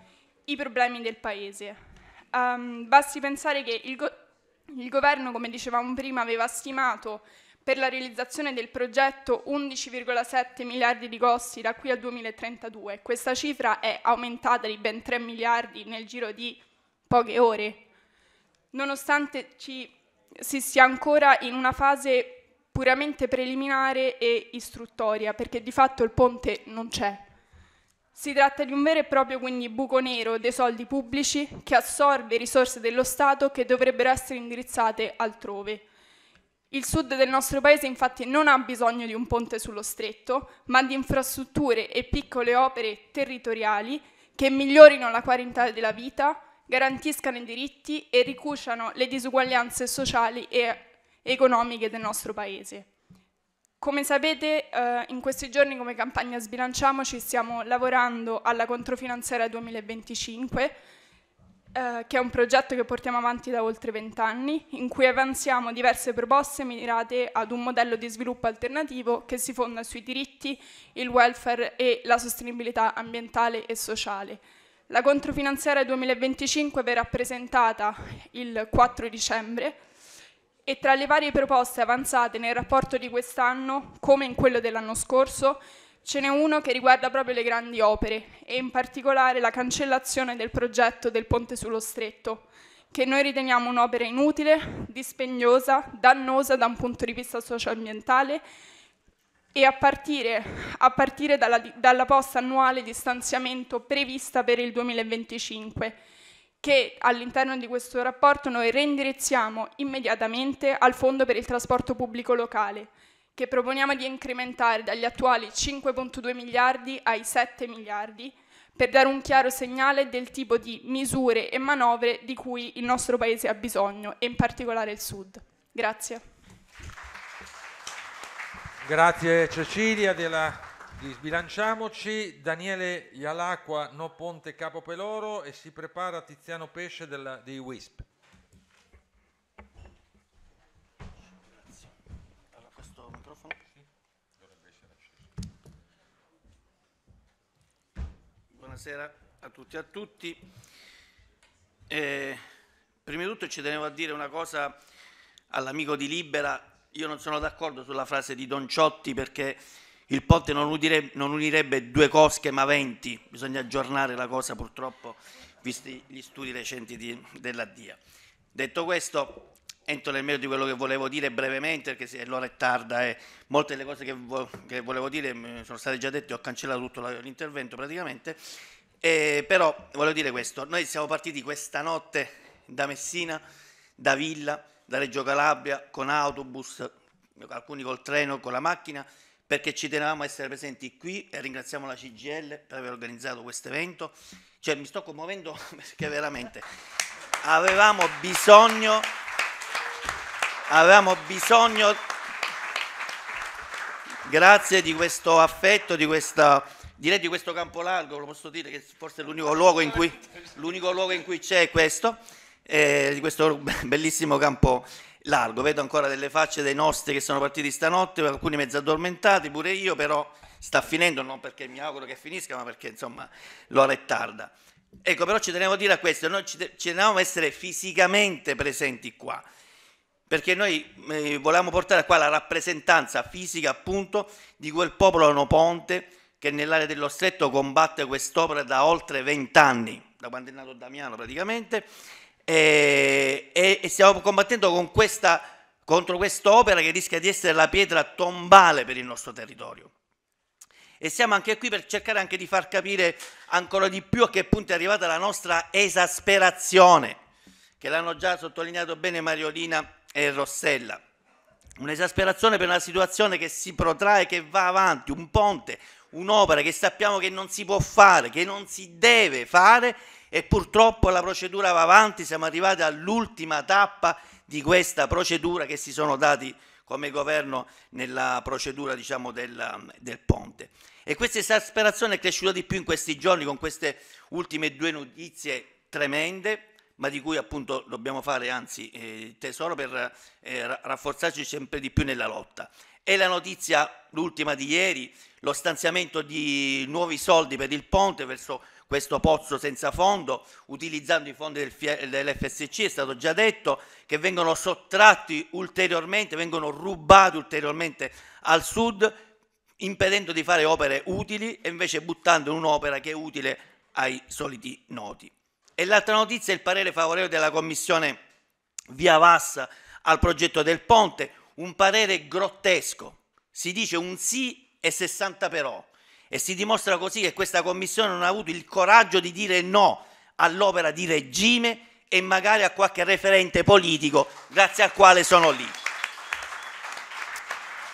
i problemi del Paese. Um, basti pensare che il, il governo, come dicevamo prima, aveva stimato per la realizzazione del progetto 11,7 miliardi di costi da qui al 2032. Questa cifra è aumentata di ben 3 miliardi nel giro di poche ore. Nonostante ci, si stia ancora in una fase puramente preliminare e istruttoria, perché di fatto il ponte non c'è. Si tratta di un vero e proprio quindi buco nero dei soldi pubblici che assorbe risorse dello Stato che dovrebbero essere indirizzate altrove. Il sud del nostro paese infatti non ha bisogno di un ponte sullo stretto, ma di infrastrutture e piccole opere territoriali che migliorino la qualità della vita, garantiscano i diritti e ricuciano le disuguaglianze sociali e economiche del nostro paese. Come sapete, eh, in questi giorni come campagna Sbilanciamoci stiamo lavorando alla controfinanziaria 2025, eh, che è un progetto che portiamo avanti da oltre vent'anni, in cui avanziamo diverse proposte mirate ad un modello di sviluppo alternativo che si fonda sui diritti, il welfare e la sostenibilità ambientale e sociale. La controfinanziaria 2025 verrà presentata il 4 dicembre e tra le varie proposte avanzate nel rapporto di quest'anno, come in quello dell'anno scorso, ce n'è uno che riguarda proprio le grandi opere e in particolare la cancellazione del progetto del ponte sullo stretto, che noi riteniamo un'opera inutile, dispendiosa, dannosa da un punto di vista socioambientale e a partire, a partire dalla, dalla posta annuale di stanziamento prevista per il 2025 che all'interno di questo rapporto noi reindirizziamo immediatamente al Fondo per il trasporto pubblico locale, che proponiamo di incrementare dagli attuali 5,2 miliardi ai 7 miliardi per dare un chiaro segnale del tipo di misure e manovre di cui il nostro Paese ha bisogno, e in particolare il Sud. Grazie. Grazie Cecilia della sbilanciamoci, Daniele Ialacqua, No Ponte Capo Peloro e si prepara Tiziano Pesce della, di Wisp. Buonasera a tutti e a tutti. Eh, prima di tutto ci tenevo a dire una cosa all'amico di Libera. Io non sono d'accordo sulla frase di Don Ciotti perché il ponte non unirebbe, non unirebbe due cosche ma venti, bisogna aggiornare la cosa purtroppo, visti gli studi recenti di, della DIA. Detto questo, entro nel merito di quello che volevo dire brevemente, perché l'ora è tarda e eh. molte delle cose che, vo che volevo dire mm, sono state già dette, ho cancellato tutto l'intervento praticamente, e, eh, però volevo dire questo, noi siamo partiti questa notte da Messina, da Villa, da Reggio Calabria, con autobus, alcuni col treno, con la macchina, perché ci tenevamo a essere presenti qui e ringraziamo la CGL per aver organizzato questo evento. Cioè, mi sto commuovendo perché veramente avevamo bisogno, avevamo bisogno, grazie di questo affetto, di questa direi di questo campo largo, lo posso dire che forse è l'unico luogo in cui, c'è questo, eh, di questo bellissimo campo largo. Vedo ancora delle facce dei nostri che sono partiti stanotte, alcuni mezzo addormentati, pure io, però sta finendo, non perché mi auguro che finisca, ma perché insomma l'ora è tarda. Ecco, però ci tenevo a dire a questo, noi ci, ci tenevo a essere fisicamente presenti qua, perché noi eh, volevamo portare qua la rappresentanza fisica appunto di quel popolo noponte che nell'area dello stretto combatte quest'opera da oltre vent'anni, da quando è nato Damiano praticamente, e, e, e stiamo combattendo con questa, contro quest'opera che rischia di essere la pietra tombale per il nostro territorio. E siamo anche qui per cercare anche di far capire ancora di più a che punto è arrivata la nostra esasperazione, che l'hanno già sottolineato bene Mariolina e Rossella. Un'esasperazione per una situazione che si protrae, che va avanti, un ponte, un'opera che sappiamo che non si può fare, che non si deve fare e purtroppo la procedura va avanti, siamo arrivati all'ultima tappa di questa procedura che si sono dati come governo nella procedura diciamo, del, del, ponte. E questa esasperazione è cresciuta di più in questi giorni con queste ultime due notizie tremende, ma di cui appunto dobbiamo fare anzi eh, tesoro per eh, rafforzarci sempre di più nella lotta. E la notizia, l'ultima di ieri, lo stanziamento di nuovi soldi per il ponte verso questo pozzo senza fondo, utilizzando i fondi del dell'FSC, è stato già detto, che vengono sottratti ulteriormente, vengono rubati ulteriormente al Sud, impedendo di fare opere utili e invece buttando un'opera che è utile ai soliti noti. E l'altra notizia è il parere favorevole della Commissione Via Vassa al progetto del ponte, un parere grottesco, si dice un sì e 60 però. E si dimostra così che questa Commissione non ha avuto il coraggio di dire no all'opera di regime e magari a qualche referente politico grazie al quale sono lì.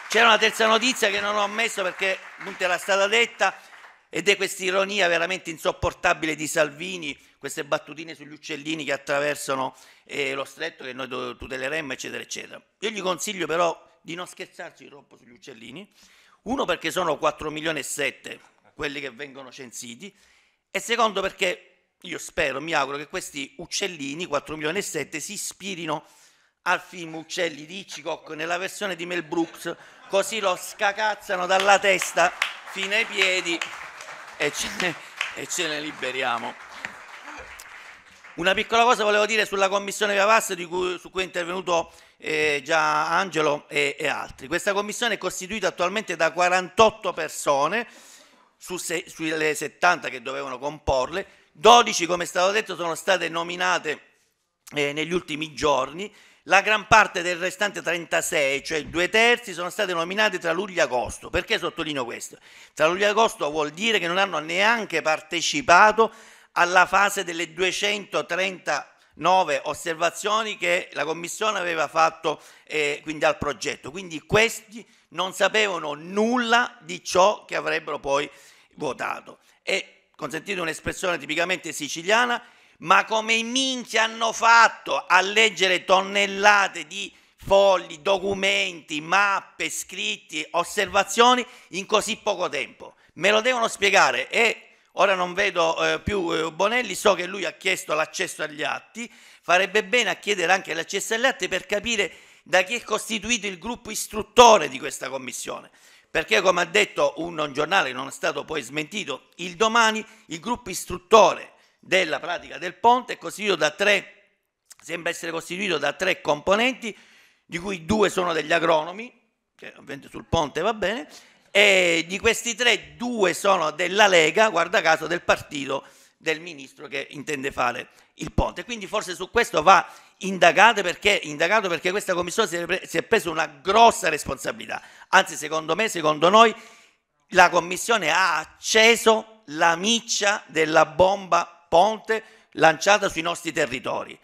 C'era una terza notizia che non ho ammesso perché appunto era stata detta ed è questa ironia veramente insopportabile di Salvini, queste battutine sugli uccellini che attraversano eh, lo stretto che noi tuteleremmo, eccetera, eccetera. Io gli consiglio però di non scherzarci troppo sugli uccellini, uno perché sono 4 milioni e 7 quelli che vengono censiti e secondo perché io spero, mi auguro che questi uccellini, 4 milioni e 7, si ispirino al film Uccelli di Hitchcock nella versione di Mel Brooks, così lo scacazzano dalla testa fino ai piedi e ce ne, e ce ne liberiamo. Una piccola cosa volevo dire sulla commissione Cavasse su cui è intervenuto eh, già Angelo e, e, altri. Questa commissione è costituita attualmente da 48 persone su se, sulle 70 che dovevano comporle, 12 come è stato detto sono state nominate eh, negli ultimi giorni, la gran parte del restante 36, cioè due terzi, sono state nominate tra luglio e agosto. Perché sottolineo questo? Tra luglio e agosto vuol dire che non hanno neanche partecipato alla fase delle 230 nove osservazioni che la Commissione aveva fatto eh, quindi al progetto. Quindi questi non sapevano nulla di ciò che avrebbero poi votato. E consentite un'espressione tipicamente siciliana, ma come i minchia hanno fatto a leggere tonnellate di fogli, documenti, mappe, scritti, osservazioni in così poco tempo? Me lo devono spiegare e Ora non vedo eh, più eh, Bonelli, so che lui ha chiesto l'accesso agli atti, farebbe bene a chiedere anche l'accesso agli atti per capire da chi è costituito il gruppo istruttore di questa commissione. Perché come ha detto un giornale, non è stato poi smentito, il domani il gruppo istruttore della pratica del ponte è costituito da tre, sembra essere costituito da tre componenti, di cui due sono degli agronomi, che ovviamente sul ponte va bene, e di questi tre, due sono della Lega, guarda caso del partito del ministro che intende fare il ponte. Quindi forse su questo va indagato perché, indagato perché questa commissione si è presa una grossa responsabilità. Anzi, secondo me, secondo noi, la commissione ha acceso la miccia della bomba ponte lanciata sui nostri territori.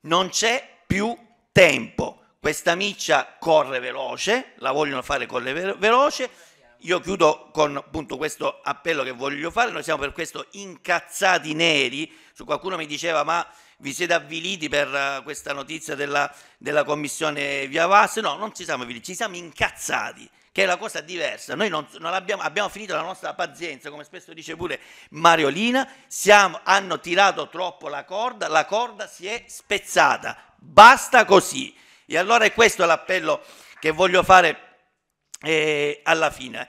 Non c'è più tempo. Questa miccia corre veloce, la vogliono fare corre veloce io chiudo con appunto questo appello che voglio fare, noi siamo per questo incazzati neri, su qualcuno mi diceva ma vi siete avviliti per eh, questa notizia della, della commissione Via Vas, no non ci siamo avviliti, ci siamo incazzati che è una cosa diversa, noi non, non abbiamo, abbiamo, finito la nostra pazienza, come spesso dice pure Mariolina, siamo, hanno tirato troppo la corda, la corda si è spezzata, basta così. E allora è questo l'appello che voglio fare e alla fine,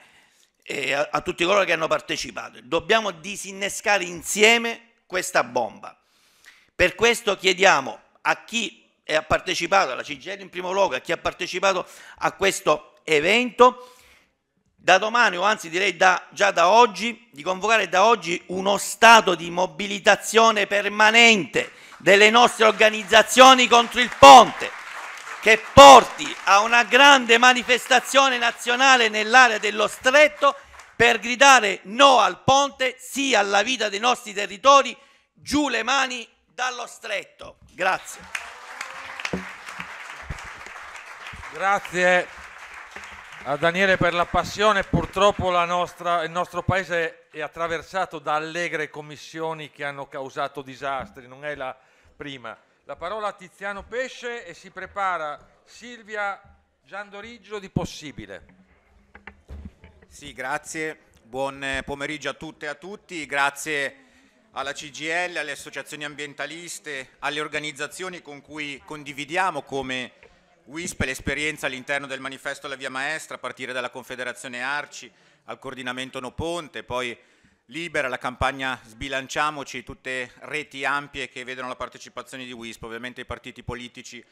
eh, a, a tutti coloro che hanno partecipato. Dobbiamo disinnescare insieme questa bomba. Per questo chiediamo a chi ha partecipato, alla CGL in primo luogo, a chi ha partecipato a questo evento, da domani o anzi direi da, già da oggi, di convocare da oggi uno stato di mobilitazione permanente delle nostre organizzazioni contro il ponte che porti a una grande manifestazione nazionale nell'area dello stretto per gridare no al ponte, sì alla vita dei nostri territori, giù le mani dallo stretto. Grazie. Grazie a Daniele per la passione. Purtroppo la nostra, il nostro paese è attraversato da allegre commissioni che hanno causato disastri, non è la prima la parola a Tiziano Pesce e si prepara Silvia Giandoriggio di Possibile. Sì, grazie. Buon eh, pomeriggio a tutte e a tutti. Grazie alla CGL, alle associazioni ambientaliste, alle organizzazioni con cui condividiamo come WISP l'esperienza all'interno del manifesto La Via Maestra, a partire dalla Confederazione Arci, al coordinamento No Ponte, poi libera, la campagna Sbilanciamoci, tutte reti ampie che vedono la partecipazione di WISP, ovviamente i partiti politici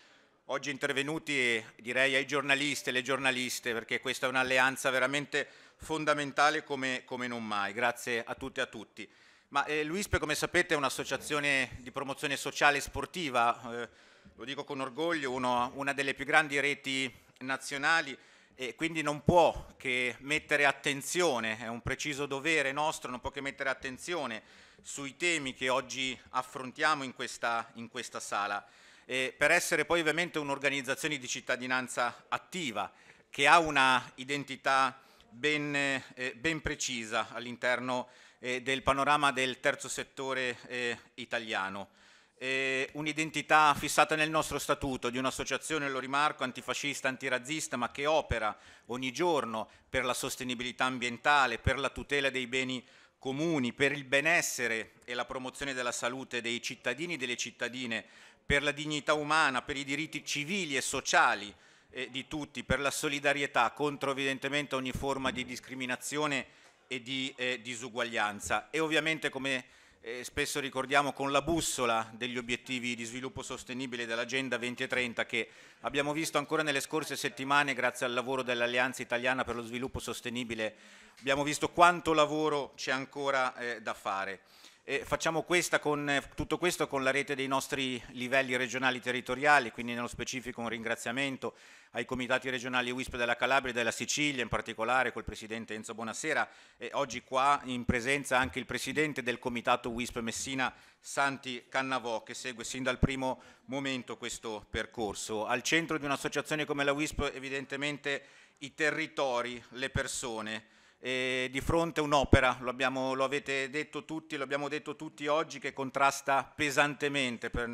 oggi intervenuti e direi ai giornalisti e alle giornaliste perché questa è un'alleanza veramente fondamentale come, come, non mai. Grazie a tutte e a tutti. Ma eh, l'UISP, come sapete, è un'associazione di promozione sociale e sportiva, eh, lo dico con orgoglio, uno, una delle più grandi reti nazionali e quindi non può che mettere attenzione, è un preciso dovere nostro, non può che mettere attenzione sui temi che oggi affrontiamo in questa, in questa sala, e per essere poi ovviamente un'organizzazione di cittadinanza attiva che ha una identità ben, eh, ben precisa all'interno eh, del panorama del terzo settore eh, italiano eh, un'identità fissata nel nostro statuto di un'associazione, lo rimarco, antifascista, antirazzista, ma che opera ogni giorno per la sostenibilità ambientale, per la tutela dei beni comuni, per il benessere e la promozione della salute dei cittadini e delle cittadine, per la dignità umana, per i diritti civili e sociali eh, di tutti, per la solidarietà contro evidentemente ogni forma di discriminazione e di eh, disuguaglianza. E ovviamente come eh, spesso ricordiamo con la bussola degli obiettivi di sviluppo sostenibile dell'Agenda 2030 che abbiamo visto ancora nelle scorse settimane grazie al lavoro dell'Alleanza Italiana per lo Sviluppo Sostenibile, abbiamo visto quanto lavoro c'è ancora eh, da fare. Eh, facciamo con, tutto questo con la rete dei nostri livelli regionali territoriali, quindi nello specifico un ringraziamento ai comitati regionali WISP della Calabria e della Sicilia, in particolare col Presidente Enzo Buonasera e oggi qua in presenza anche il Presidente del comitato WISP Messina Santi Cannavò che segue sin dal primo momento questo percorso. Al centro di un'associazione come la WISP evidentemente i territori, le persone eh, di fronte a un'opera, lo, lo, avete detto tutti, lo abbiamo detto tutti oggi, che contrasta pesantemente, per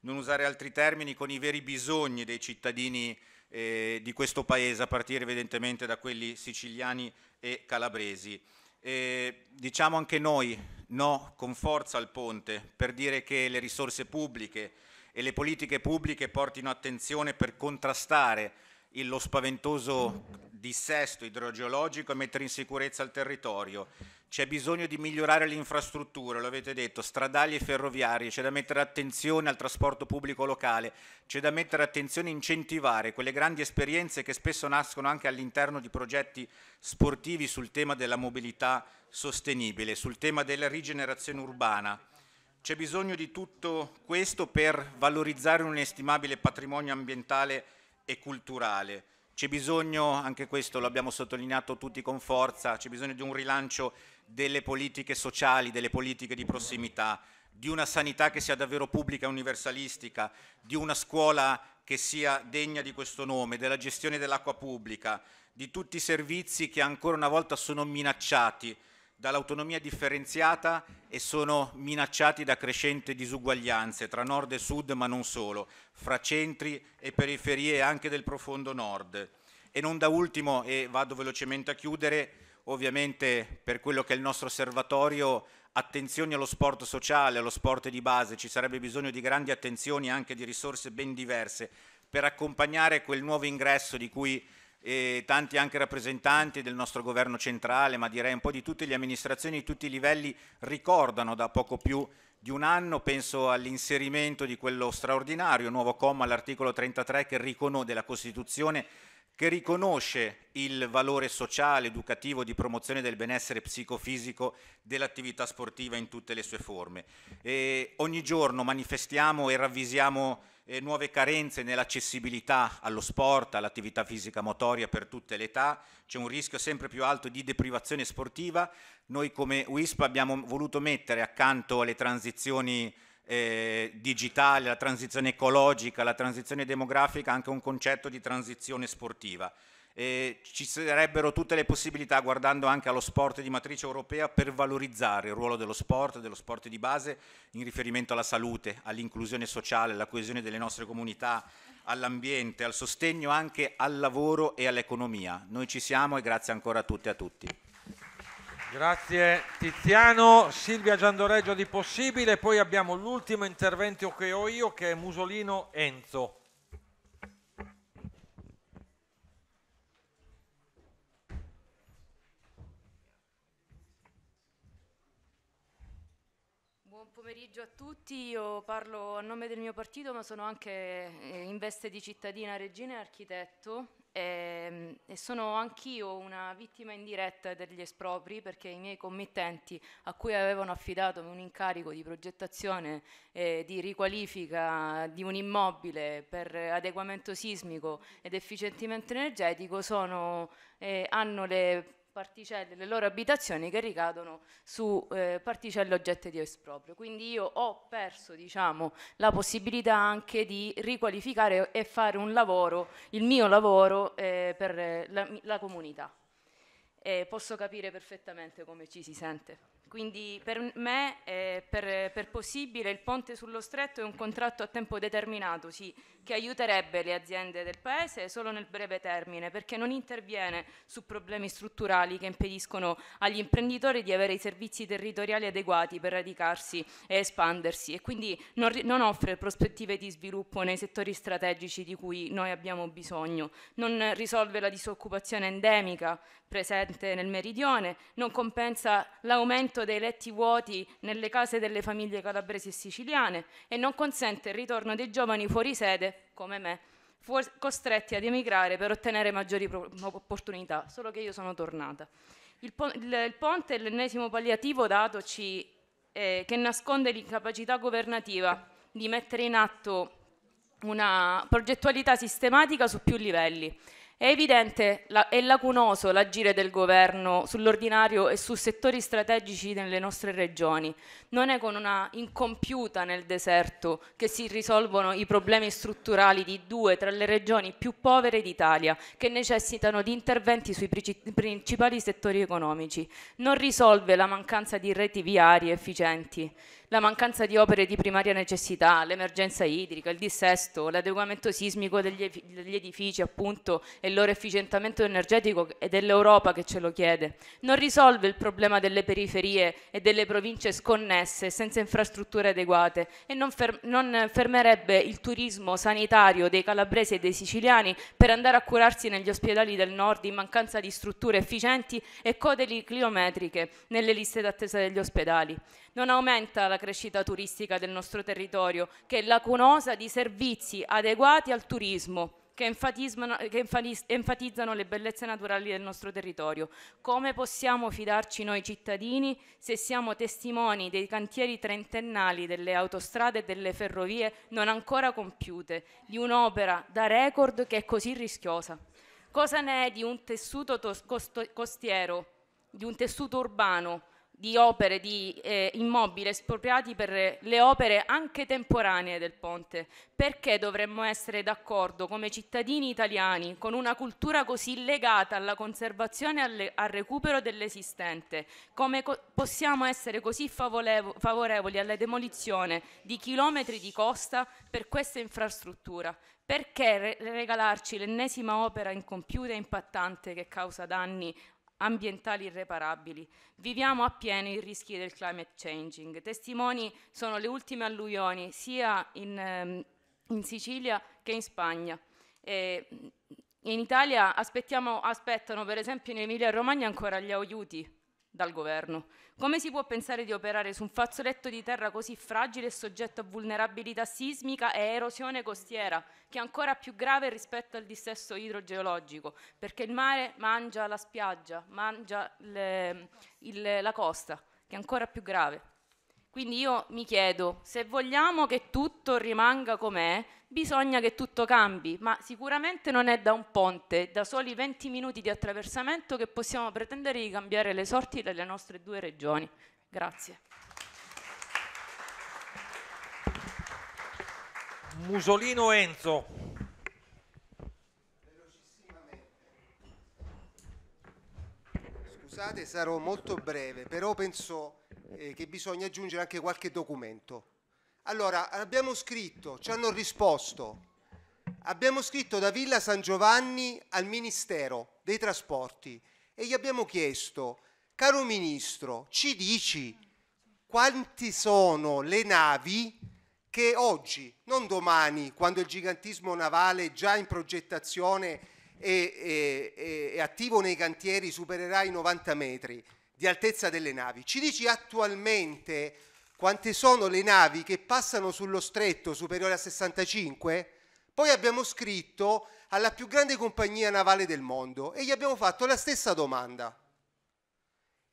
non usare altri termini, con i veri bisogni dei cittadini eh, di questo paese, a partire evidentemente da quelli siciliani e calabresi. E diciamo anche noi no con forza al ponte per dire che le risorse pubbliche e le politiche pubbliche portino attenzione per contrastare lo spaventoso dissesto idrogeologico e mettere in sicurezza il territorio. C'è bisogno di migliorare le infrastrutture, lo avete detto, stradali e ferroviarie, c'è da mettere attenzione al trasporto pubblico locale, c'è da mettere attenzione a incentivare quelle grandi esperienze che spesso nascono anche all'interno di progetti sportivi sul tema della mobilità sostenibile, sul tema della rigenerazione urbana. C'è bisogno di tutto questo per valorizzare un inestimabile patrimonio ambientale e culturale. C'è bisogno, anche questo lo abbiamo sottolineato tutti con forza, c'è bisogno di un rilancio delle politiche sociali, delle politiche di prossimità, di una sanità che sia davvero pubblica e universalistica, di una scuola che sia degna di questo nome, della gestione dell'acqua pubblica, di tutti i servizi che ancora una volta sono minacciati dall'autonomia differenziata e sono minacciati da crescenti disuguaglianze tra nord e sud, ma non solo, fra centri e periferie anche del profondo nord. E non da ultimo, e vado velocemente a chiudere, ovviamente per quello che è il nostro osservatorio, attenzioni allo sport sociale, allo sport di base, ci sarebbe bisogno di grandi attenzioni anche di risorse ben diverse per accompagnare quel nuovo ingresso di cui e tanti anche rappresentanti del nostro governo centrale, ma direi un po' di tutte le amministrazioni di tutti i livelli ricordano da poco più di un anno, penso all'inserimento di quello straordinario nuovo comma all'articolo 33 della Costituzione che riconosce il valore sociale, educativo di promozione del benessere psicofisico dell'attività sportiva in tutte le sue forme. E ogni giorno manifestiamo e ravvisiamo eh, nuove carenze nell'accessibilità allo sport, all'attività fisica motoria per tutte le età, c'è un rischio sempre più alto di deprivazione sportiva. Noi come WISP abbiamo voluto mettere accanto alle transizioni eh, digitale, la transizione ecologica, alla transizione demografica, anche un concetto di transizione sportiva eh, ci sarebbero tutte le possibilità, guardando anche allo sport di matrice europea, per valorizzare il ruolo dello sport, dello sport di base, in riferimento alla salute, all'inclusione sociale, alla coesione delle nostre comunità, all'ambiente, al sostegno anche al lavoro e all'economia. Noi ci siamo e grazie ancora a tutti e a tutti. Grazie Tiziano, Silvia Giandoreggio di Possibile, poi abbiamo l'ultimo intervento che ho io che è Musolino Enzo. pomeriggio a tutti, io parlo a nome del mio partito ma sono anche eh, in veste di cittadina regina e architetto e, ehm, e sono anch'io una vittima indiretta degli espropri perché i miei committenti a cui avevano affidato un incarico di progettazione e di riqualifica di un immobile per adeguamento sismico ed efficientamento energetico sono, eh, hanno le particelle, le loro abitazioni che ricadono su eh, particelle oggetti di esproprio. Quindi io ho perso diciamo, la possibilità anche di riqualificare e fare un lavoro, il mio lavoro eh, per eh, la, la comunità. E posso capire perfettamente come ci si sente. Quindi per me, eh, per, per, possibile, il ponte sullo stretto è un contratto a tempo determinato, sì, che aiuterebbe le aziende del Paese solo nel breve termine, perché non interviene su problemi strutturali che impediscono agli imprenditori di avere i servizi territoriali adeguati per radicarsi e espandersi e quindi non, non offre prospettive di sviluppo nei settori strategici di cui noi abbiamo bisogno, non risolve la disoccupazione endemica presente nel meridione, non compensa l'aumento l'aumento dei letti vuoti nelle case delle famiglie calabresi e siciliane e non consente il ritorno dei giovani fuori sede, come me, costretti ad emigrare per ottenere maggiori opportunità, solo che io sono tornata. Il, pon il, il ponte è l'ennesimo palliativo datoci eh, che nasconde l'incapacità governativa di mettere in atto una progettualità sistematica su più livelli è evidente e lacunoso l'agire del governo sull'ordinario e su settori strategici nelle nostre regioni. Non è con una incompiuta nel deserto che si risolvono i problemi strutturali di due tra le regioni più povere d'Italia, che necessitano di interventi sui principali settori economici. Non risolve la mancanza di reti viarie efficienti la mancanza di opere di primaria necessità, l'emergenza idrica, il dissesto, l'adeguamento sismico degli, degli edifici appunto e il loro efficientamento energetico e dell'Europa che ce lo chiede. Non risolve il problema delle periferie e delle province sconnesse senza infrastrutture adeguate e non, fer non fermerebbe il turismo sanitario dei calabresi e dei siciliani per andare a curarsi negli ospedali del nord in mancanza di strutture efficienti e code cliometriche nelle liste d'attesa degli ospedali non aumenta la crescita turistica del nostro territorio, che è lacunosa di servizi adeguati al turismo che, che enfatizzano le bellezze naturali del nostro territorio. Come possiamo fidarci noi cittadini se siamo testimoni dei cantieri trentennali delle autostrade e delle ferrovie non ancora compiute, di un'opera da record che è così rischiosa? Cosa ne è di un tessuto costiero, di un tessuto urbano di opere di eh, immobili espropriati per le opere anche temporanee del ponte. Perché dovremmo essere d'accordo come cittadini italiani con una cultura così legata alla conservazione e alle, al recupero dell'esistente? Come possiamo essere così favolevo, favorevoli alla demolizione di chilometri di costa per questa infrastruttura? Perché regalarci l'ennesima opera incompiuta e impattante che causa danni ambientali irreparabili. Viviamo appieno i rischi del climate changing. Testimoni sono le ultime alluvioni sia in, ehm, in Sicilia che in Spagna. E, in Italia aspettano per esempio in Emilia Romagna ancora gli aiuti dal governo. Come si può pensare di operare su un fazzoletto di terra così fragile e soggetto a vulnerabilità sismica e erosione costiera, che è ancora più grave rispetto al dissesto idrogeologico, perché il mare mangia la spiaggia, mangia le, il, la costa, che è ancora più grave. Quindi io mi chiedo, se vogliamo che tutto rimanga com'è, bisogna che tutto cambi, ma sicuramente non è da un ponte, da soli 20 minuti di attraversamento che possiamo pretendere di cambiare le sorti delle nostre due regioni. Grazie. Musolino Enzo. Scusate, sarò molto breve, però penso eh, che bisogna aggiungere anche qualche documento allora, abbiamo scritto, ci hanno risposto. Abbiamo scritto da Villa San Giovanni al Ministero dei Trasporti e gli abbiamo chiesto, caro Ministro, ci dici quanti sono le navi che oggi, non domani, quando il gigantismo navale già in progettazione e, e, e attivo nei cantieri supererà i 90 metri di altezza delle navi, ci dici attualmente quante sono le navi che passano sullo stretto superiore a 65, poi abbiamo scritto alla più grande compagnia navale del mondo e gli abbiamo fatto la stessa domanda.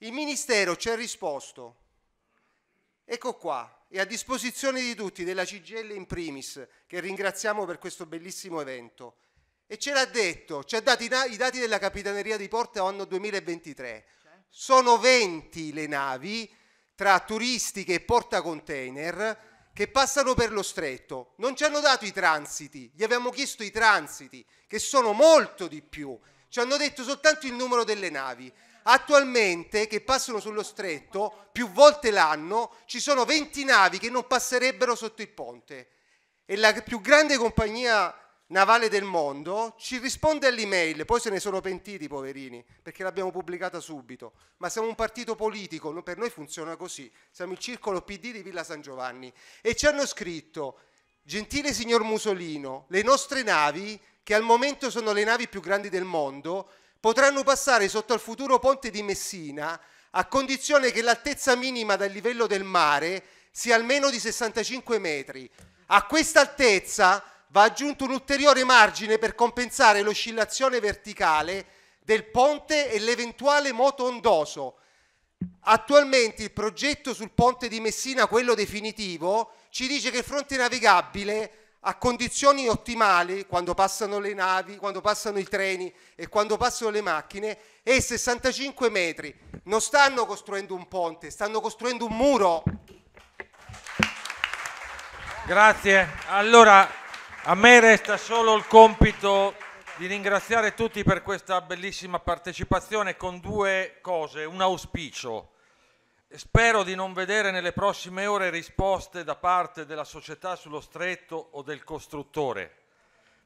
Il Ministero ci ha risposto, ecco qua, è a disposizione di tutti, della CGL in primis, che ringraziamo per questo bellissimo evento, e ce l'ha detto, ci ha dato i, dati della Capitaneria di Porto anno 2023. Sono 20 le navi tra turisti e porta container che passano per lo stretto. Non ci hanno dato i transiti, gli abbiamo chiesto i transiti, che sono molto di più. Ci hanno detto soltanto il numero delle navi. Attualmente, che passano sullo stretto, più volte l'anno, ci sono 20 navi che non passerebbero sotto il ponte. E la più grande compagnia navale del mondo, ci risponde all'email, poi se ne sono pentiti i poverini, perché l'abbiamo pubblicata subito, ma siamo un partito politico, per noi funziona così, siamo il circolo PD di Villa San Giovanni e ci hanno scritto, gentile signor Musolino, le nostre navi, che al momento sono le navi più grandi del mondo, potranno passare sotto al futuro ponte di Messina a condizione che l'altezza minima dal livello del mare sia almeno di 65 metri. A questa altezza va aggiunto un ulteriore margine per compensare l'oscillazione verticale del ponte e l'eventuale moto ondoso. Attualmente il progetto sul ponte di Messina, quello definitivo, ci dice che il fronte navigabile a condizioni ottimali, quando passano le navi, quando passano i treni e quando passano le macchine, è 65 metri. Non stanno costruendo un ponte, stanno costruendo un muro. Grazie. Allora, a me resta solo il compito di ringraziare tutti per questa bellissima partecipazione con due cose, un auspicio. Spero di non vedere nelle prossime ore risposte da parte della società sullo stretto o del costruttore,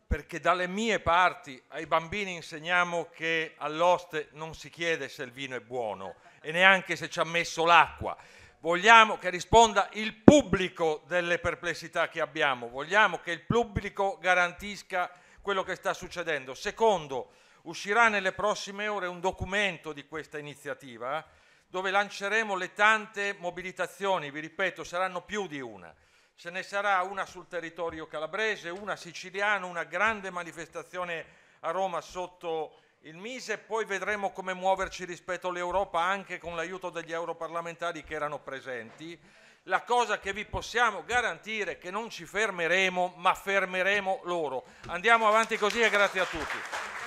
perché dalle mie parti ai bambini insegniamo che all'oste non si chiede se il vino è buono e neanche se ci ha messo l'acqua vogliamo che risponda il pubblico delle perplessità che abbiamo, vogliamo che il pubblico garantisca quello che sta succedendo. Secondo, uscirà nelle prossime ore un documento di questa iniziativa dove lanceremo le tante mobilitazioni, vi ripeto, saranno più di una. Ce ne sarà una sul territorio calabrese, una siciliana, una grande manifestazione a Roma sotto il Mise poi vedremo come muoverci rispetto all'Europa anche con l'aiuto degli europarlamentari che erano presenti. La cosa che vi possiamo garantire è che non ci fermeremo, ma fermeremo loro. Andiamo avanti così e grazie a tutti.